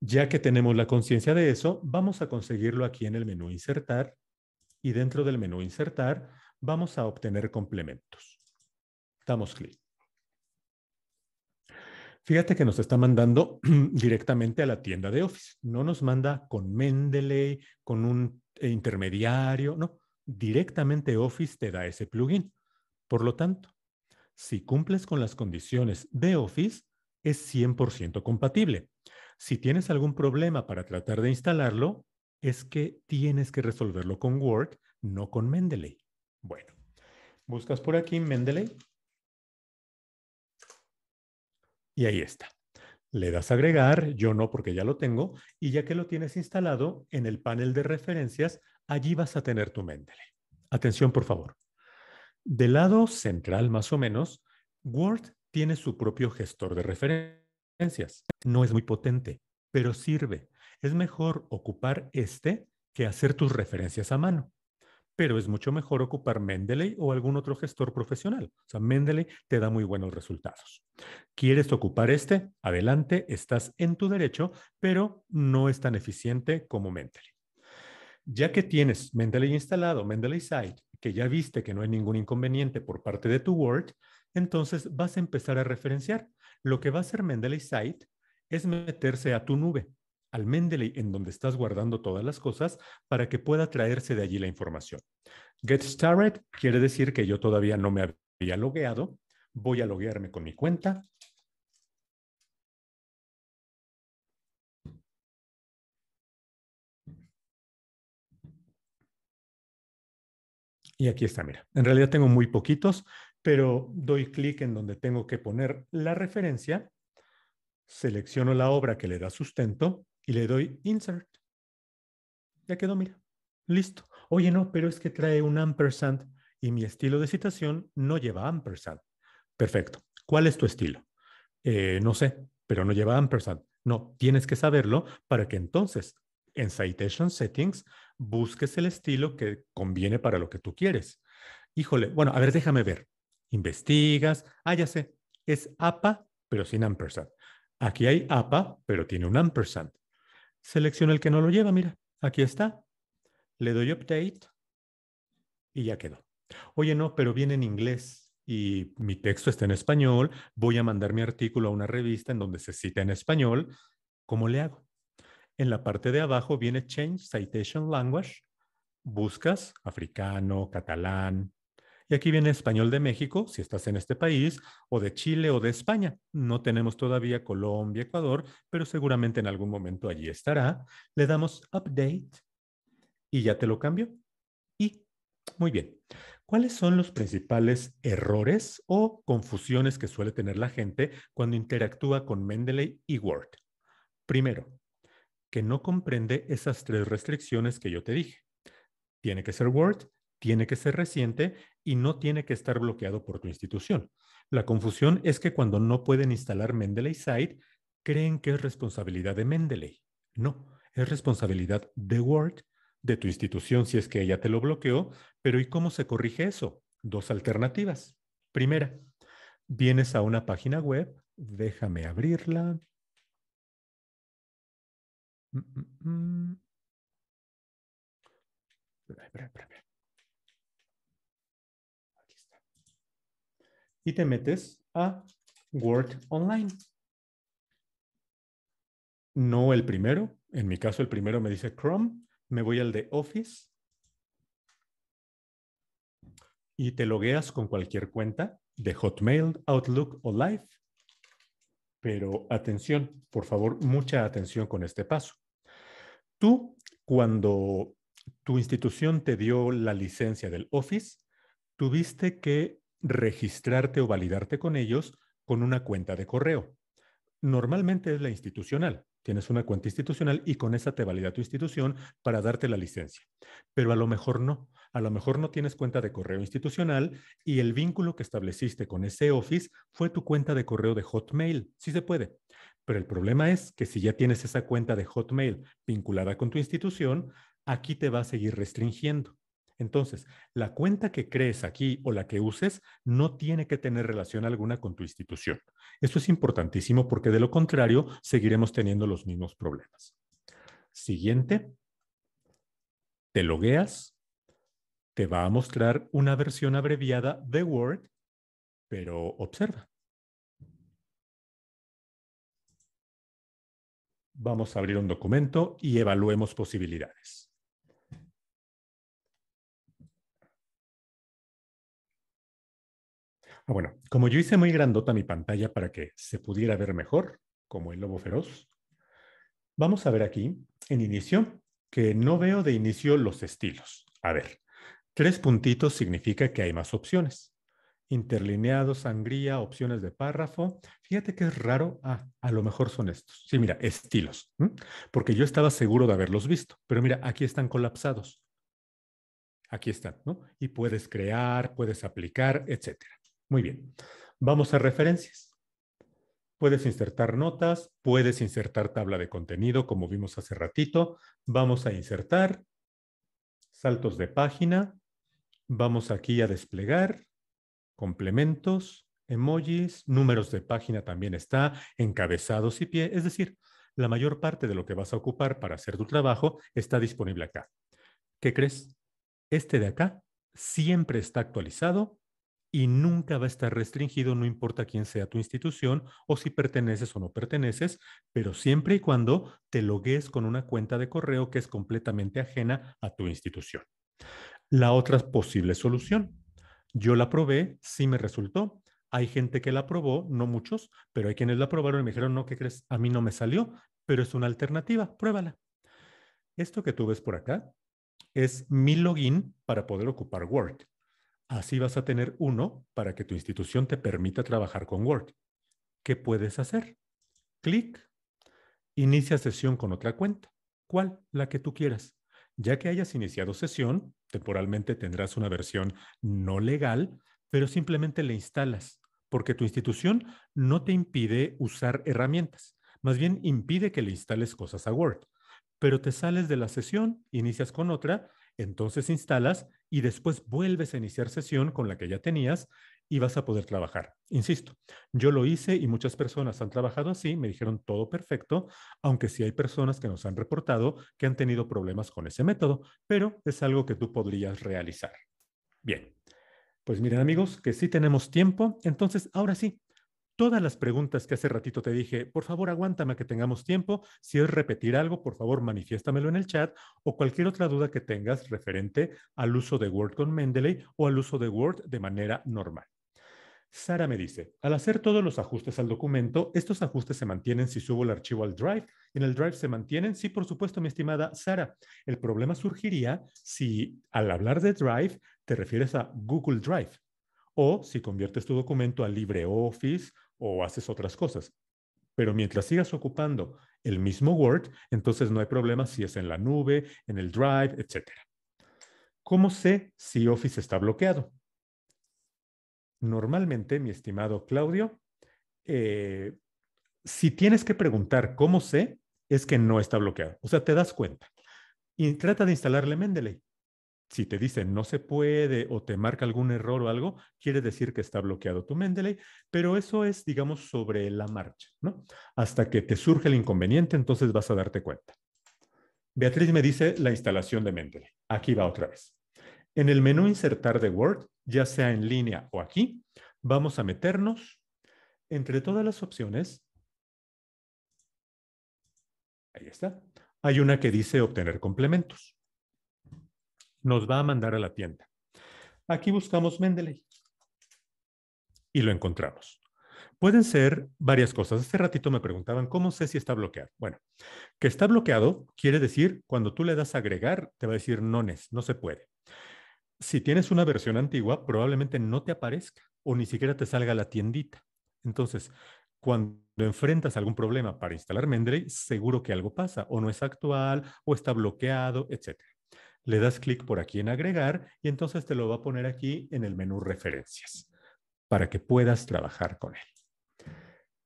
Ya que tenemos la conciencia de eso, vamos a conseguirlo aquí en el menú Insertar y dentro del menú Insertar vamos a obtener complementos. Damos clic. Fíjate que nos está mandando <clears throat> directamente a la tienda de Office. No nos manda con Mendeley, con un intermediario, no. Directamente Office te da ese plugin. Por lo tanto, si cumples con las condiciones de Office, es 100% compatible. Si tienes algún problema para tratar de instalarlo, es que tienes que resolverlo con Word, no con Mendeley. Bueno, buscas por aquí Mendeley. Y ahí está. Le das agregar, yo no porque ya lo tengo, y ya que lo tienes instalado en el panel de referencias, allí vas a tener tu Mendeley. Atención, por favor. Del lado central, más o menos, Word tiene su propio gestor de referencias. No es muy potente, pero sirve. Es mejor ocupar este que hacer tus referencias a mano. Pero es mucho mejor ocupar Mendeley o algún otro gestor profesional. O sea, Mendeley te da muy buenos resultados. ¿Quieres ocupar este? Adelante, estás en tu derecho, pero no es tan eficiente como Mendeley ya que tienes Mendeley instalado, Mendeley Site, que ya viste que no hay ningún inconveniente por parte de tu Word, entonces vas a empezar a referenciar. Lo que va a hacer Mendeley Site es meterse a tu nube, al Mendeley en donde estás guardando todas las cosas para que pueda traerse de allí la información. Get started quiere decir que yo todavía no me había logueado, voy a loguearme con mi cuenta Y aquí está, mira. En realidad tengo muy poquitos, pero doy clic en donde tengo que poner la referencia, selecciono la obra que le da sustento y le doy insert. Ya quedó, mira. Listo. Oye, no, pero es que trae un ampersand y mi estilo de citación no lleva ampersand. Perfecto. ¿Cuál es tu estilo? Eh, no sé, pero no lleva ampersand. No, tienes que saberlo para que entonces en Citation Settings busques el estilo que conviene para lo que tú quieres. Híjole, bueno, a ver, déjame ver. Investigas. Ah, Es APA, pero sin ampersand. Aquí hay APA, pero tiene un ampersand. Selecciona el que no lo lleva, mira. Aquí está. Le doy update y ya quedó. Oye, no, pero viene en inglés y mi texto está en español. Voy a mandar mi artículo a una revista en donde se cita en español. ¿Cómo le hago? En la parte de abajo viene Change Citation Language. Buscas africano, catalán. Y aquí viene español de México, si estás en este país, o de Chile o de España. No tenemos todavía Colombia, Ecuador, pero seguramente en algún momento allí estará. Le damos Update y ya te lo cambio. Y, muy bien, ¿cuáles son los principales errores o confusiones que suele tener la gente cuando interactúa con Mendeley y Word? Primero, que no comprende esas tres restricciones que yo te dije. Tiene que ser Word, tiene que ser reciente y no tiene que estar bloqueado por tu institución. La confusión es que cuando no pueden instalar Mendeley Site, creen que es responsabilidad de Mendeley. No, es responsabilidad de Word, de tu institución si es que ella te lo bloqueó, pero ¿y cómo se corrige eso? Dos alternativas. Primera, vienes a una página web, déjame abrirla. Mm, mm, mm. Y te metes a Word Online. No el primero. En mi caso, el primero me dice Chrome. Me voy al de Office. Y te logueas con cualquier cuenta de Hotmail, Outlook o Live. Pero atención, por favor, mucha atención con este paso. Tú, cuando tu institución te dio la licencia del Office, tuviste que registrarte o validarte con ellos con una cuenta de correo. Normalmente es la institucional. Tienes una cuenta institucional y con esa te valida tu institución para darte la licencia. Pero a lo mejor no. A lo mejor no tienes cuenta de correo institucional y el vínculo que estableciste con ese Office fue tu cuenta de correo de Hotmail, sí se puede. Pero el problema es que si ya tienes esa cuenta de Hotmail vinculada con tu institución, aquí te va a seguir restringiendo. Entonces, la cuenta que crees aquí o la que uses no tiene que tener relación alguna con tu institución. Esto es importantísimo porque de lo contrario seguiremos teniendo los mismos problemas. Siguiente, te logueas te va a mostrar una versión abreviada de Word, pero observa. Vamos a abrir un documento y evaluemos posibilidades. Ah, bueno, como yo hice muy grandota mi pantalla para que se pudiera ver mejor, como el lobo feroz, vamos a ver aquí, en inicio, que no veo de inicio los estilos. A ver, Tres puntitos significa que hay más opciones. Interlineado, sangría, opciones de párrafo. Fíjate que es raro. Ah, a lo mejor son estos. Sí, mira, estilos. Porque yo estaba seguro de haberlos visto. Pero mira, aquí están colapsados. Aquí están, ¿no? Y puedes crear, puedes aplicar, etc. Muy bien. Vamos a referencias. Puedes insertar notas, puedes insertar tabla de contenido, como vimos hace ratito. Vamos a insertar saltos de página, Vamos aquí a desplegar, complementos, emojis, números de página también está, encabezados y pie, es decir, la mayor parte de lo que vas a ocupar para hacer tu trabajo está disponible acá. ¿Qué crees? Este de acá siempre está actualizado y nunca va a estar restringido, no importa quién sea tu institución o si perteneces o no perteneces, pero siempre y cuando te logues con una cuenta de correo que es completamente ajena a tu institución. La otra posible solución. Yo la probé, sí me resultó. Hay gente que la probó, no muchos, pero hay quienes la probaron y me dijeron, no, ¿qué crees? A mí no me salió, pero es una alternativa, pruébala. Esto que tú ves por acá es mi login para poder ocupar Word. Así vas a tener uno para que tu institución te permita trabajar con Word. ¿Qué puedes hacer? Clic. Inicia sesión con otra cuenta. ¿Cuál? La que tú quieras. Ya que hayas iniciado sesión, temporalmente tendrás una versión no legal, pero simplemente le instalas, porque tu institución no te impide usar herramientas, más bien impide que le instales cosas a Word. Pero te sales de la sesión, inicias con otra, entonces instalas y después vuelves a iniciar sesión con la que ya tenías y vas a poder trabajar. Insisto, yo lo hice y muchas personas han trabajado así, me dijeron todo perfecto, aunque sí hay personas que nos han reportado que han tenido problemas con ese método, pero es algo que tú podrías realizar. Bien, pues miren amigos, que sí tenemos tiempo, entonces ahora sí, todas las preguntas que hace ratito te dije, por favor aguántame que tengamos tiempo. Si es repetir algo, por favor manifiéstamelo en el chat o cualquier otra duda que tengas referente al uso de Word con Mendeley o al uso de Word de manera normal. Sara me dice, al hacer todos los ajustes al documento, estos ajustes se mantienen si subo el archivo al Drive. ¿En el Drive se mantienen? Sí, por supuesto, mi estimada Sara. El problema surgiría si al hablar de Drive te refieres a Google Drive o si conviertes tu documento a LibreOffice o haces otras cosas. Pero mientras sigas ocupando el mismo Word, entonces no hay problema si es en la nube, en el Drive, etc. ¿Cómo sé si Office está bloqueado? Normalmente, mi estimado Claudio, eh, si tienes que preguntar cómo sé, es que no está bloqueado. O sea, te das cuenta. Y trata de instalarle Mendeley. Si te dice no se puede o te marca algún error o algo, quiere decir que está bloqueado tu Mendeley, pero eso es, digamos, sobre la marcha, ¿no? Hasta que te surge el inconveniente, entonces vas a darte cuenta. Beatriz me dice la instalación de Mendeley. Aquí va otra vez. En el menú Insertar de Word, ya sea en línea o aquí, vamos a meternos entre todas las opciones. Ahí está. Hay una que dice obtener complementos. Nos va a mandar a la tienda. Aquí buscamos Mendeley y lo encontramos. Pueden ser varias cosas. Hace ratito me preguntaban, ¿cómo sé si está bloqueado? Bueno, que está bloqueado quiere decir cuando tú le das agregar, te va a decir no es, no se puede si tienes una versión antigua, probablemente no te aparezca o ni siquiera te salga la tiendita. Entonces, cuando enfrentas algún problema para instalar Mendeley, seguro que algo pasa, o no es actual, o está bloqueado, etc. Le das clic por aquí en agregar y entonces te lo va a poner aquí en el menú referencias para que puedas trabajar con él.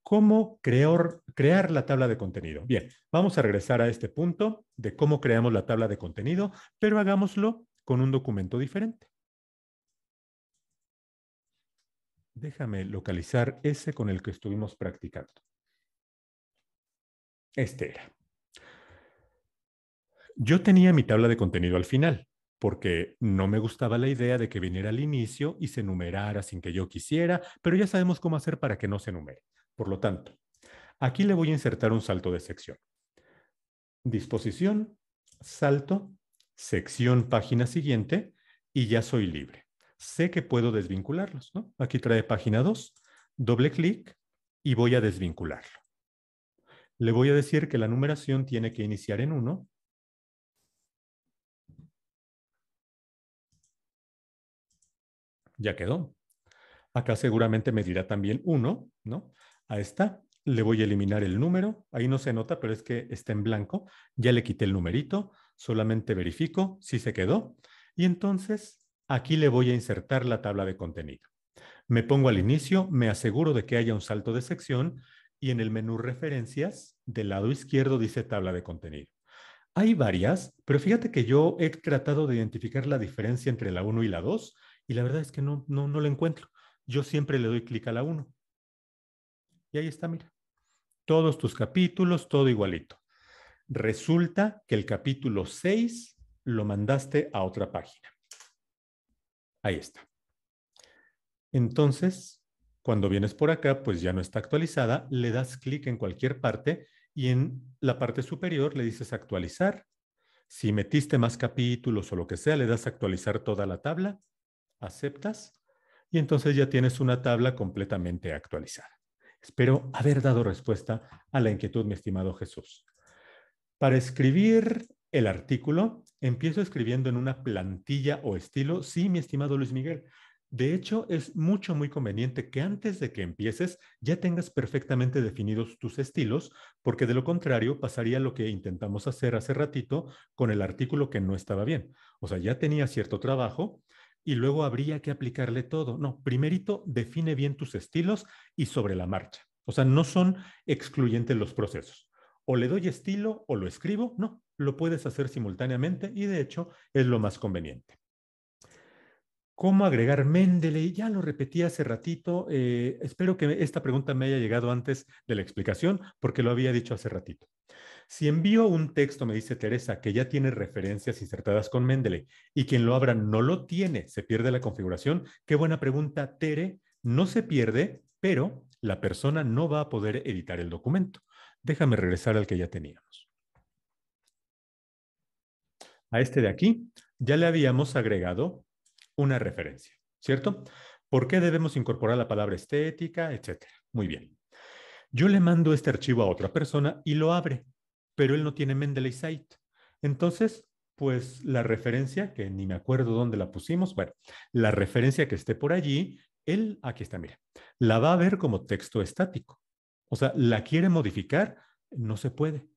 ¿Cómo crear la tabla de contenido? Bien, vamos a regresar a este punto de cómo creamos la tabla de contenido, pero hagámoslo con un documento diferente. Déjame localizar ese con el que estuvimos practicando. Este era. Yo tenía mi tabla de contenido al final, porque no me gustaba la idea de que viniera al inicio y se numerara sin que yo quisiera, pero ya sabemos cómo hacer para que no se numere. Por lo tanto, aquí le voy a insertar un salto de sección. Disposición, salto, sección página siguiente y ya soy libre. Sé que puedo desvincularlos, ¿no? Aquí trae página 2, doble clic y voy a desvincularlo. Le voy a decir que la numeración tiene que iniciar en 1 ya quedó. Acá seguramente me dirá también 1, ¿no? A esta le voy a eliminar el número. Ahí no se nota, pero es que está en blanco. Ya le quité el numerito. Solamente verifico si se quedó y entonces aquí le voy a insertar la tabla de contenido. Me pongo al inicio, me aseguro de que haya un salto de sección y en el menú referencias del lado izquierdo dice tabla de contenido. Hay varias, pero fíjate que yo he tratado de identificar la diferencia entre la 1 y la 2 y la verdad es que no, no, no la encuentro. Yo siempre le doy clic a la 1. Y ahí está, mira. Todos tus capítulos, todo igualito. Resulta que el capítulo 6 lo mandaste a otra página. Ahí está. Entonces, cuando vienes por acá, pues ya no está actualizada, le das clic en cualquier parte y en la parte superior le dices actualizar. Si metiste más capítulos o lo que sea, le das actualizar toda la tabla, aceptas y entonces ya tienes una tabla completamente actualizada. Espero haber dado respuesta a la inquietud, mi estimado Jesús. Para escribir el artículo, empiezo escribiendo en una plantilla o estilo, sí, mi estimado Luis Miguel. De hecho, es mucho, muy conveniente que antes de que empieces ya tengas perfectamente definidos tus estilos, porque de lo contrario pasaría lo que intentamos hacer hace ratito con el artículo que no estaba bien. O sea, ya tenía cierto trabajo y luego habría que aplicarle todo. No, primerito define bien tus estilos y sobre la marcha. O sea, no son excluyentes los procesos o le doy estilo o lo escribo. No, lo puedes hacer simultáneamente y de hecho es lo más conveniente. ¿Cómo agregar Mendeley? Ya lo repetí hace ratito. Eh, espero que esta pregunta me haya llegado antes de la explicación porque lo había dicho hace ratito. Si envío un texto, me dice Teresa, que ya tiene referencias insertadas con Mendeley y quien lo abra no lo tiene, se pierde la configuración. Qué buena pregunta, Tere. No se pierde, pero la persona no va a poder editar el documento. Déjame regresar al que ya teníamos. A este de aquí ya le habíamos agregado una referencia, ¿cierto? ¿Por qué debemos incorporar la palabra estética, etcétera? Muy bien. Yo le mando este archivo a otra persona y lo abre, pero él no tiene Mendeley Site. Entonces, pues la referencia, que ni me acuerdo dónde la pusimos, bueno, la referencia que esté por allí, él, aquí está, mira, la va a ver como texto estático. O sea, la quiere modificar, no se puede.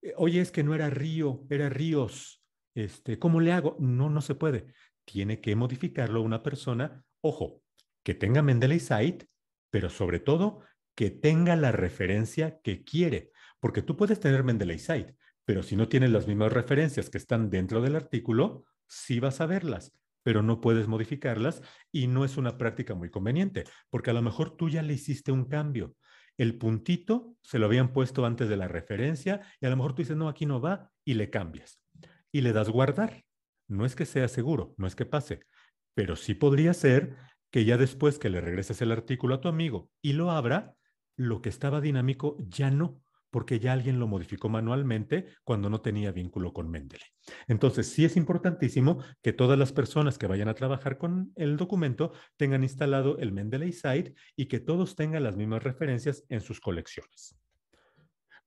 Eh, oye, es que no era río, era ríos. Este, ¿Cómo le hago? No, no se puede. Tiene que modificarlo una persona, ojo, que tenga Mendeley Site, pero sobre todo que tenga la referencia que quiere. Porque tú puedes tener Mendeley Site, pero si no tienes las mismas referencias que están dentro del artículo, sí vas a verlas, pero no puedes modificarlas y no es una práctica muy conveniente, porque a lo mejor tú ya le hiciste un cambio, el puntito se lo habían puesto antes de la referencia y a lo mejor tú dices, no, aquí no va y le cambias y le das guardar. No es que sea seguro, no es que pase, pero sí podría ser que ya después que le regreses el artículo a tu amigo y lo abra, lo que estaba dinámico ya no porque ya alguien lo modificó manualmente cuando no tenía vínculo con Mendeley. Entonces, sí es importantísimo que todas las personas que vayan a trabajar con el documento tengan instalado el Mendeley Site y que todos tengan las mismas referencias en sus colecciones.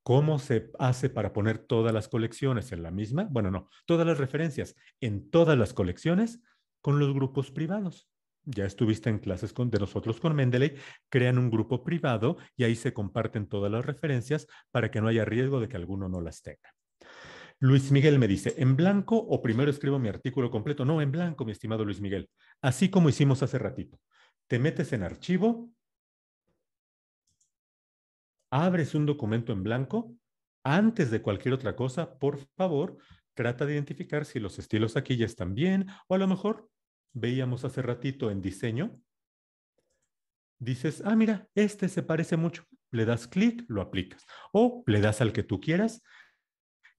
¿Cómo se hace para poner todas las colecciones en la misma? Bueno, no, todas las referencias en todas las colecciones con los grupos privados ya estuviste en clases con, de nosotros con Mendeley, crean un grupo privado y ahí se comparten todas las referencias para que no haya riesgo de que alguno no las tenga. Luis Miguel me dice, ¿en blanco o primero escribo mi artículo completo? No, en blanco, mi estimado Luis Miguel. Así como hicimos hace ratito. Te metes en archivo, abres un documento en blanco. Antes de cualquier otra cosa, por favor, trata de identificar si los estilos aquí ya están bien o a lo mejor veíamos hace ratito en diseño, dices, ah, mira, este se parece mucho. Le das clic, lo aplicas. O le das al que tú quieras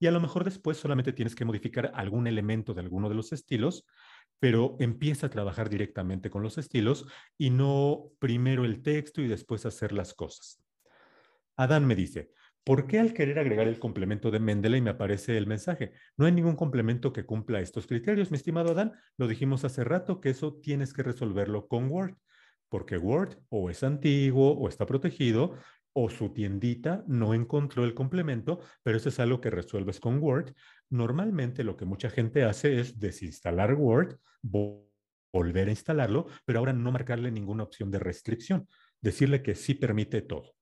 y a lo mejor después solamente tienes que modificar algún elemento de alguno de los estilos, pero empieza a trabajar directamente con los estilos y no primero el texto y después hacer las cosas. Adán me dice, ¿Por qué al querer agregar el complemento de Mendeley me aparece el mensaje? No hay ningún complemento que cumpla estos criterios, mi estimado Adán. Lo dijimos hace rato que eso tienes que resolverlo con Word, porque Word o es antiguo o está protegido o su tiendita no encontró el complemento, pero eso es algo que resuelves con Word. Normalmente lo que mucha gente hace es desinstalar Word, volver a instalarlo, pero ahora no marcarle ninguna opción de restricción, decirle que sí permite todo.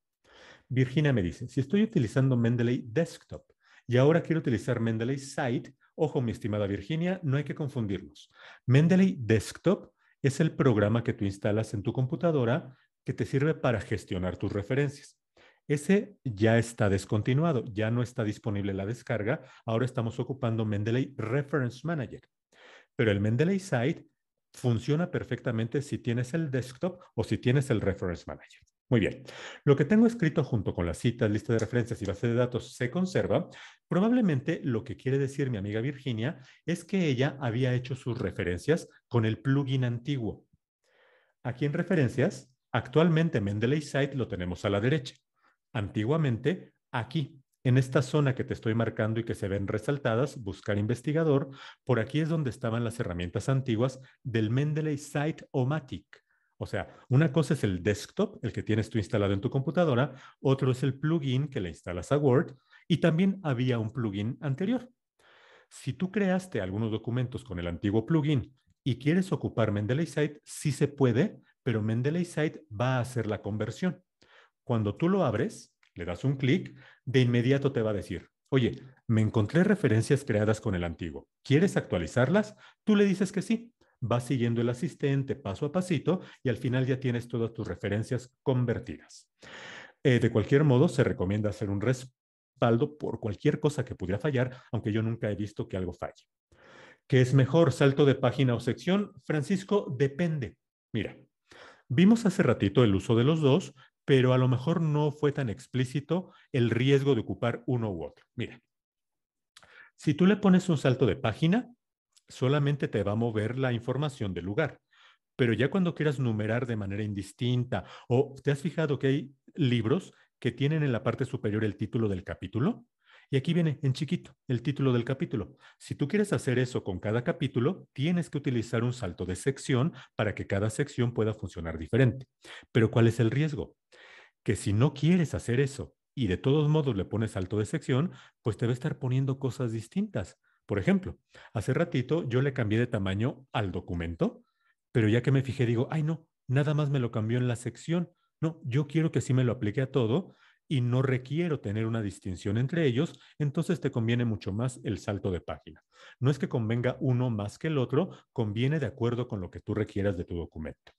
Virginia me dice, si estoy utilizando Mendeley Desktop y ahora quiero utilizar Mendeley Site, ojo mi estimada Virginia, no hay que confundirnos. Mendeley Desktop es el programa que tú instalas en tu computadora que te sirve para gestionar tus referencias. Ese ya está descontinuado, ya no está disponible la descarga. Ahora estamos ocupando Mendeley Reference Manager. Pero el Mendeley Site funciona perfectamente si tienes el desktop o si tienes el Reference Manager. Muy bien. Lo que tengo escrito junto con las citas, lista de referencias y base de datos se conserva. Probablemente lo que quiere decir mi amiga Virginia es que ella había hecho sus referencias con el plugin antiguo. Aquí en referencias, actualmente Mendeley Site lo tenemos a la derecha. Antiguamente, aquí, en esta zona que te estoy marcando y que se ven resaltadas, buscar investigador, por aquí es donde estaban las herramientas antiguas del Mendeley Site Omatic. O sea, una cosa es el desktop, el que tienes tú instalado en tu computadora, otro es el plugin que le instalas a Word y también había un plugin anterior. Si tú creaste algunos documentos con el antiguo plugin y quieres ocupar Mendeley Site, sí se puede, pero Mendeley Site va a hacer la conversión. Cuando tú lo abres, le das un clic, de inmediato te va a decir, oye, me encontré referencias creadas con el antiguo. ¿Quieres actualizarlas? Tú le dices que sí vas siguiendo el asistente paso a pasito y al final ya tienes todas tus referencias convertidas. Eh, de cualquier modo, se recomienda hacer un respaldo por cualquier cosa que pudiera fallar, aunque yo nunca he visto que algo falle. ¿Qué es mejor, salto de página o sección? Francisco, depende. Mira, vimos hace ratito el uso de los dos, pero a lo mejor no fue tan explícito el riesgo de ocupar uno u otro. Mira, si tú le pones un salto de página, solamente te va a mover la información del lugar. Pero ya cuando quieras numerar de manera indistinta o te has fijado que hay libros que tienen en la parte superior el título del capítulo, y aquí viene en chiquito el título del capítulo. Si tú quieres hacer eso con cada capítulo, tienes que utilizar un salto de sección para que cada sección pueda funcionar diferente. Pero ¿cuál es el riesgo? Que si no quieres hacer eso y de todos modos le pones salto de sección, pues te va a estar poniendo cosas distintas. Por ejemplo, hace ratito yo le cambié de tamaño al documento, pero ya que me fijé digo, ay no, nada más me lo cambió en la sección. No, yo quiero que sí me lo aplique a todo y no requiero tener una distinción entre ellos, entonces te conviene mucho más el salto de página. No es que convenga uno más que el otro, conviene de acuerdo con lo que tú requieras de tu documento.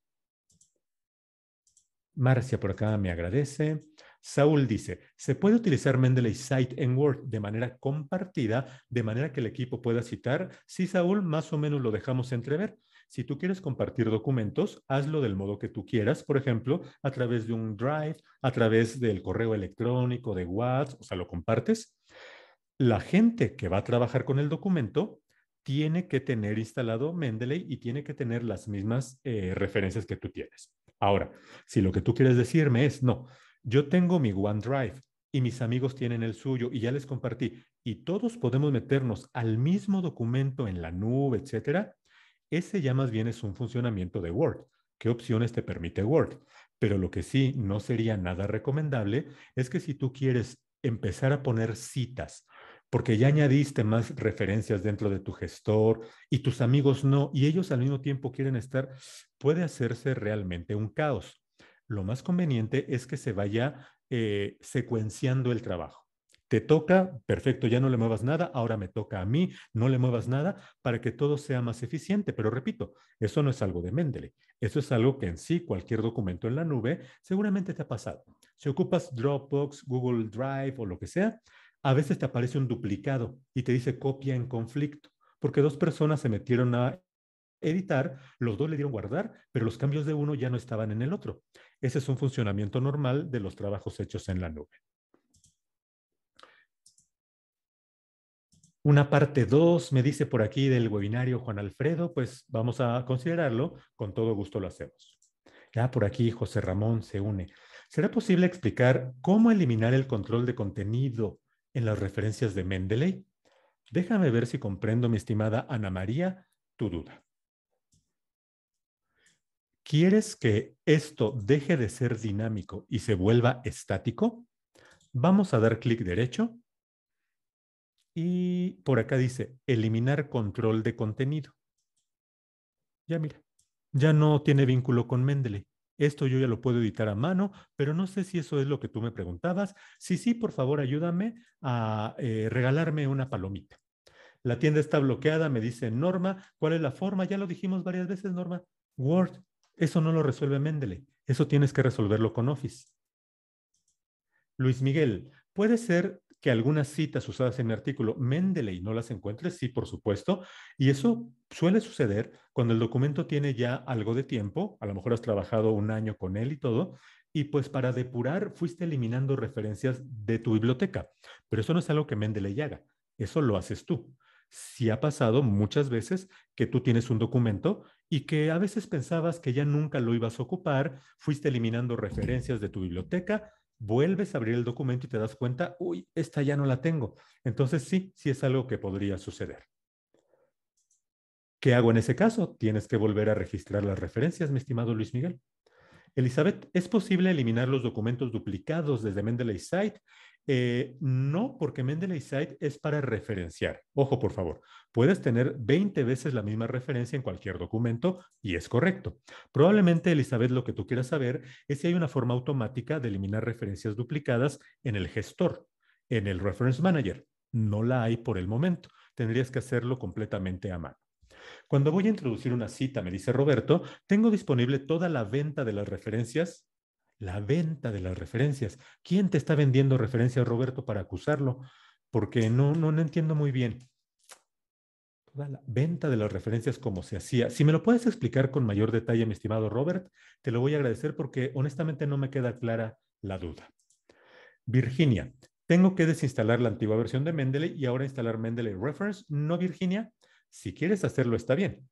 Marcia por acá me agradece. Saúl dice, se puede utilizar Mendeley Site en Word de manera compartida, de manera que el equipo pueda citar. Sí, Saúl, más o menos lo dejamos entrever. Si tú quieres compartir documentos, hazlo del modo que tú quieras, por ejemplo, a través de un Drive, a través del correo electrónico, de WhatsApp, o sea, lo compartes. La gente que va a trabajar con el documento tiene que tener instalado Mendeley y tiene que tener las mismas eh, referencias que tú tienes. Ahora, si lo que tú quieres decirme es, no, yo tengo mi OneDrive y mis amigos tienen el suyo y ya les compartí y todos podemos meternos al mismo documento en la nube, etcétera. Ese ya más bien es un funcionamiento de Word. ¿Qué opciones te permite Word? Pero lo que sí no sería nada recomendable es que si tú quieres empezar a poner citas, porque ya añadiste más referencias dentro de tu gestor y tus amigos no, y ellos al mismo tiempo quieren estar, puede hacerse realmente un caos lo más conveniente es que se vaya eh, secuenciando el trabajo. Te toca, perfecto, ya no le muevas nada, ahora me toca a mí, no le muevas nada para que todo sea más eficiente. Pero repito, eso no es algo de Mendeley, eso es algo que en sí cualquier documento en la nube seguramente te ha pasado. Si ocupas Dropbox, Google Drive o lo que sea, a veces te aparece un duplicado y te dice copia en conflicto, porque dos personas se metieron a editar, los dos le dieron guardar, pero los cambios de uno ya no estaban en el otro. Ese es un funcionamiento normal de los trabajos hechos en la nube. Una parte 2 me dice por aquí del webinario Juan Alfredo, pues vamos a considerarlo, con todo gusto lo hacemos. Ya por aquí José Ramón se une. ¿Será posible explicar cómo eliminar el control de contenido en las referencias de Mendeley? Déjame ver si comprendo, mi estimada Ana María, tu duda. ¿Quieres que esto deje de ser dinámico y se vuelva estático? Vamos a dar clic derecho y por acá dice eliminar control de contenido. Ya mira, ya no tiene vínculo con Mendeley. Esto yo ya lo puedo editar a mano, pero no sé si eso es lo que tú me preguntabas. Si sí, por favor, ayúdame a eh, regalarme una palomita. La tienda está bloqueada, me dice Norma. ¿Cuál es la forma? Ya lo dijimos varias veces, Norma. Word. Eso no lo resuelve Mendeley, eso tienes que resolverlo con Office. Luis Miguel, puede ser que algunas citas usadas en el artículo Mendeley no las encuentres, sí, por supuesto, y eso suele suceder cuando el documento tiene ya algo de tiempo, a lo mejor has trabajado un año con él y todo, y pues para depurar fuiste eliminando referencias de tu biblioteca, pero eso no es algo que Mendeley haga, eso lo haces tú. Si sí ha pasado muchas veces que tú tienes un documento y que a veces pensabas que ya nunca lo ibas a ocupar, fuiste eliminando referencias de tu biblioteca, vuelves a abrir el documento y te das cuenta, uy, esta ya no la tengo. Entonces sí, sí es algo que podría suceder. ¿Qué hago en ese caso? Tienes que volver a registrar las referencias, mi estimado Luis Miguel. Elizabeth, ¿es posible eliminar los documentos duplicados desde Mendeley Site eh, no, porque Mendeley Site es para referenciar. Ojo, por favor, puedes tener 20 veces la misma referencia en cualquier documento y es correcto. Probablemente, Elizabeth, lo que tú quieras saber es si hay una forma automática de eliminar referencias duplicadas en el gestor, en el Reference Manager. No la hay por el momento. Tendrías que hacerlo completamente a mano. Cuando voy a introducir una cita, me dice Roberto, tengo disponible toda la venta de las referencias la venta de las referencias. ¿Quién te está vendiendo referencias, Roberto, para acusarlo? Porque no, no, entiendo muy bien. Toda la venta de las referencias como se hacía. Si me lo puedes explicar con mayor detalle, mi estimado Robert, te lo voy a agradecer porque honestamente no me queda clara la duda. Virginia, tengo que desinstalar la antigua versión de Mendeley y ahora instalar Mendeley Reference. No, Virginia, si quieres hacerlo está bien,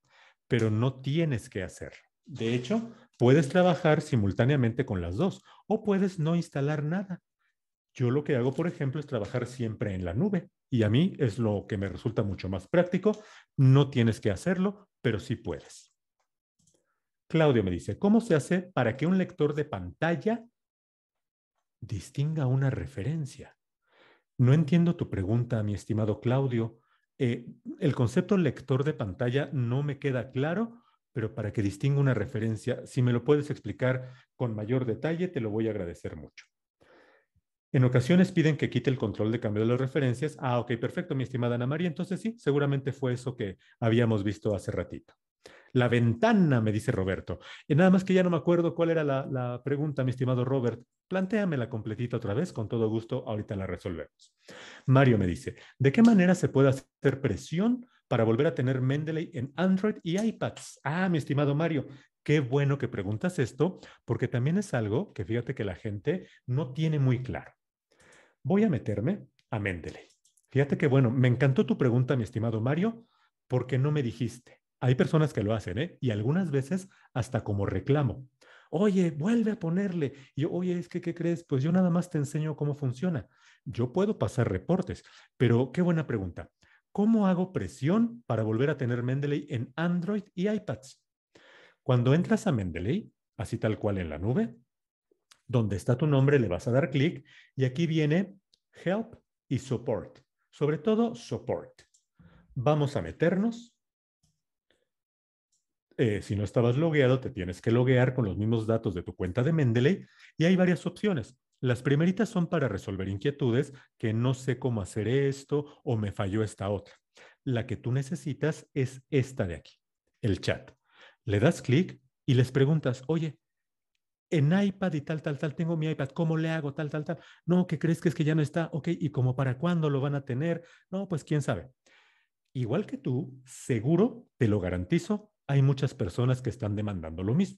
pero no tienes que hacer. De hecho, Puedes trabajar simultáneamente con las dos o puedes no instalar nada. Yo lo que hago, por ejemplo, es trabajar siempre en la nube y a mí es lo que me resulta mucho más práctico. No tienes que hacerlo, pero sí puedes. Claudio me dice, ¿cómo se hace para que un lector de pantalla distinga una referencia? No entiendo tu pregunta, mi estimado Claudio. Eh, el concepto lector de pantalla no me queda claro pero para que distinga una referencia, si me lo puedes explicar con mayor detalle, te lo voy a agradecer mucho. En ocasiones piden que quite el control de cambio de las referencias. Ah, ok, perfecto, mi estimada Ana María. Entonces sí, seguramente fue eso que habíamos visto hace ratito. La ventana, me dice Roberto. Y nada más que ya no me acuerdo cuál era la, pregunta, mi estimado Robert. Plantéamela completita otra vez, con todo gusto, ahorita la resolvemos. Mario me dice, ¿de qué manera se puede hacer presión para volver a tener Mendeley en Android y iPads. Ah, mi estimado Mario, qué bueno que preguntas esto, porque también es algo que fíjate que la gente no tiene muy claro. Voy a meterme a Mendeley. Fíjate que bueno, me encantó tu pregunta, mi estimado Mario, porque no me dijiste. Hay personas que lo hacen, ¿eh? Y algunas veces hasta como reclamo. Oye, vuelve a ponerle. Y oye, es que, ¿qué crees? Pues yo nada más te enseño cómo funciona. Yo puedo pasar reportes, pero qué buena pregunta. ¿Cómo hago presión para volver a tener Mendeley en Android y iPads? Cuando entras a Mendeley, así tal cual en la nube, donde está tu nombre le vas a dar clic y aquí viene Help y Support, sobre todo Support. Vamos a meternos. Eh, si no estabas logueado, te tienes que loguear con los mismos datos de tu cuenta de Mendeley y hay varias opciones. Las primeritas son para resolver inquietudes que no sé cómo hacer esto o me falló esta otra. La que tú necesitas es esta de aquí, el chat. Le das clic y les preguntas, oye, en iPad y tal, tal, tal, tengo mi iPad, ¿cómo le hago? Tal, tal, tal. No, ¿qué crees que es que ya no está? Ok, ¿y como para cuándo lo van a tener? No, pues quién sabe. Igual que tú, seguro, te lo garantizo, hay muchas personas que están demandando lo mismo.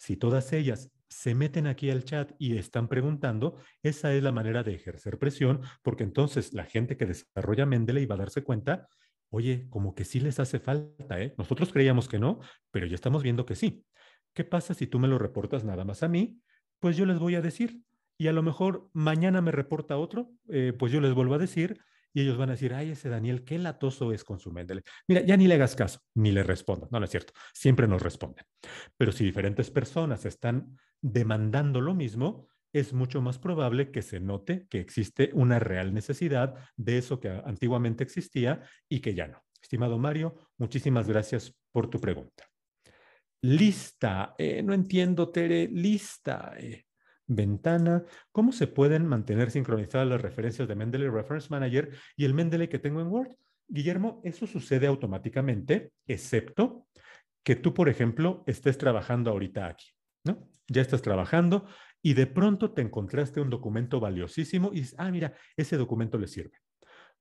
Si todas ellas se meten aquí al chat y están preguntando, esa es la manera de ejercer presión, porque entonces la gente que desarrolla Mendeley va a darse cuenta, oye, como que sí les hace falta, ¿eh? Nosotros creíamos que no, pero ya estamos viendo que sí. ¿Qué pasa si tú me lo reportas nada más a mí? Pues yo les voy a decir, y a lo mejor mañana me reporta otro, eh, pues yo les vuelvo a decir, y ellos van a decir, ay, ese Daniel, qué latoso es con su Mendeley. Mira, ya ni le hagas caso, ni le respondo. No, no es cierto. Siempre nos responden. Pero si diferentes personas están demandando lo mismo, es mucho más probable que se note que existe una real necesidad de eso que antiguamente existía y que ya no. Estimado Mario, muchísimas gracias por tu pregunta. Lista, eh, no entiendo, Tere, lista. Eh, ventana, cómo se pueden mantener sincronizadas las referencias de Mendeley Reference Manager y el Mendeley que tengo en Word. Guillermo, eso sucede automáticamente, excepto que tú, por ejemplo, estés trabajando ahorita aquí, ¿no? Ya estás trabajando y de pronto te encontraste un documento valiosísimo y dices, ah, mira, ese documento le sirve.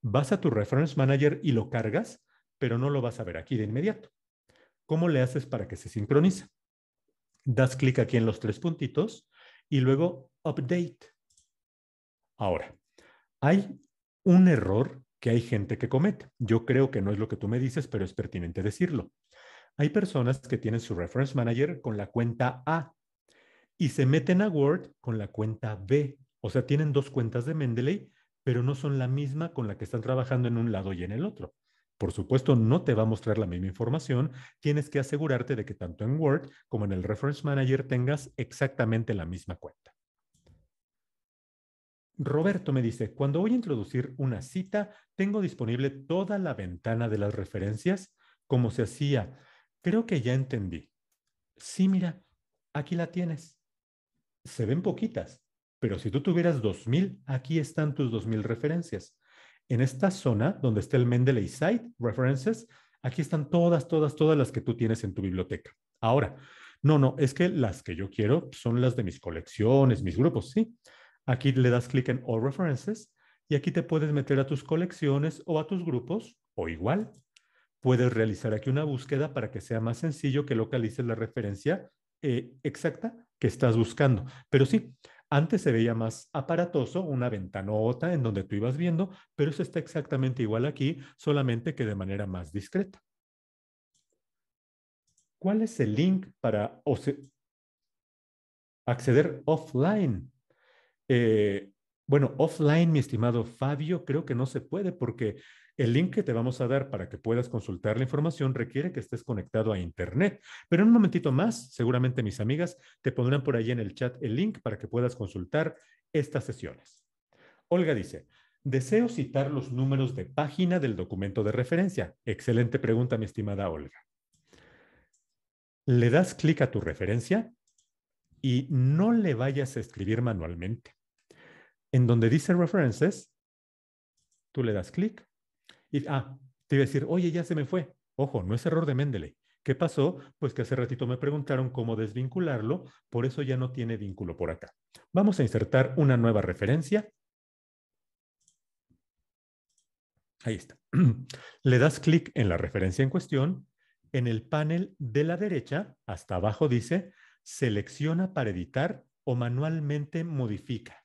Vas a tu Reference Manager y lo cargas, pero no lo vas a ver aquí de inmediato. ¿Cómo le haces para que se sincronice? Das clic aquí en los tres puntitos y luego update. Ahora, hay un error que hay gente que comete. Yo creo que no es lo que tú me dices, pero es pertinente decirlo. Hay personas que tienen su reference manager con la cuenta A y se meten a Word con la cuenta B. O sea, tienen dos cuentas de Mendeley, pero no son la misma con la que están trabajando en un lado y en el otro. Por supuesto, no te va a mostrar la misma información. Tienes que asegurarte de que tanto en Word como en el Reference Manager tengas exactamente la misma cuenta. Roberto me dice, cuando voy a introducir una cita, tengo disponible toda la ventana de las referencias, como se hacía. Creo que ya entendí. Sí, mira, aquí la tienes. Se ven poquitas, pero si tú tuvieras 2.000, aquí están tus 2.000 referencias en esta zona donde está el Mendeley Site References, aquí están todas, todas, todas las que tú tienes en tu biblioteca. Ahora, no, no, es que las que yo quiero son las de mis colecciones, mis grupos, ¿sí? Aquí le das clic en All References y aquí te puedes meter a tus colecciones o a tus grupos, o igual. Puedes realizar aquí una búsqueda para que sea más sencillo que localices la referencia eh, exacta que estás buscando. Pero sí, antes se veía más aparatoso, una ventanota en donde tú ibas viendo, pero eso está exactamente igual aquí, solamente que de manera más discreta. ¿Cuál es el link para acceder offline? Eh, bueno, offline, mi estimado Fabio, creo que no se puede porque el link que te vamos a dar para que puedas consultar la información requiere que estés conectado a Internet, pero en un momentito más, seguramente mis amigas te pondrán por ahí en el chat el link para que puedas consultar estas sesiones. Olga dice, deseo citar los números de página del documento de referencia. Excelente pregunta, mi estimada Olga. Le das clic a tu referencia y no le vayas a escribir manualmente. En donde dice references, tú le das clic ah, te iba a decir, oye, ya se me fue. Ojo, no es error de Mendeley. ¿Qué pasó? Pues que hace ratito me preguntaron cómo desvincularlo, por eso ya no tiene vínculo por acá. Vamos a insertar una nueva referencia. Ahí está. <clears throat> Le das clic en la referencia en cuestión. En el panel de la derecha, hasta abajo dice, selecciona para editar o manualmente modifica.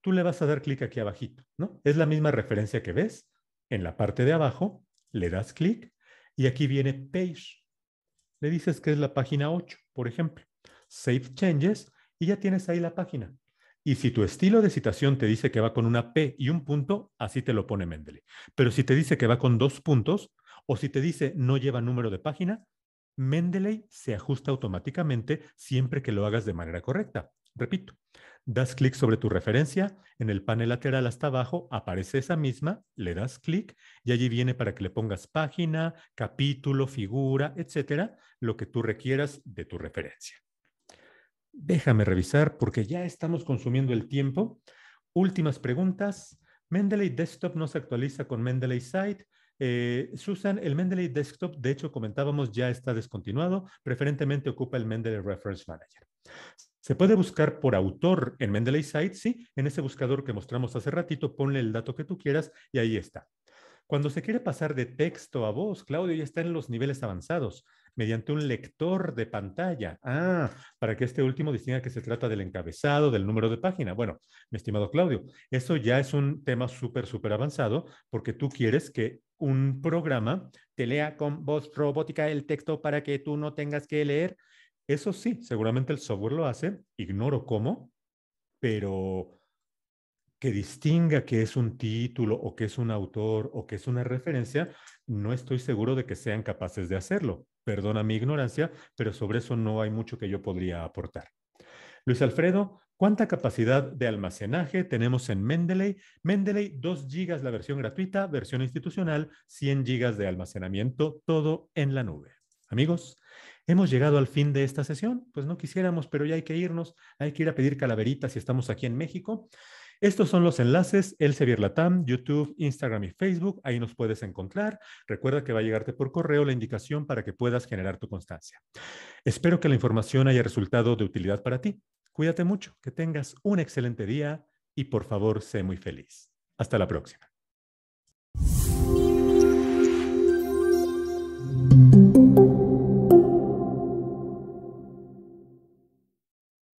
Tú le vas a dar clic aquí abajito, ¿no? Es la misma referencia que ves, en la parte de abajo le das clic y aquí viene Page. Le dices que es la página 8, por ejemplo. Save Changes y ya tienes ahí la página. Y si tu estilo de citación te dice que va con una P y un punto, así te lo pone Mendeley. Pero si te dice que va con dos puntos o si te dice no lleva número de página, Mendeley se ajusta automáticamente siempre que lo hagas de manera correcta. Repito, das clic sobre tu referencia, en el panel lateral hasta abajo aparece esa misma, le das clic y allí viene para que le pongas página, capítulo, figura, etcétera, lo que tú requieras de tu referencia. Déjame revisar porque ya estamos consumiendo el tiempo. Últimas preguntas. Mendeley Desktop no se actualiza con Mendeley Site. Eh, Susan, el Mendeley Desktop, de hecho comentábamos, ya está descontinuado, preferentemente ocupa el Mendeley Reference Manager. Se puede buscar por autor en Mendeley Site, sí, en ese buscador que mostramos hace ratito, ponle el dato que tú quieras y ahí está. Cuando se quiere pasar de texto a voz, Claudio ya está en los niveles avanzados, mediante un lector de pantalla. Ah, para que este último distinga que se trata del encabezado, del número de página. Bueno, mi estimado Claudio, eso ya es un tema súper, súper avanzado, porque tú quieres que un programa te lea con voz robótica el texto para que tú no tengas que leer eso sí, seguramente el software lo hace, ignoro cómo, pero que distinga que es un título o que es un autor o que es una referencia, no estoy seguro de que sean capaces de hacerlo. Perdona mi ignorancia, pero sobre eso no hay mucho que yo podría aportar. Luis Alfredo, ¿cuánta capacidad de almacenaje tenemos en Mendeley? Mendeley, 2 GB la versión gratuita, versión institucional, 100 GB de almacenamiento, todo en la nube. Amigos, Hemos llegado al fin de esta sesión, pues no quisiéramos, pero ya hay que irnos, hay que ir a pedir calaveritas si estamos aquí en México. Estos son los enlaces, Elsevier Latam, YouTube, Instagram y Facebook, ahí nos puedes encontrar. Recuerda que va a llegarte por correo la indicación para que puedas generar tu constancia. Espero que la información haya resultado de utilidad para ti. Cuídate mucho, que tengas un excelente día y por favor sé muy feliz. Hasta la próxima.